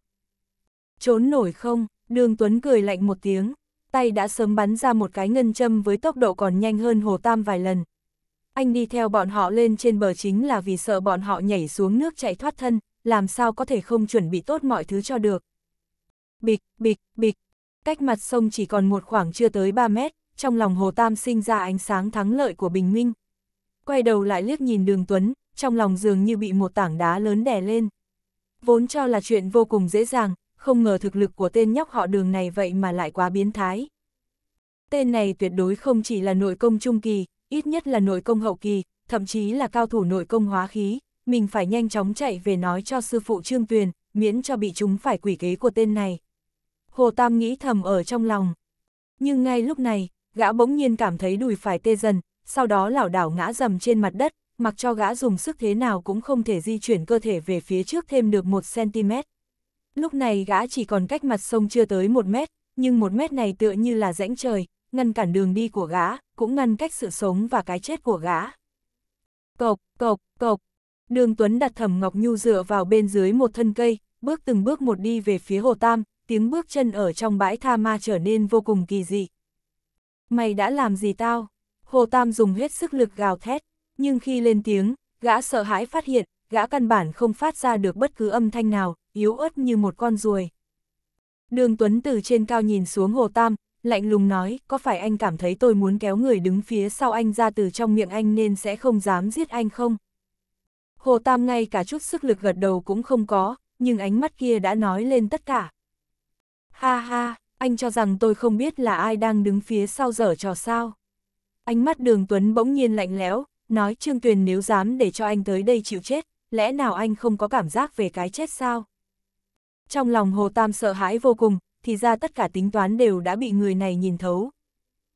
Trốn nổi không, đường Tuấn cười lạnh một tiếng, tay đã sớm bắn ra một cái ngân châm với tốc độ còn nhanh hơn Hồ Tam vài lần. Anh đi theo bọn họ lên trên bờ chính là vì sợ bọn họ nhảy xuống nước chạy thoát thân, làm sao có thể không chuẩn bị tốt mọi thứ cho được. Bịch, bịch, bịch, cách mặt sông chỉ còn một khoảng chưa tới 3 mét, trong lòng Hồ Tam sinh ra ánh sáng thắng lợi của bình minh quay đầu lại liếc nhìn đường Tuấn, trong lòng dường như bị một tảng đá lớn đè lên. Vốn cho là chuyện vô cùng dễ dàng, không ngờ thực lực của tên nhóc họ đường này vậy mà lại quá biến thái. Tên này tuyệt đối không chỉ là nội công trung kỳ, ít nhất là nội công hậu kỳ, thậm chí là cao thủ nội công hóa khí, mình phải nhanh chóng chạy về nói cho sư phụ Trương Tuyền, miễn cho bị chúng phải quỷ kế của tên này. Hồ Tam nghĩ thầm ở trong lòng. Nhưng ngay lúc này, gã bỗng nhiên cảm thấy đùi phải tê dần, sau đó lảo đảo ngã rầm trên mặt đất, mặc cho gã dùng sức thế nào cũng không thể di chuyển cơ thể về phía trước thêm được 1cm. Lúc này gã chỉ còn cách mặt sông chưa tới 1 mét, nhưng một mét này tựa như là rãnh trời, ngăn cản đường đi của gã, cũng ngăn cách sự sống và cái chết của gã. Cộc, cộc, cộc. Đường Tuấn đặt Thẩm Ngọc Nhu dựa vào bên dưới một thân cây, bước từng bước một đi về phía Hồ Tam, tiếng bước chân ở trong bãi tha ma trở nên vô cùng kỳ dị. Mày đã làm gì tao? Hồ Tam dùng hết sức lực gào thét, nhưng khi lên tiếng, gã sợ hãi phát hiện, gã căn bản không phát ra được bất cứ âm thanh nào, yếu ớt như một con ruồi. Đường Tuấn từ trên cao nhìn xuống Hồ Tam, lạnh lùng nói, có phải anh cảm thấy tôi muốn kéo người đứng phía sau anh ra từ trong miệng anh nên sẽ không dám giết anh không? Hồ Tam ngay cả chút sức lực gật đầu cũng không có, nhưng ánh mắt kia đã nói lên tất cả. Ha ha, anh cho rằng tôi không biết là ai đang đứng phía sau dở trò sao? Ánh mắt đường Tuấn bỗng nhiên lạnh lẽo, nói Trương Tuyền nếu dám để cho anh tới đây chịu chết, lẽ nào anh không có cảm giác về cái chết sao? Trong lòng Hồ Tam sợ hãi vô cùng, thì ra tất cả tính toán đều đã bị người này nhìn thấu.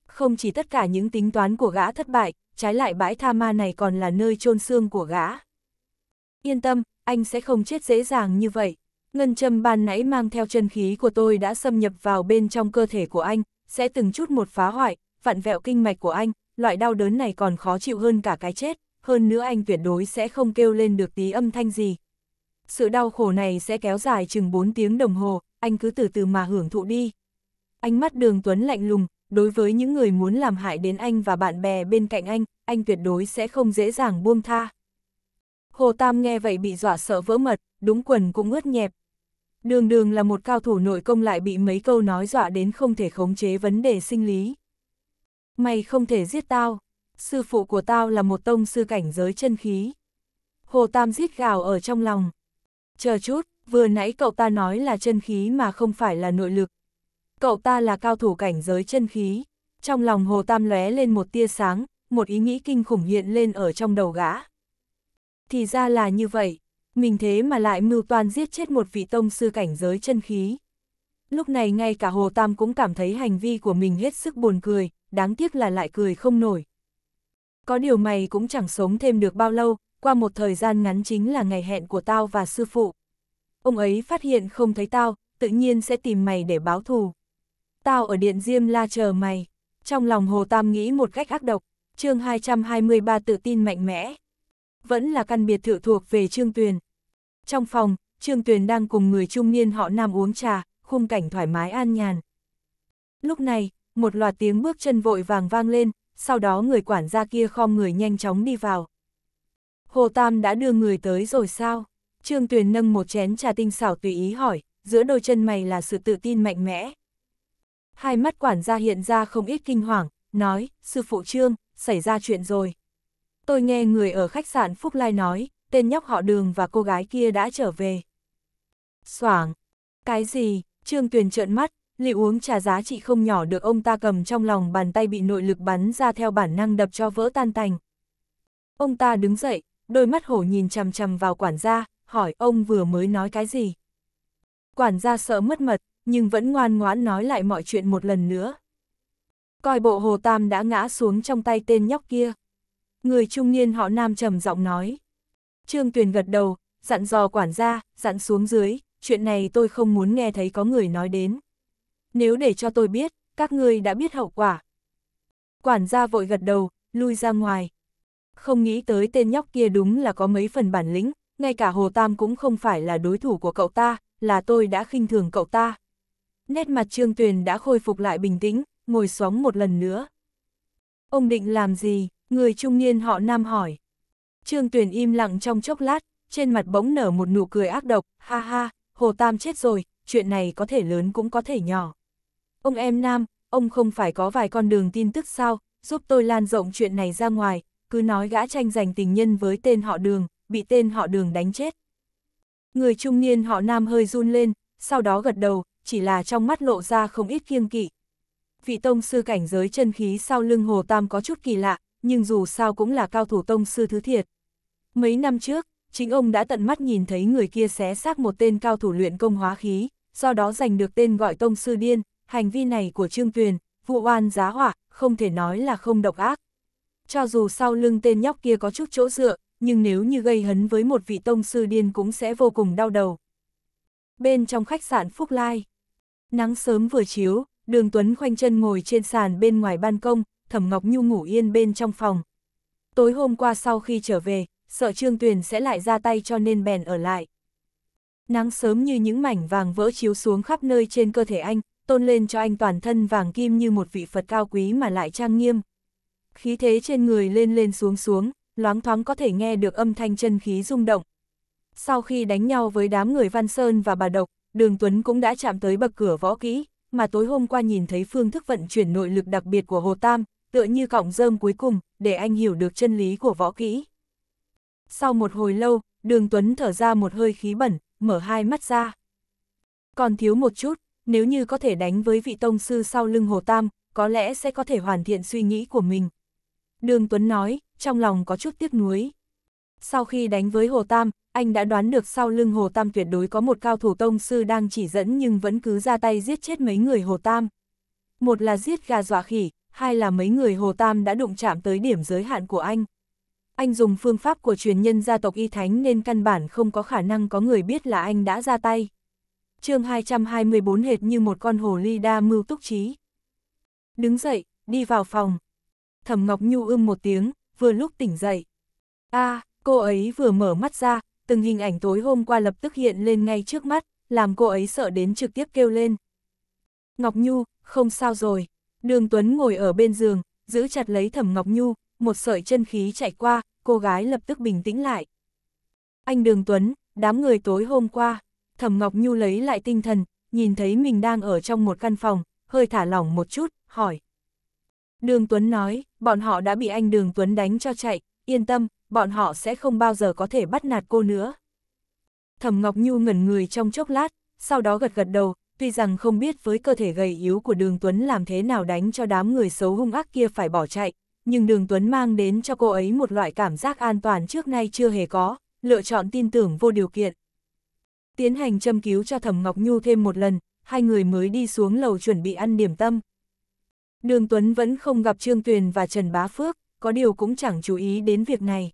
Không chỉ tất cả những tính toán của gã thất bại, trái lại bãi tha ma này còn là nơi chôn xương của gã. Yên tâm, anh sẽ không chết dễ dàng như vậy. Ngân châm ban nãy mang theo chân khí của tôi đã xâm nhập vào bên trong cơ thể của anh, sẽ từng chút một phá hoại, vặn vẹo kinh mạch của anh, loại đau đớn này còn khó chịu hơn cả cái chết, hơn nữa anh tuyệt đối sẽ không kêu lên được tí âm thanh gì. Sự đau khổ này sẽ kéo dài chừng 4 tiếng đồng hồ, anh cứ từ từ mà hưởng thụ đi. Ánh mắt đường Tuấn lạnh lùng, đối với những người muốn làm hại đến anh và bạn bè bên cạnh anh, anh tuyệt đối sẽ không dễ dàng buông tha. Hồ Tam nghe vậy bị dọa sợ vỡ mật, đúng quần cũng ướt nhẹp. Đường đường là một cao thủ nội công lại bị mấy câu nói dọa đến không thể khống chế vấn đề sinh lý. Mày không thể giết tao. Sư phụ của tao là một tông sư cảnh giới chân khí. Hồ Tam giết gào ở trong lòng. Chờ chút, vừa nãy cậu ta nói là chân khí mà không phải là nội lực. Cậu ta là cao thủ cảnh giới chân khí. Trong lòng Hồ Tam lóe lên một tia sáng, một ý nghĩ kinh khủng hiện lên ở trong đầu gã. Thì ra là như vậy, mình thế mà lại mưu toan giết chết một vị tông sư cảnh giới chân khí. Lúc này ngay cả Hồ Tam cũng cảm thấy hành vi của mình hết sức buồn cười, đáng tiếc là lại cười không nổi. Có điều mày cũng chẳng sống thêm được bao lâu, qua một thời gian ngắn chính là ngày hẹn của tao và sư phụ. Ông ấy phát hiện không thấy tao, tự nhiên sẽ tìm mày để báo thù. Tao ở điện Diêm La chờ mày. Trong lòng Hồ Tam nghĩ một cách ác độc, chương 223 tự tin mạnh mẽ. Vẫn là căn biệt thự thuộc về Trương Tuyền. Trong phòng, Trương Tuyền đang cùng người trung niên họ Nam uống trà, khung cảnh thoải mái an nhàn. Lúc này, một loạt tiếng bước chân vội vàng vang lên, sau đó người quản gia kia khom người nhanh chóng đi vào. Hồ Tam đã đưa người tới rồi sao? Trương Tuyền nâng một chén trà tinh xảo tùy ý hỏi, giữa đôi chân mày là sự tự tin mạnh mẽ. Hai mắt quản gia hiện ra không ít kinh hoàng, nói, sư phụ Trương, xảy ra chuyện rồi. Tôi nghe người ở khách sạn Phúc Lai nói, tên nhóc họ đường và cô gái kia đã trở về. Soảng, cái gì, Trương Tuyền trợn mắt, ly uống trà giá trị không nhỏ được ông ta cầm trong lòng bàn tay bị nội lực bắn ra theo bản năng đập cho vỡ tan tành. Ông ta đứng dậy, đôi mắt hổ nhìn chằm chằm vào quản gia, hỏi ông vừa mới nói cái gì. Quản gia sợ mất mật, nhưng vẫn ngoan ngoãn nói lại mọi chuyện một lần nữa. Coi bộ Hồ Tam đã ngã xuống trong tay tên nhóc kia. Người trung niên họ nam trầm giọng nói. Trương Tuyền gật đầu, dặn dò quản gia, dặn xuống dưới, chuyện này tôi không muốn nghe thấy có người nói đến. Nếu để cho tôi biết, các ngươi đã biết hậu quả. Quản gia vội gật đầu, lui ra ngoài. Không nghĩ tới tên nhóc kia đúng là có mấy phần bản lĩnh, ngay cả Hồ Tam cũng không phải là đối thủ của cậu ta, là tôi đã khinh thường cậu ta. Nét mặt Trương Tuyền đã khôi phục lại bình tĩnh, ngồi sóng một lần nữa. Ông định làm gì? Người trung niên họ nam hỏi. Trương Tuyền im lặng trong chốc lát, trên mặt bỗng nở một nụ cười ác độc, ha ha, Hồ Tam chết rồi, chuyện này có thể lớn cũng có thể nhỏ. Ông em Nam, ông không phải có vài con đường tin tức sao, giúp tôi lan rộng chuyện này ra ngoài, cứ nói gã tranh giành tình nhân với tên họ đường, bị tên họ đường đánh chết. Người trung niên họ Nam hơi run lên, sau đó gật đầu, chỉ là trong mắt lộ ra không ít kiêng kỵ. Vị tông sư cảnh giới chân khí sau lưng Hồ Tam có chút kỳ lạ, nhưng dù sao cũng là cao thủ tông sư thứ thiệt. Mấy năm trước, chính ông đã tận mắt nhìn thấy người kia xé xác một tên cao thủ luyện công hóa khí, do đó giành được tên gọi tông sư điên, hành vi này của Trương Tuyền, vụ oan giá hỏa, không thể nói là không độc ác. Cho dù sau lưng tên nhóc kia có chút chỗ dựa, nhưng nếu như gây hấn với một vị tông sư điên cũng sẽ vô cùng đau đầu. Bên trong khách sạn Phúc Lai, nắng sớm vừa chiếu, đường Tuấn khoanh chân ngồi trên sàn bên ngoài ban công, Thẩm Ngọc Nhu ngủ yên bên trong phòng. Tối hôm qua sau khi trở về, sợ Trương Tuyền sẽ lại ra tay cho nên bèn ở lại. Nắng sớm như những mảnh vàng vỡ chiếu xuống khắp nơi trên cơ thể anh, tôn lên cho anh toàn thân vàng kim như một vị Phật cao quý mà lại trang nghiêm. Khí thế trên người lên lên xuống xuống, loáng thoáng có thể nghe được âm thanh chân khí rung động. Sau khi đánh nhau với đám người Văn Sơn và bà Độc, Đường Tuấn cũng đã chạm tới bậc cửa võ kỹ, mà tối hôm qua nhìn thấy phương thức vận chuyển nội lực đặc biệt của Hồ Tam, tựa như cọng rơm cuối cùng, để anh hiểu được chân lý của võ kỹ. Sau một hồi lâu, đường Tuấn thở ra một hơi khí bẩn, mở hai mắt ra. Còn thiếu một chút, nếu như có thể đánh với vị tông sư sau lưng Hồ Tam, có lẽ sẽ có thể hoàn thiện suy nghĩ của mình. Đường Tuấn nói, trong lòng có chút tiếc nuối. Sau khi đánh với Hồ Tam, anh đã đoán được sau lưng Hồ Tam tuyệt đối có một cao thủ tông sư đang chỉ dẫn nhưng vẫn cứ ra tay giết chết mấy người Hồ Tam. Một là giết gà dọa khỉ, hai là mấy người Hồ Tam đã đụng chạm tới điểm giới hạn của anh anh dùng phương pháp của truyền nhân gia tộc Y Thánh nên căn bản không có khả năng có người biết là anh đã ra tay. chương 224 hệt như một con hồ ly đa mưu túc trí. Đứng dậy, đi vào phòng. Thẩm Ngọc Nhu ưm một tiếng, vừa lúc tỉnh dậy. a à, cô ấy vừa mở mắt ra, từng hình ảnh tối hôm qua lập tức hiện lên ngay trước mắt, làm cô ấy sợ đến trực tiếp kêu lên. Ngọc Nhu, không sao rồi. Đường Tuấn ngồi ở bên giường, giữ chặt lấy Thẩm Ngọc Nhu, một sợi chân khí chạy qua, cô gái lập tức bình tĩnh lại. Anh Đường Tuấn, đám người tối hôm qua, Thẩm Ngọc Nhu lấy lại tinh thần, nhìn thấy mình đang ở trong một căn phòng, hơi thả lỏng một chút, hỏi. Đường Tuấn nói, bọn họ đã bị anh Đường Tuấn đánh cho chạy, yên tâm, bọn họ sẽ không bao giờ có thể bắt nạt cô nữa. Thẩm Ngọc Nhu ngẩn người trong chốc lát, sau đó gật gật đầu, tuy rằng không biết với cơ thể gầy yếu của Đường Tuấn làm thế nào đánh cho đám người xấu hung ác kia phải bỏ chạy, nhưng đường Tuấn mang đến cho cô ấy một loại cảm giác an toàn trước nay chưa hề có, lựa chọn tin tưởng vô điều kiện. Tiến hành châm cứu cho Thẩm Ngọc Nhu thêm một lần, hai người mới đi xuống lầu chuẩn bị ăn điểm tâm. Đường Tuấn vẫn không gặp Trương Tuyền và Trần Bá Phước, có điều cũng chẳng chú ý đến việc này.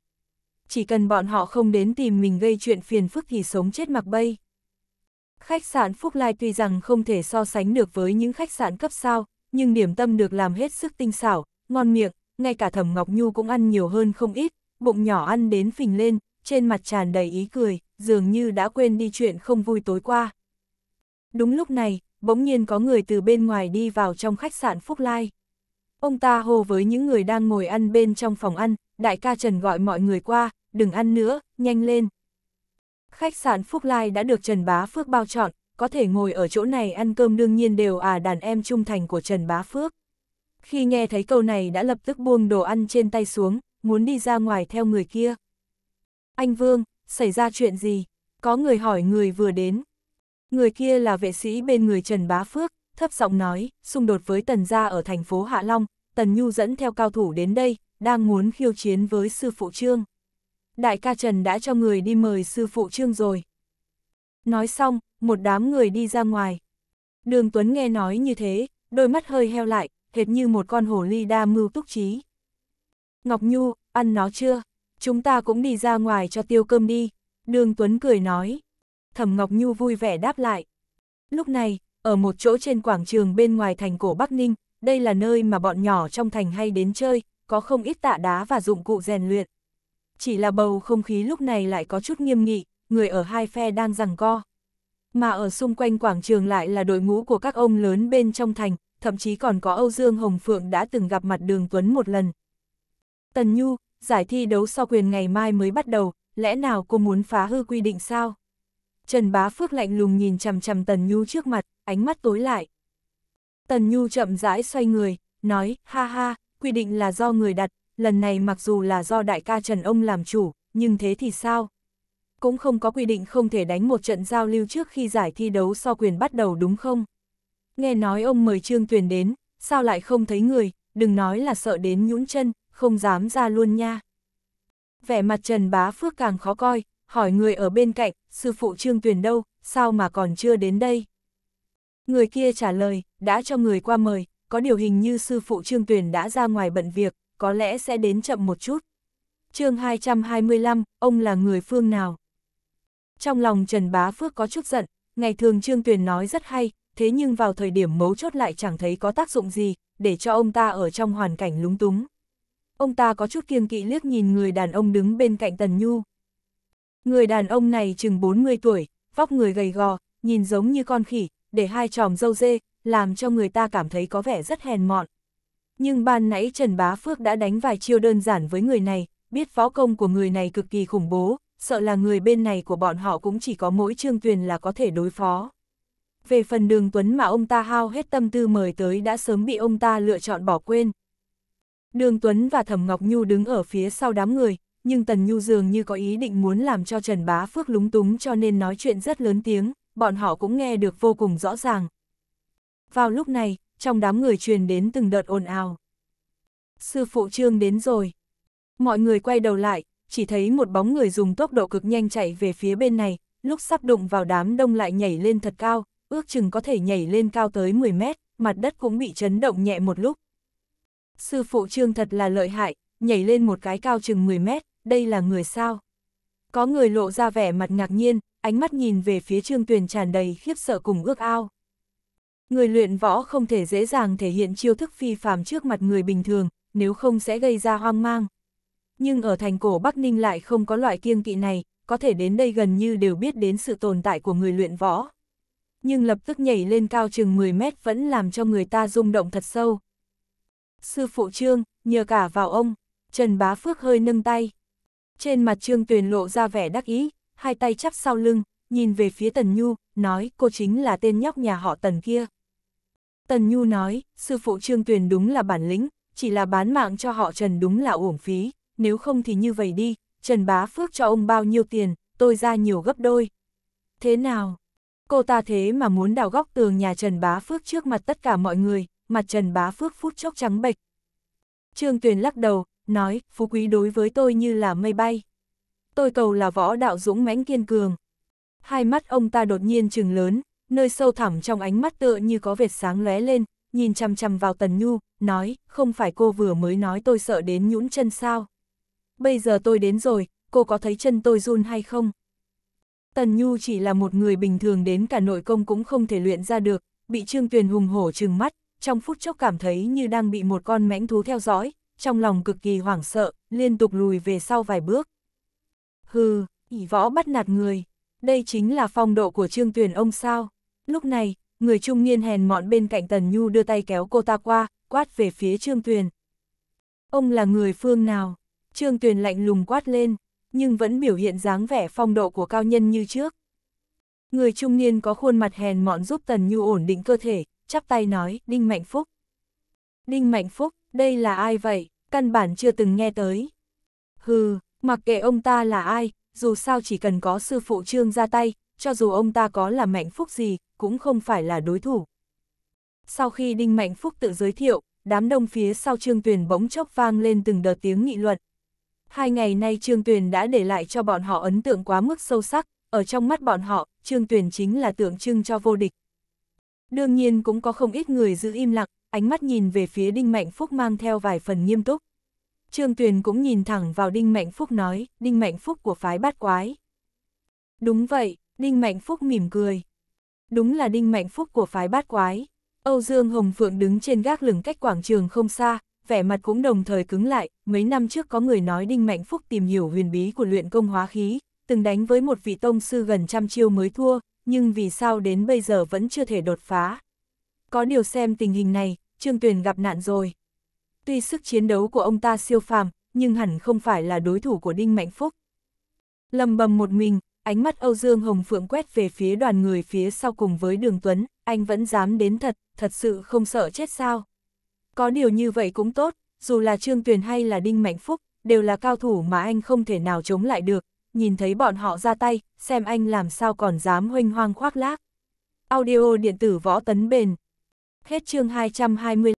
Chỉ cần bọn họ không đến tìm mình gây chuyện phiền phức thì sống chết mặc bay. Khách sạn Phúc Lai tuy rằng không thể so sánh được với những khách sạn cấp sao, nhưng điểm tâm được làm hết sức tinh xảo, ngon miệng, ngay cả Thẩm Ngọc Nhu cũng ăn nhiều hơn không ít, bụng nhỏ ăn đến phình lên, trên mặt tràn đầy ý cười, dường như đã quên đi chuyện không vui tối qua. Đúng lúc này, bỗng nhiên có người từ bên ngoài đi vào trong khách sạn Phúc Lai. Ông ta hô với những người đang ngồi ăn bên trong phòng ăn, đại ca Trần gọi mọi người qua, đừng ăn nữa, nhanh lên. Khách sạn Phúc Lai đã được Trần Bá Phước bao chọn, có thể ngồi ở chỗ này ăn cơm đương nhiên đều à đàn em trung thành của Trần Bá Phước. Khi nghe thấy câu này đã lập tức buông đồ ăn trên tay xuống, muốn đi ra ngoài theo người kia. Anh Vương, xảy ra chuyện gì? Có người hỏi người vừa đến. Người kia là vệ sĩ bên người Trần Bá Phước, thấp giọng nói, xung đột với Tần Gia ở thành phố Hạ Long, Tần Nhu dẫn theo cao thủ đến đây, đang muốn khiêu chiến với sư phụ Trương. Đại ca Trần đã cho người đi mời sư phụ Trương rồi. Nói xong, một đám người đi ra ngoài. Đường Tuấn nghe nói như thế, đôi mắt hơi heo lại, hệt như một con hồ ly đa mưu túc trí. Ngọc Nhu, ăn nó chưa? Chúng ta cũng đi ra ngoài cho tiêu cơm đi. Đường Tuấn cười nói. Thẩm Ngọc Nhu vui vẻ đáp lại. Lúc này, ở một chỗ trên quảng trường bên ngoài thành cổ Bắc Ninh, đây là nơi mà bọn nhỏ trong thành hay đến chơi, có không ít tạ đá và dụng cụ rèn luyện. Chỉ là bầu không khí lúc này lại có chút nghiêm nghị, người ở hai phe đang giằng co. Mà ở xung quanh quảng trường lại là đội ngũ của các ông lớn bên trong thành, thậm chí còn có Âu Dương Hồng Phượng đã từng gặp mặt Đường Tuấn một lần. Tần Nhu, giải thi đấu so quyền ngày mai mới bắt đầu, lẽ nào cô muốn phá hư quy định sao? Trần Bá Phước lạnh lùng nhìn chằm chằm Tần Nhu trước mặt, ánh mắt tối lại. Tần Nhu chậm rãi xoay người, nói, ha ha, quy định là do người đặt, lần này mặc dù là do đại ca Trần Ông làm chủ, nhưng thế thì sao? Cũng không có quy định không thể đánh một trận giao lưu trước khi giải thi đấu so quyền bắt đầu đúng không? nghe nói ông mời Trương Tuyền đến, sao lại không thấy người, đừng nói là sợ đến nhũn chân, không dám ra luôn nha. Vẻ mặt Trần Bá Phước càng khó coi, hỏi người ở bên cạnh, sư phụ Trương Tuyền đâu, sao mà còn chưa đến đây? Người kia trả lời, đã cho người qua mời, có điều hình như sư phụ Trương Tuyền đã ra ngoài bận việc, có lẽ sẽ đến chậm một chút. chương 225, ông là người phương nào? Trong lòng Trần Bá Phước có chút giận, ngày thường Trương Tuyền nói rất hay, thế nhưng vào thời điểm mấu chốt lại chẳng thấy có tác dụng gì, để cho ông ta ở trong hoàn cảnh lúng túng. Ông ta có chút kiêng kỵ liếc nhìn người đàn ông đứng bên cạnh Tần Nhu. Người đàn ông này chừng 40 tuổi, vóc người gầy gò, nhìn giống như con khỉ, để hai tròm dâu dê, làm cho người ta cảm thấy có vẻ rất hèn mọn. Nhưng ban nãy Trần Bá Phước đã đánh vài chiêu đơn giản với người này, biết võ công của người này cực kỳ khủng bố, sợ là người bên này của bọn họ cũng chỉ có mỗi trương tuyền là có thể đối phó về phần đường Tuấn mà ông ta hao hết tâm tư mời tới đã sớm bị ông ta lựa chọn bỏ quên. Đường Tuấn và Thẩm Ngọc Nhu đứng ở phía sau đám người, nhưng Tần Nhu dường như có ý định muốn làm cho Trần Bá Phước lúng túng cho nên nói chuyện rất lớn tiếng, bọn họ cũng nghe được vô cùng rõ ràng. Vào lúc này, trong đám người truyền đến từng đợt ồn ào. Sư phụ trương đến rồi. Mọi người quay đầu lại, chỉ thấy một bóng người dùng tốc độ cực nhanh chạy về phía bên này, lúc sắp đụng vào đám đông lại nhảy lên thật cao, ước chừng có thể nhảy lên cao tới 10 mét, mặt đất cũng bị chấn động nhẹ một lúc. Sư phụ Trương thật là lợi hại, nhảy lên một cái cao chừng 10 mét, đây là người sao? Có người lộ ra vẻ mặt ngạc nhiên, ánh mắt nhìn về phía Trương Tuyền tràn đầy khiếp sợ cùng ước ao. Người luyện võ không thể dễ dàng thể hiện chiêu thức phi phàm trước mặt người bình thường, nếu không sẽ gây ra hoang mang. Nhưng ở thành cổ Bắc Ninh lại không có loại kiêng kỵ này, có thể đến đây gần như đều biết đến sự tồn tại của người luyện võ nhưng lập tức nhảy lên cao chừng 10 mét vẫn làm cho người ta rung động thật sâu. Sư phụ Trương, nhờ cả vào ông, Trần Bá Phước hơi nâng tay. Trên mặt Trương Tuyền lộ ra vẻ đắc ý, hai tay chắp sau lưng, nhìn về phía Tần Nhu, nói cô chính là tên nhóc nhà họ Tần kia. Tần Nhu nói, sư phụ Trương Tuyền đúng là bản lĩnh, chỉ là bán mạng cho họ Trần đúng là uổng phí, nếu không thì như vậy đi, Trần Bá Phước cho ông bao nhiêu tiền, tôi ra nhiều gấp đôi. Thế nào, Cô ta thế mà muốn đào góc tường nhà Trần Bá Phước trước mặt tất cả mọi người, mặt Trần Bá Phước phút chốc trắng bệch. Trương Tuyền lắc đầu, nói, phú quý đối với tôi như là mây bay. Tôi cầu là võ đạo dũng mãnh kiên cường. Hai mắt ông ta đột nhiên trừng lớn, nơi sâu thẳm trong ánh mắt tựa như có vệt sáng lóe lên, nhìn chăm chăm vào Tần Nhu, nói, không phải cô vừa mới nói tôi sợ đến nhũn chân sao. Bây giờ tôi đến rồi, cô có thấy chân tôi run hay không? Tần Nhu chỉ là một người bình thường đến cả nội công cũng không thể luyện ra được, bị Trương Tuyền hùng hổ trừng mắt, trong phút chốc cảm thấy như đang bị một con mãnh thú theo dõi, trong lòng cực kỳ hoảng sợ, liên tục lùi về sau vài bước. Hừ, ỉ võ bắt nạt người, đây chính là phong độ của Trương Tuyền ông sao. Lúc này, người trung niên hèn mọn bên cạnh Tần Nhu đưa tay kéo cô ta qua, quát về phía Trương Tuyền. Ông là người phương nào? Trương Tuyền lạnh lùng quát lên nhưng vẫn biểu hiện dáng vẻ phong độ của cao nhân như trước. Người trung niên có khuôn mặt hèn mọn giúp Tần Nhu ổn định cơ thể, chắp tay nói, Đinh Mạnh Phúc. Đinh Mạnh Phúc, đây là ai vậy, căn bản chưa từng nghe tới. Hừ, mặc kệ ông ta là ai, dù sao chỉ cần có sư phụ trương ra tay, cho dù ông ta có là Mạnh Phúc gì, cũng không phải là đối thủ. Sau khi Đinh Mạnh Phúc tự giới thiệu, đám đông phía sau trương tuyển bỗng chốc vang lên từng đợt tiếng nghị luận, Hai ngày nay Trương Tuyền đã để lại cho bọn họ ấn tượng quá mức sâu sắc, ở trong mắt bọn họ, Trương Tuyền chính là tượng trưng cho vô địch. Đương nhiên cũng có không ít người giữ im lặng, ánh mắt nhìn về phía Đinh Mạnh Phúc mang theo vài phần nghiêm túc. Trương Tuyền cũng nhìn thẳng vào Đinh Mạnh Phúc nói, Đinh Mạnh Phúc của phái bát quái. Đúng vậy, Đinh Mạnh Phúc mỉm cười. Đúng là Đinh Mạnh Phúc của phái bát quái. Âu Dương Hồng Phượng đứng trên gác lửng cách quảng trường không xa, vẻ mặt cũng đồng thời cứng lại, mấy năm trước có người nói Đinh Mạnh Phúc tìm hiểu huyền bí của luyện công hóa khí, từng đánh với một vị tông sư gần trăm chiêu mới thua, nhưng vì sao đến bây giờ vẫn chưa thể đột phá. Có điều xem tình hình này, Trương Tuyền gặp nạn rồi. Tuy sức chiến đấu của ông ta siêu phàm, nhưng hẳn không phải là đối thủ của Đinh Mạnh Phúc. Lầm bầm một mình, ánh mắt Âu Dương Hồng Phượng quét về phía đoàn người phía sau cùng với Đường Tuấn, anh vẫn dám đến thật, thật sự không sợ chết sao. Có điều như vậy cũng tốt, dù là Trương Tuyền hay là Đinh Mạnh Phúc, đều là cao thủ mà anh không thể nào chống lại được, nhìn thấy bọn họ ra tay, xem anh làm sao còn dám hoanh hoang khoác lác. Audio điện tử võ tấn bền. Hết chương 220.